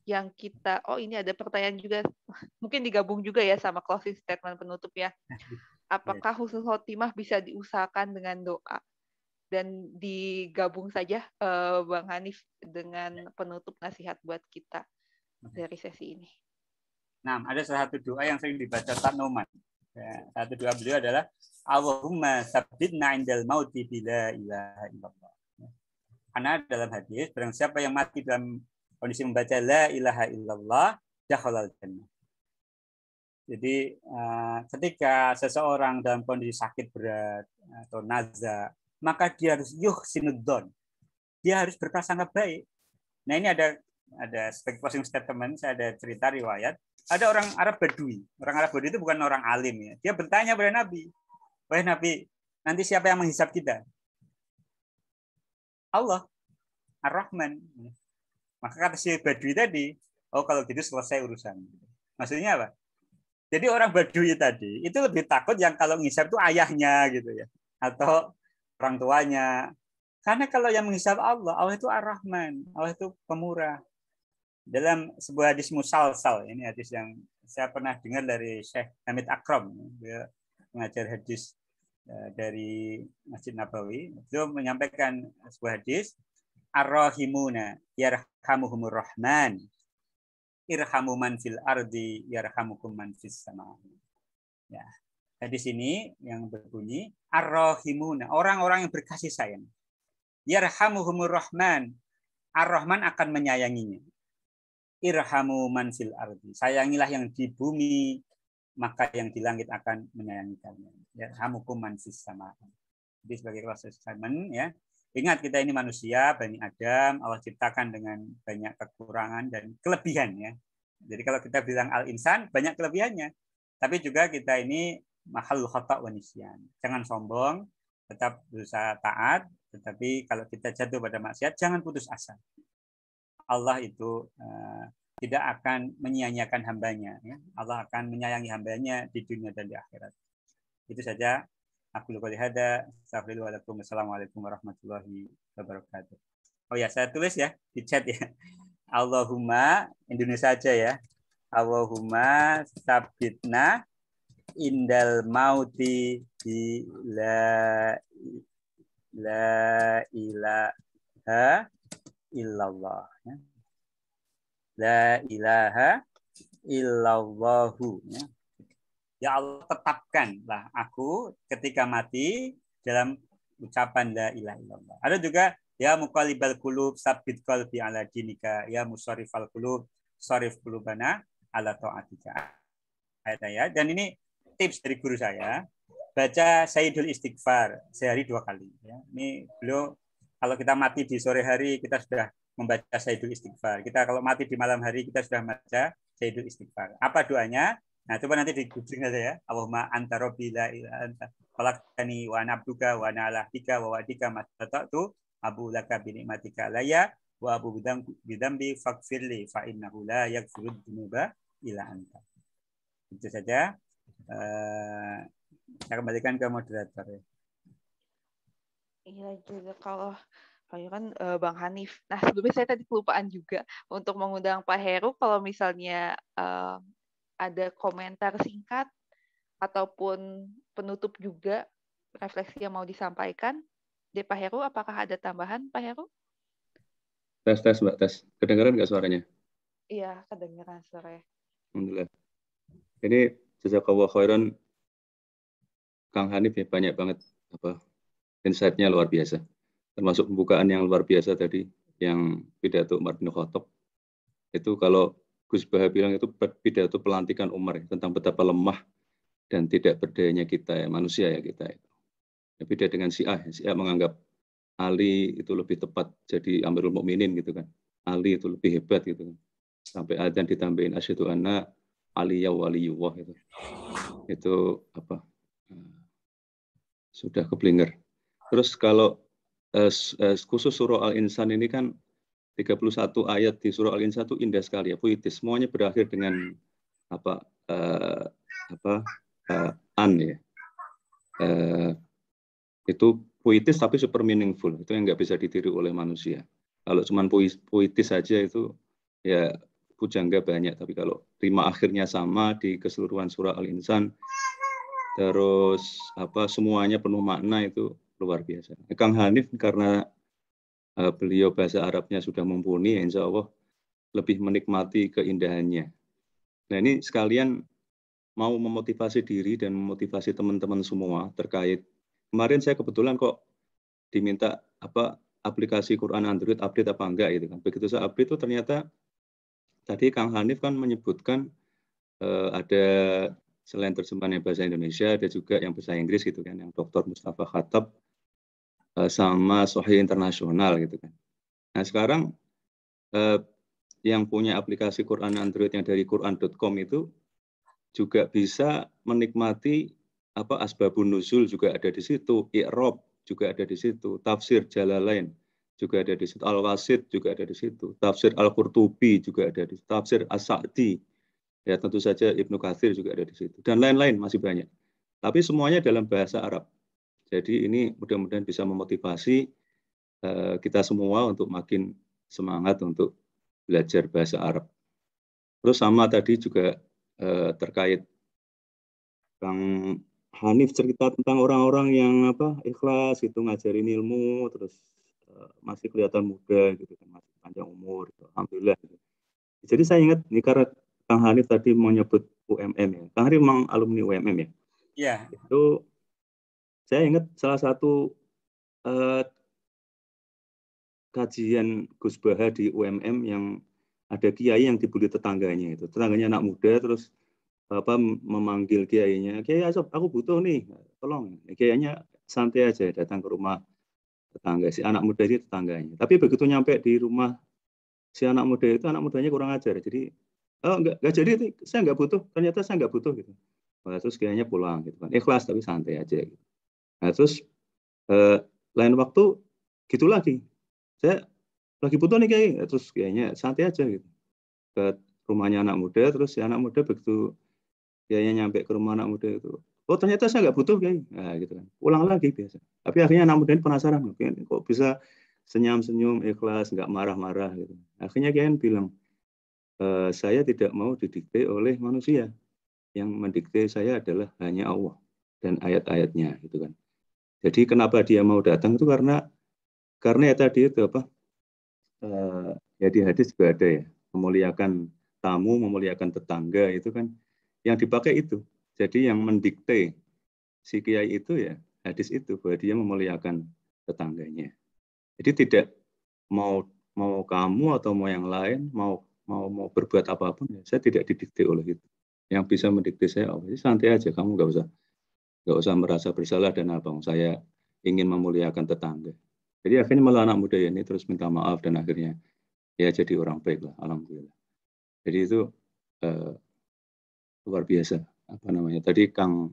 yang kita oh ini ada pertanyaan juga mungkin digabung juga ya sama closing statement penutup ya. Apakah khusus khotimah bisa diusahakan dengan doa? Dan digabung saja uh, Bang Hanif dengan ya. penutup nasihat buat kita dari sesi ini. Nah, ada satu doa yang sering dibaca Tanoman. Ya, satu dua beliau adalah Allahumma sabitna indal mauti bila ilaha ilallah Karena dalam hadis, barang siapa yang mati dalam kondisi membaca la ilaha illallah, jahalal jannah. Jadi eh, ketika seseorang dalam kondisi sakit berat atau naza, maka dia harus yuh sinudon. Dia harus berprasangka baik. Nah ini ada ada sebagai closing statement saya ada cerita riwayat ada orang Arab Badui. Orang Arab Badui itu bukan orang alim ya. Dia bertanya pada Nabi, "Wahai Nabi, nanti siapa yang menghisap kita?" Allah Ar-Rahman. Maka kata si Badui tadi, "Oh, kalau gitu selesai urusan." Maksudnya apa? Jadi orang Badui tadi itu lebih takut yang kalau menghisap itu ayahnya gitu ya atau orang tuanya. Karena kalau yang menghisap Allah, Allah itu Ar-Rahman, Allah itu pemurah dalam sebuah hadis musalsal ini hadis yang saya pernah dengar dari Syekh Hamid Akram dia mengajar hadis eh, dari Masjid Nabawi itu menyampaikan sebuah hadis arrohimuna yarhamuhumur rahman irhamu man fil ardi yarhamukum man fis sama ya hadis ini yang berbunyi arrohimuna orang-orang yang berkasih sayang yarhamuhumur rahman Ar-Rahman akan menyayanginya irhamu manfil ardi. Sayangilah yang di bumi, maka yang di langit akan menyayangi kalian. Irhamukum manfis sama. Jadi sebagai cross assignment ya. Ingat kita ini manusia, Bani Adam, Allah ciptakan dengan banyak kekurangan dan kelebihan ya. Jadi kalau kita bilang al-insan, banyak kelebihannya. Tapi juga kita ini mahal khotak wanisian. Jangan sombong, tetap berusaha taat, tetapi kalau kita jatuh pada maksiat, jangan putus asa. Allah itu eh, tidak akan menyia-nyiakan hambanya. Ya. Allah akan menyayangi hambanya di dunia dan di akhirat. Itu saja. Aku lupa lihada. Assalamualaikum warahmatullahi wabarakatuh. Oh ya, saya tulis ya di chat ya. Allahumma, Indonesia aja ya. Allahumma sabitna indal mauti di la la ilaha illallah. Ya. La ilaha illallahu. Ya. ya Allah tetapkanlah aku ketika mati dalam ucapan la ilaha illallah. Ada juga ya muqallibal qulub sabbit qalbi ala dinika ya musarrifal qulub sarif qulubana ala taatika. Ayat ya. Dan ini tips dari guru saya. Baca Sayyidul Istighfar sehari dua kali. Ya. Ini beliau kalau kita mati di sore hari, kita sudah membaca Sayyidul Istighfar. Kita kalau mati di malam hari, kita sudah membaca Sayyidul Istighfar. Apa doanya? Nah, coba nanti digubring aja ya. Allahumma anta rabbi la anta khalaqtani wa ana abduka wa ana ala wa wadika mastata'tu abu laka bi ni'matika alayya wa abu bidam bidambi faghfirli fa innahu la yaghfirud dzunuba ila anta. Itu saja. Eh, saya kembalikan ke moderator ya. Iya juga kalau kalau kan uh, Bang Hanif. Nah sebelumnya saya tadi kelupaan juga untuk mengundang Pak Heru kalau misalnya uh, ada komentar singkat ataupun penutup juga refleksi yang mau disampaikan. Deh Pak Heru, apakah ada tambahan Pak Heru? Tes, tes Mbak, tes. Kedengaran nggak suaranya? Iya, kedengaran suaranya. Alhamdulillah. Ini jazakallah khairan Kang Hanif ya banyak banget apa insight-nya luar biasa. Termasuk pembukaan yang luar biasa tadi, yang pidato Umar bin Khattab. Itu kalau Gus Baha bilang itu pidato pelantikan Umar ya, tentang betapa lemah dan tidak berdayanya kita ya, manusia ya kita itu. Ya, beda dengan si Syiah. Ya. Syiah menganggap Ali itu lebih tepat jadi Amirul Mukminin gitu kan. Ali itu lebih hebat gitu kan. Sampai yang ditambahin asyidu anna aliyah waliyuwah itu. Itu apa? Sudah keblinger. Terus kalau eh, eh, khusus surah Al-Insan ini kan 31 ayat di surah Al-Insan itu indah sekali ya, puitis. Semuanya berakhir dengan apa eh, apa eh, an ya. Eh, itu puitis tapi super meaningful. Itu yang nggak bisa ditiru oleh manusia. Kalau cuma puitis saja itu ya pujangga banyak. Tapi kalau lima akhirnya sama di keseluruhan surah Al-Insan, terus apa semuanya penuh makna itu luar biasa. Kang Hanif karena uh, beliau bahasa Arabnya sudah mumpuni, ya insya Allah lebih menikmati keindahannya. Nah ini sekalian mau memotivasi diri dan memotivasi teman-teman semua terkait kemarin saya kebetulan kok diminta apa aplikasi Quran Android update apa enggak gitu kan. Begitu saya update tuh ternyata tadi Kang Hanif kan menyebutkan uh, ada selain terjemahan yang bahasa Indonesia ada juga yang bahasa Inggris gitu kan yang Dr. Mustafa Khatab Eh, sama Sohi Internasional gitu kan. Nah sekarang eh, yang punya aplikasi Quran Android yang dari Quran.com itu juga bisa menikmati apa asbabun nuzul juga ada di situ, i'rab juga ada di situ, tafsir lain juga ada di situ, Al-Wasid juga ada di situ, tafsir Al-Qurtubi juga ada di situ, tafsir As-Sa'di. Ya tentu saja Ibnu Katsir juga ada di situ dan lain-lain masih banyak. Tapi semuanya dalam bahasa Arab. Jadi ini mudah-mudahan bisa memotivasi eh, kita semua untuk makin semangat untuk belajar bahasa Arab. Terus sama tadi juga eh, terkait Kang Hanif cerita tentang orang-orang yang apa ikhlas gitu ngajarin ilmu terus eh, masih kelihatan muda gitu kan masih panjang umur gitu. alhamdulillah gitu. jadi saya ingat nih karena Kang Hanif tadi menyebut UMM ya Kang Hanif memang alumni UMM ya Iya. Yeah. itu saya ingat salah satu uh, kajian Gus Baha di UMM yang ada kiai yang dibully tetangganya itu tetangganya anak muda terus apa memanggil kiainya kiai asop aku butuh nih tolong kiainya santai aja datang ke rumah tetangga si anak muda ini tetangganya tapi begitu nyampe di rumah si anak muda itu anak mudanya kurang ajar jadi oh enggak, enggak jadi saya nggak butuh ternyata saya nggak butuh gitu terus kiainya pulang gitu kan ikhlas tapi santai aja gitu Nah, terus eh, lain waktu gitu lagi. Saya lagi butuh nih kayaknya. Nah, terus kayaknya santai aja gitu. Ke rumahnya anak muda, terus si anak muda begitu kayaknya nyampe ke rumah anak muda itu. Oh ternyata saya nggak butuh kayak, nah, gitu kan. Ulang lagi biasa. Tapi akhirnya anak muda ini penasaran, kok bisa senyum-senyum, ikhlas, nggak marah-marah gitu. Akhirnya kayaknya bilang, e, saya tidak mau didikte oleh manusia. Yang mendikte saya adalah hanya Allah dan ayat-ayatnya gitu kan. Jadi kenapa dia mau datang itu karena karena ya tadi itu apa? Uh, eh, ya di hadis juga ada ya memuliakan tamu, memuliakan tetangga itu kan yang dipakai itu. Jadi yang mendikte si kiai itu ya hadis itu bahwa dia memuliakan tetangganya. Jadi tidak mau mau kamu atau mau yang lain mau mau mau berbuat apapun ya saya tidak didikte oleh itu. Yang bisa mendikte saya oh, jadi santai aja kamu nggak usah nggak usah merasa bersalah dan abang saya ingin memuliakan tetangga. Jadi akhirnya malah anak muda ini terus minta maaf dan akhirnya ya jadi orang baik lah, alhamdulillah. Jadi itu eh, luar biasa apa namanya. Tadi Kang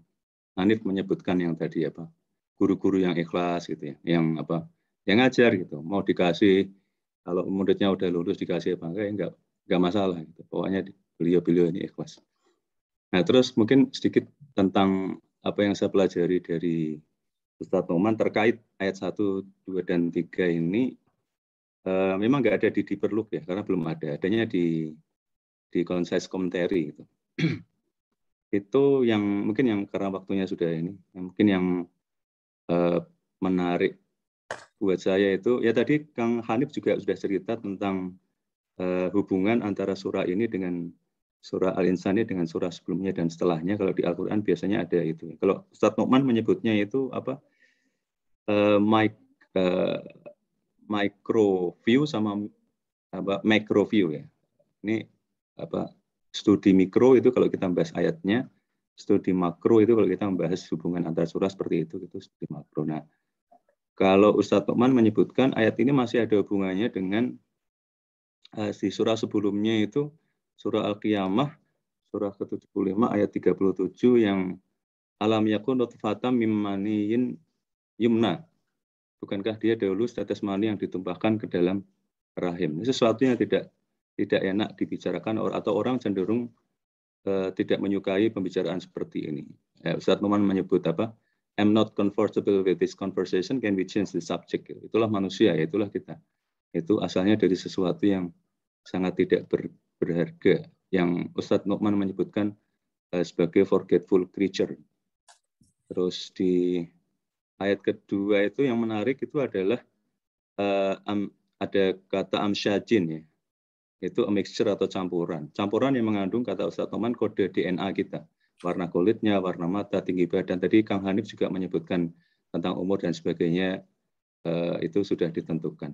Hanif menyebutkan yang tadi apa guru-guru yang ikhlas gitu ya, yang apa yang ngajar gitu. Mau dikasih kalau muridnya udah lulus dikasih apa enggak ya enggak enggak masalah gitu. Pokoknya beliau-beliau ini ikhlas. Nah, terus mungkin sedikit tentang apa yang saya pelajari dari Ustadz Noman terkait ayat 1, 2, dan 3 ini uh, memang nggak ada di diperluk ya, karena belum ada. Adanya di di konses komentari gitu. itu yang mungkin yang karena waktunya sudah ini, yang mungkin yang uh, menarik buat saya itu ya tadi Kang Hanif juga sudah cerita tentang uh, hubungan antara surah ini dengan surah Al-Insani dengan surah sebelumnya dan setelahnya kalau di Al-Qur'an biasanya ada itu. Kalau Ustaz Nu'man menyebutnya itu apa? Uh, mic, uh, eh, micro view sama apa macro view ya. Ini apa studi mikro itu kalau kita membahas ayatnya, studi makro itu kalau kita membahas hubungan antara surah seperti itu itu studi makro. Nah, kalau Ustadz Tokman menyebutkan ayat ini masih ada hubungannya dengan uh, si surah sebelumnya itu surah Al-Qiyamah surah ke-75 ayat 37 yang alam yakun nutfatam mimmaniyin yumna. Bukankah dia dahulu status mani yang ditumpahkan ke dalam rahim? Ini sesuatu yang tidak tidak enak dibicarakan atau orang cenderung uh, tidak menyukai pembicaraan seperti ini. Ya, eh, Ustaz Numan menyebut apa? I'm not comfortable with this conversation. Can we change the subject? Itulah manusia, ya, itulah kita. Itu asalnya dari sesuatu yang sangat tidak ber, berharga yang Ustadz Nukman menyebutkan eh, sebagai forgetful creature. Terus di ayat kedua itu yang menarik itu adalah eh, ada kata amsyajin ya. Itu a mixture atau campuran. Campuran yang mengandung kata Ustadz Toman kode DNA kita. Warna kulitnya, warna mata, tinggi badan. Tadi Kang Hanif juga menyebutkan tentang umur dan sebagainya eh, itu sudah ditentukan.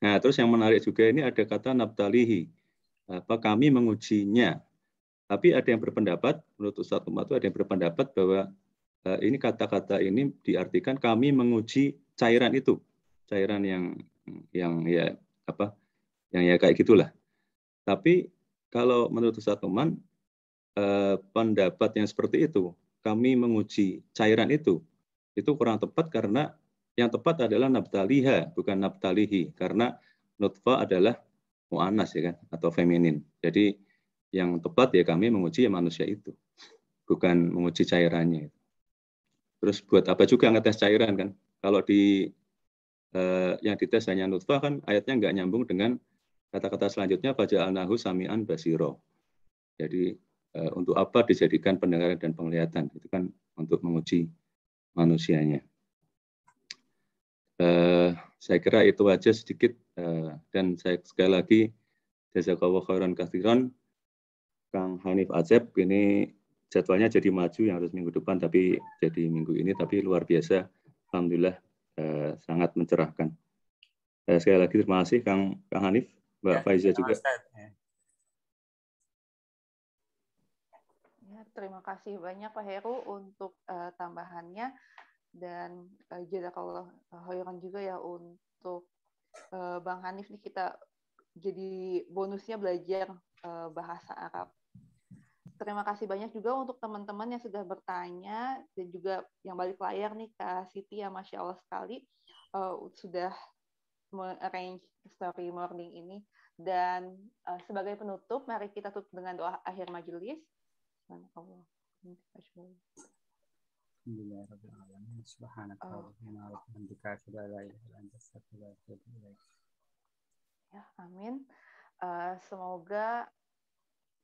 Nah, terus yang menarik juga ini ada kata naptalihi apa kami mengujinya. Tapi ada yang berpendapat menurut Ustaz itu ada yang berpendapat bahwa eh, ini kata-kata ini diartikan kami menguji cairan itu, cairan yang yang ya apa yang ya kayak gitulah. Tapi kalau menurut Ustaz Umar eh, pendapat yang seperti itu, kami menguji cairan itu itu kurang tepat karena yang tepat adalah nabtaliha bukan nabtalihi karena nutfa adalah mu'anas ya kan atau feminin. Jadi yang tepat ya kami menguji ya manusia itu, bukan menguji cairannya. Terus buat apa juga ngetes cairan kan? Kalau di eh, yang dites hanya nutfah kan ayatnya nggak nyambung dengan kata-kata selanjutnya baca anahu samian basiro. Jadi eh, untuk apa dijadikan pendengaran dan penglihatan? Itu kan untuk menguji manusianya. Eh, saya kira itu aja sedikit Eh, dan saya sekali lagi jazakallah khairan kathiran Kang Hanif Acep ini jadwalnya jadi maju yang harus minggu depan tapi jadi minggu ini tapi luar biasa alhamdulillah eh, sangat mencerahkan. Eh, sekali lagi terima kasih Kang Kang Hanif, Mbak ya, Faiza juga. Ya. ya, terima kasih banyak Pak Heru untuk uh, tambahannya dan uh, jazakallah khairan juga ya untuk Eh, Bang Hanif nih kita jadi bonusnya belajar eh, bahasa Arab. Terima kasih banyak juga untuk teman-teman yang sudah bertanya dan juga yang balik layar nih Kak Siti ya Masya Allah sekali uh, sudah arrange story morning ini. Dan uh, sebagai penutup, mari kita tutup dengan doa akhir majelis. Allah. Ya, amin. Uh, semoga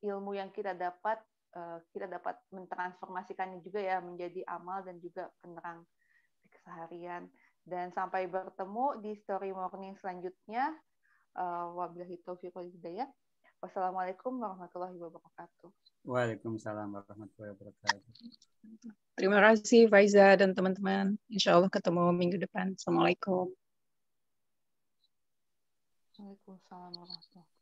ilmu yang kita dapat uh, kita dapat mentransformasikannya juga ya menjadi amal dan juga penerang di keseharian. Dan sampai bertemu di story morning selanjutnya. Uh, wabillahi taufiq wal hidayah. Wassalamualaikum warahmatullahi wabarakatuh. Waalaikumsalam warahmatullahi wabarakatuh. Terima kasih Faiza dan teman-teman. Insya Allah ketemu minggu depan. Assalamualaikum. Waalaikumsalam warahmatullahi wabarakatuh.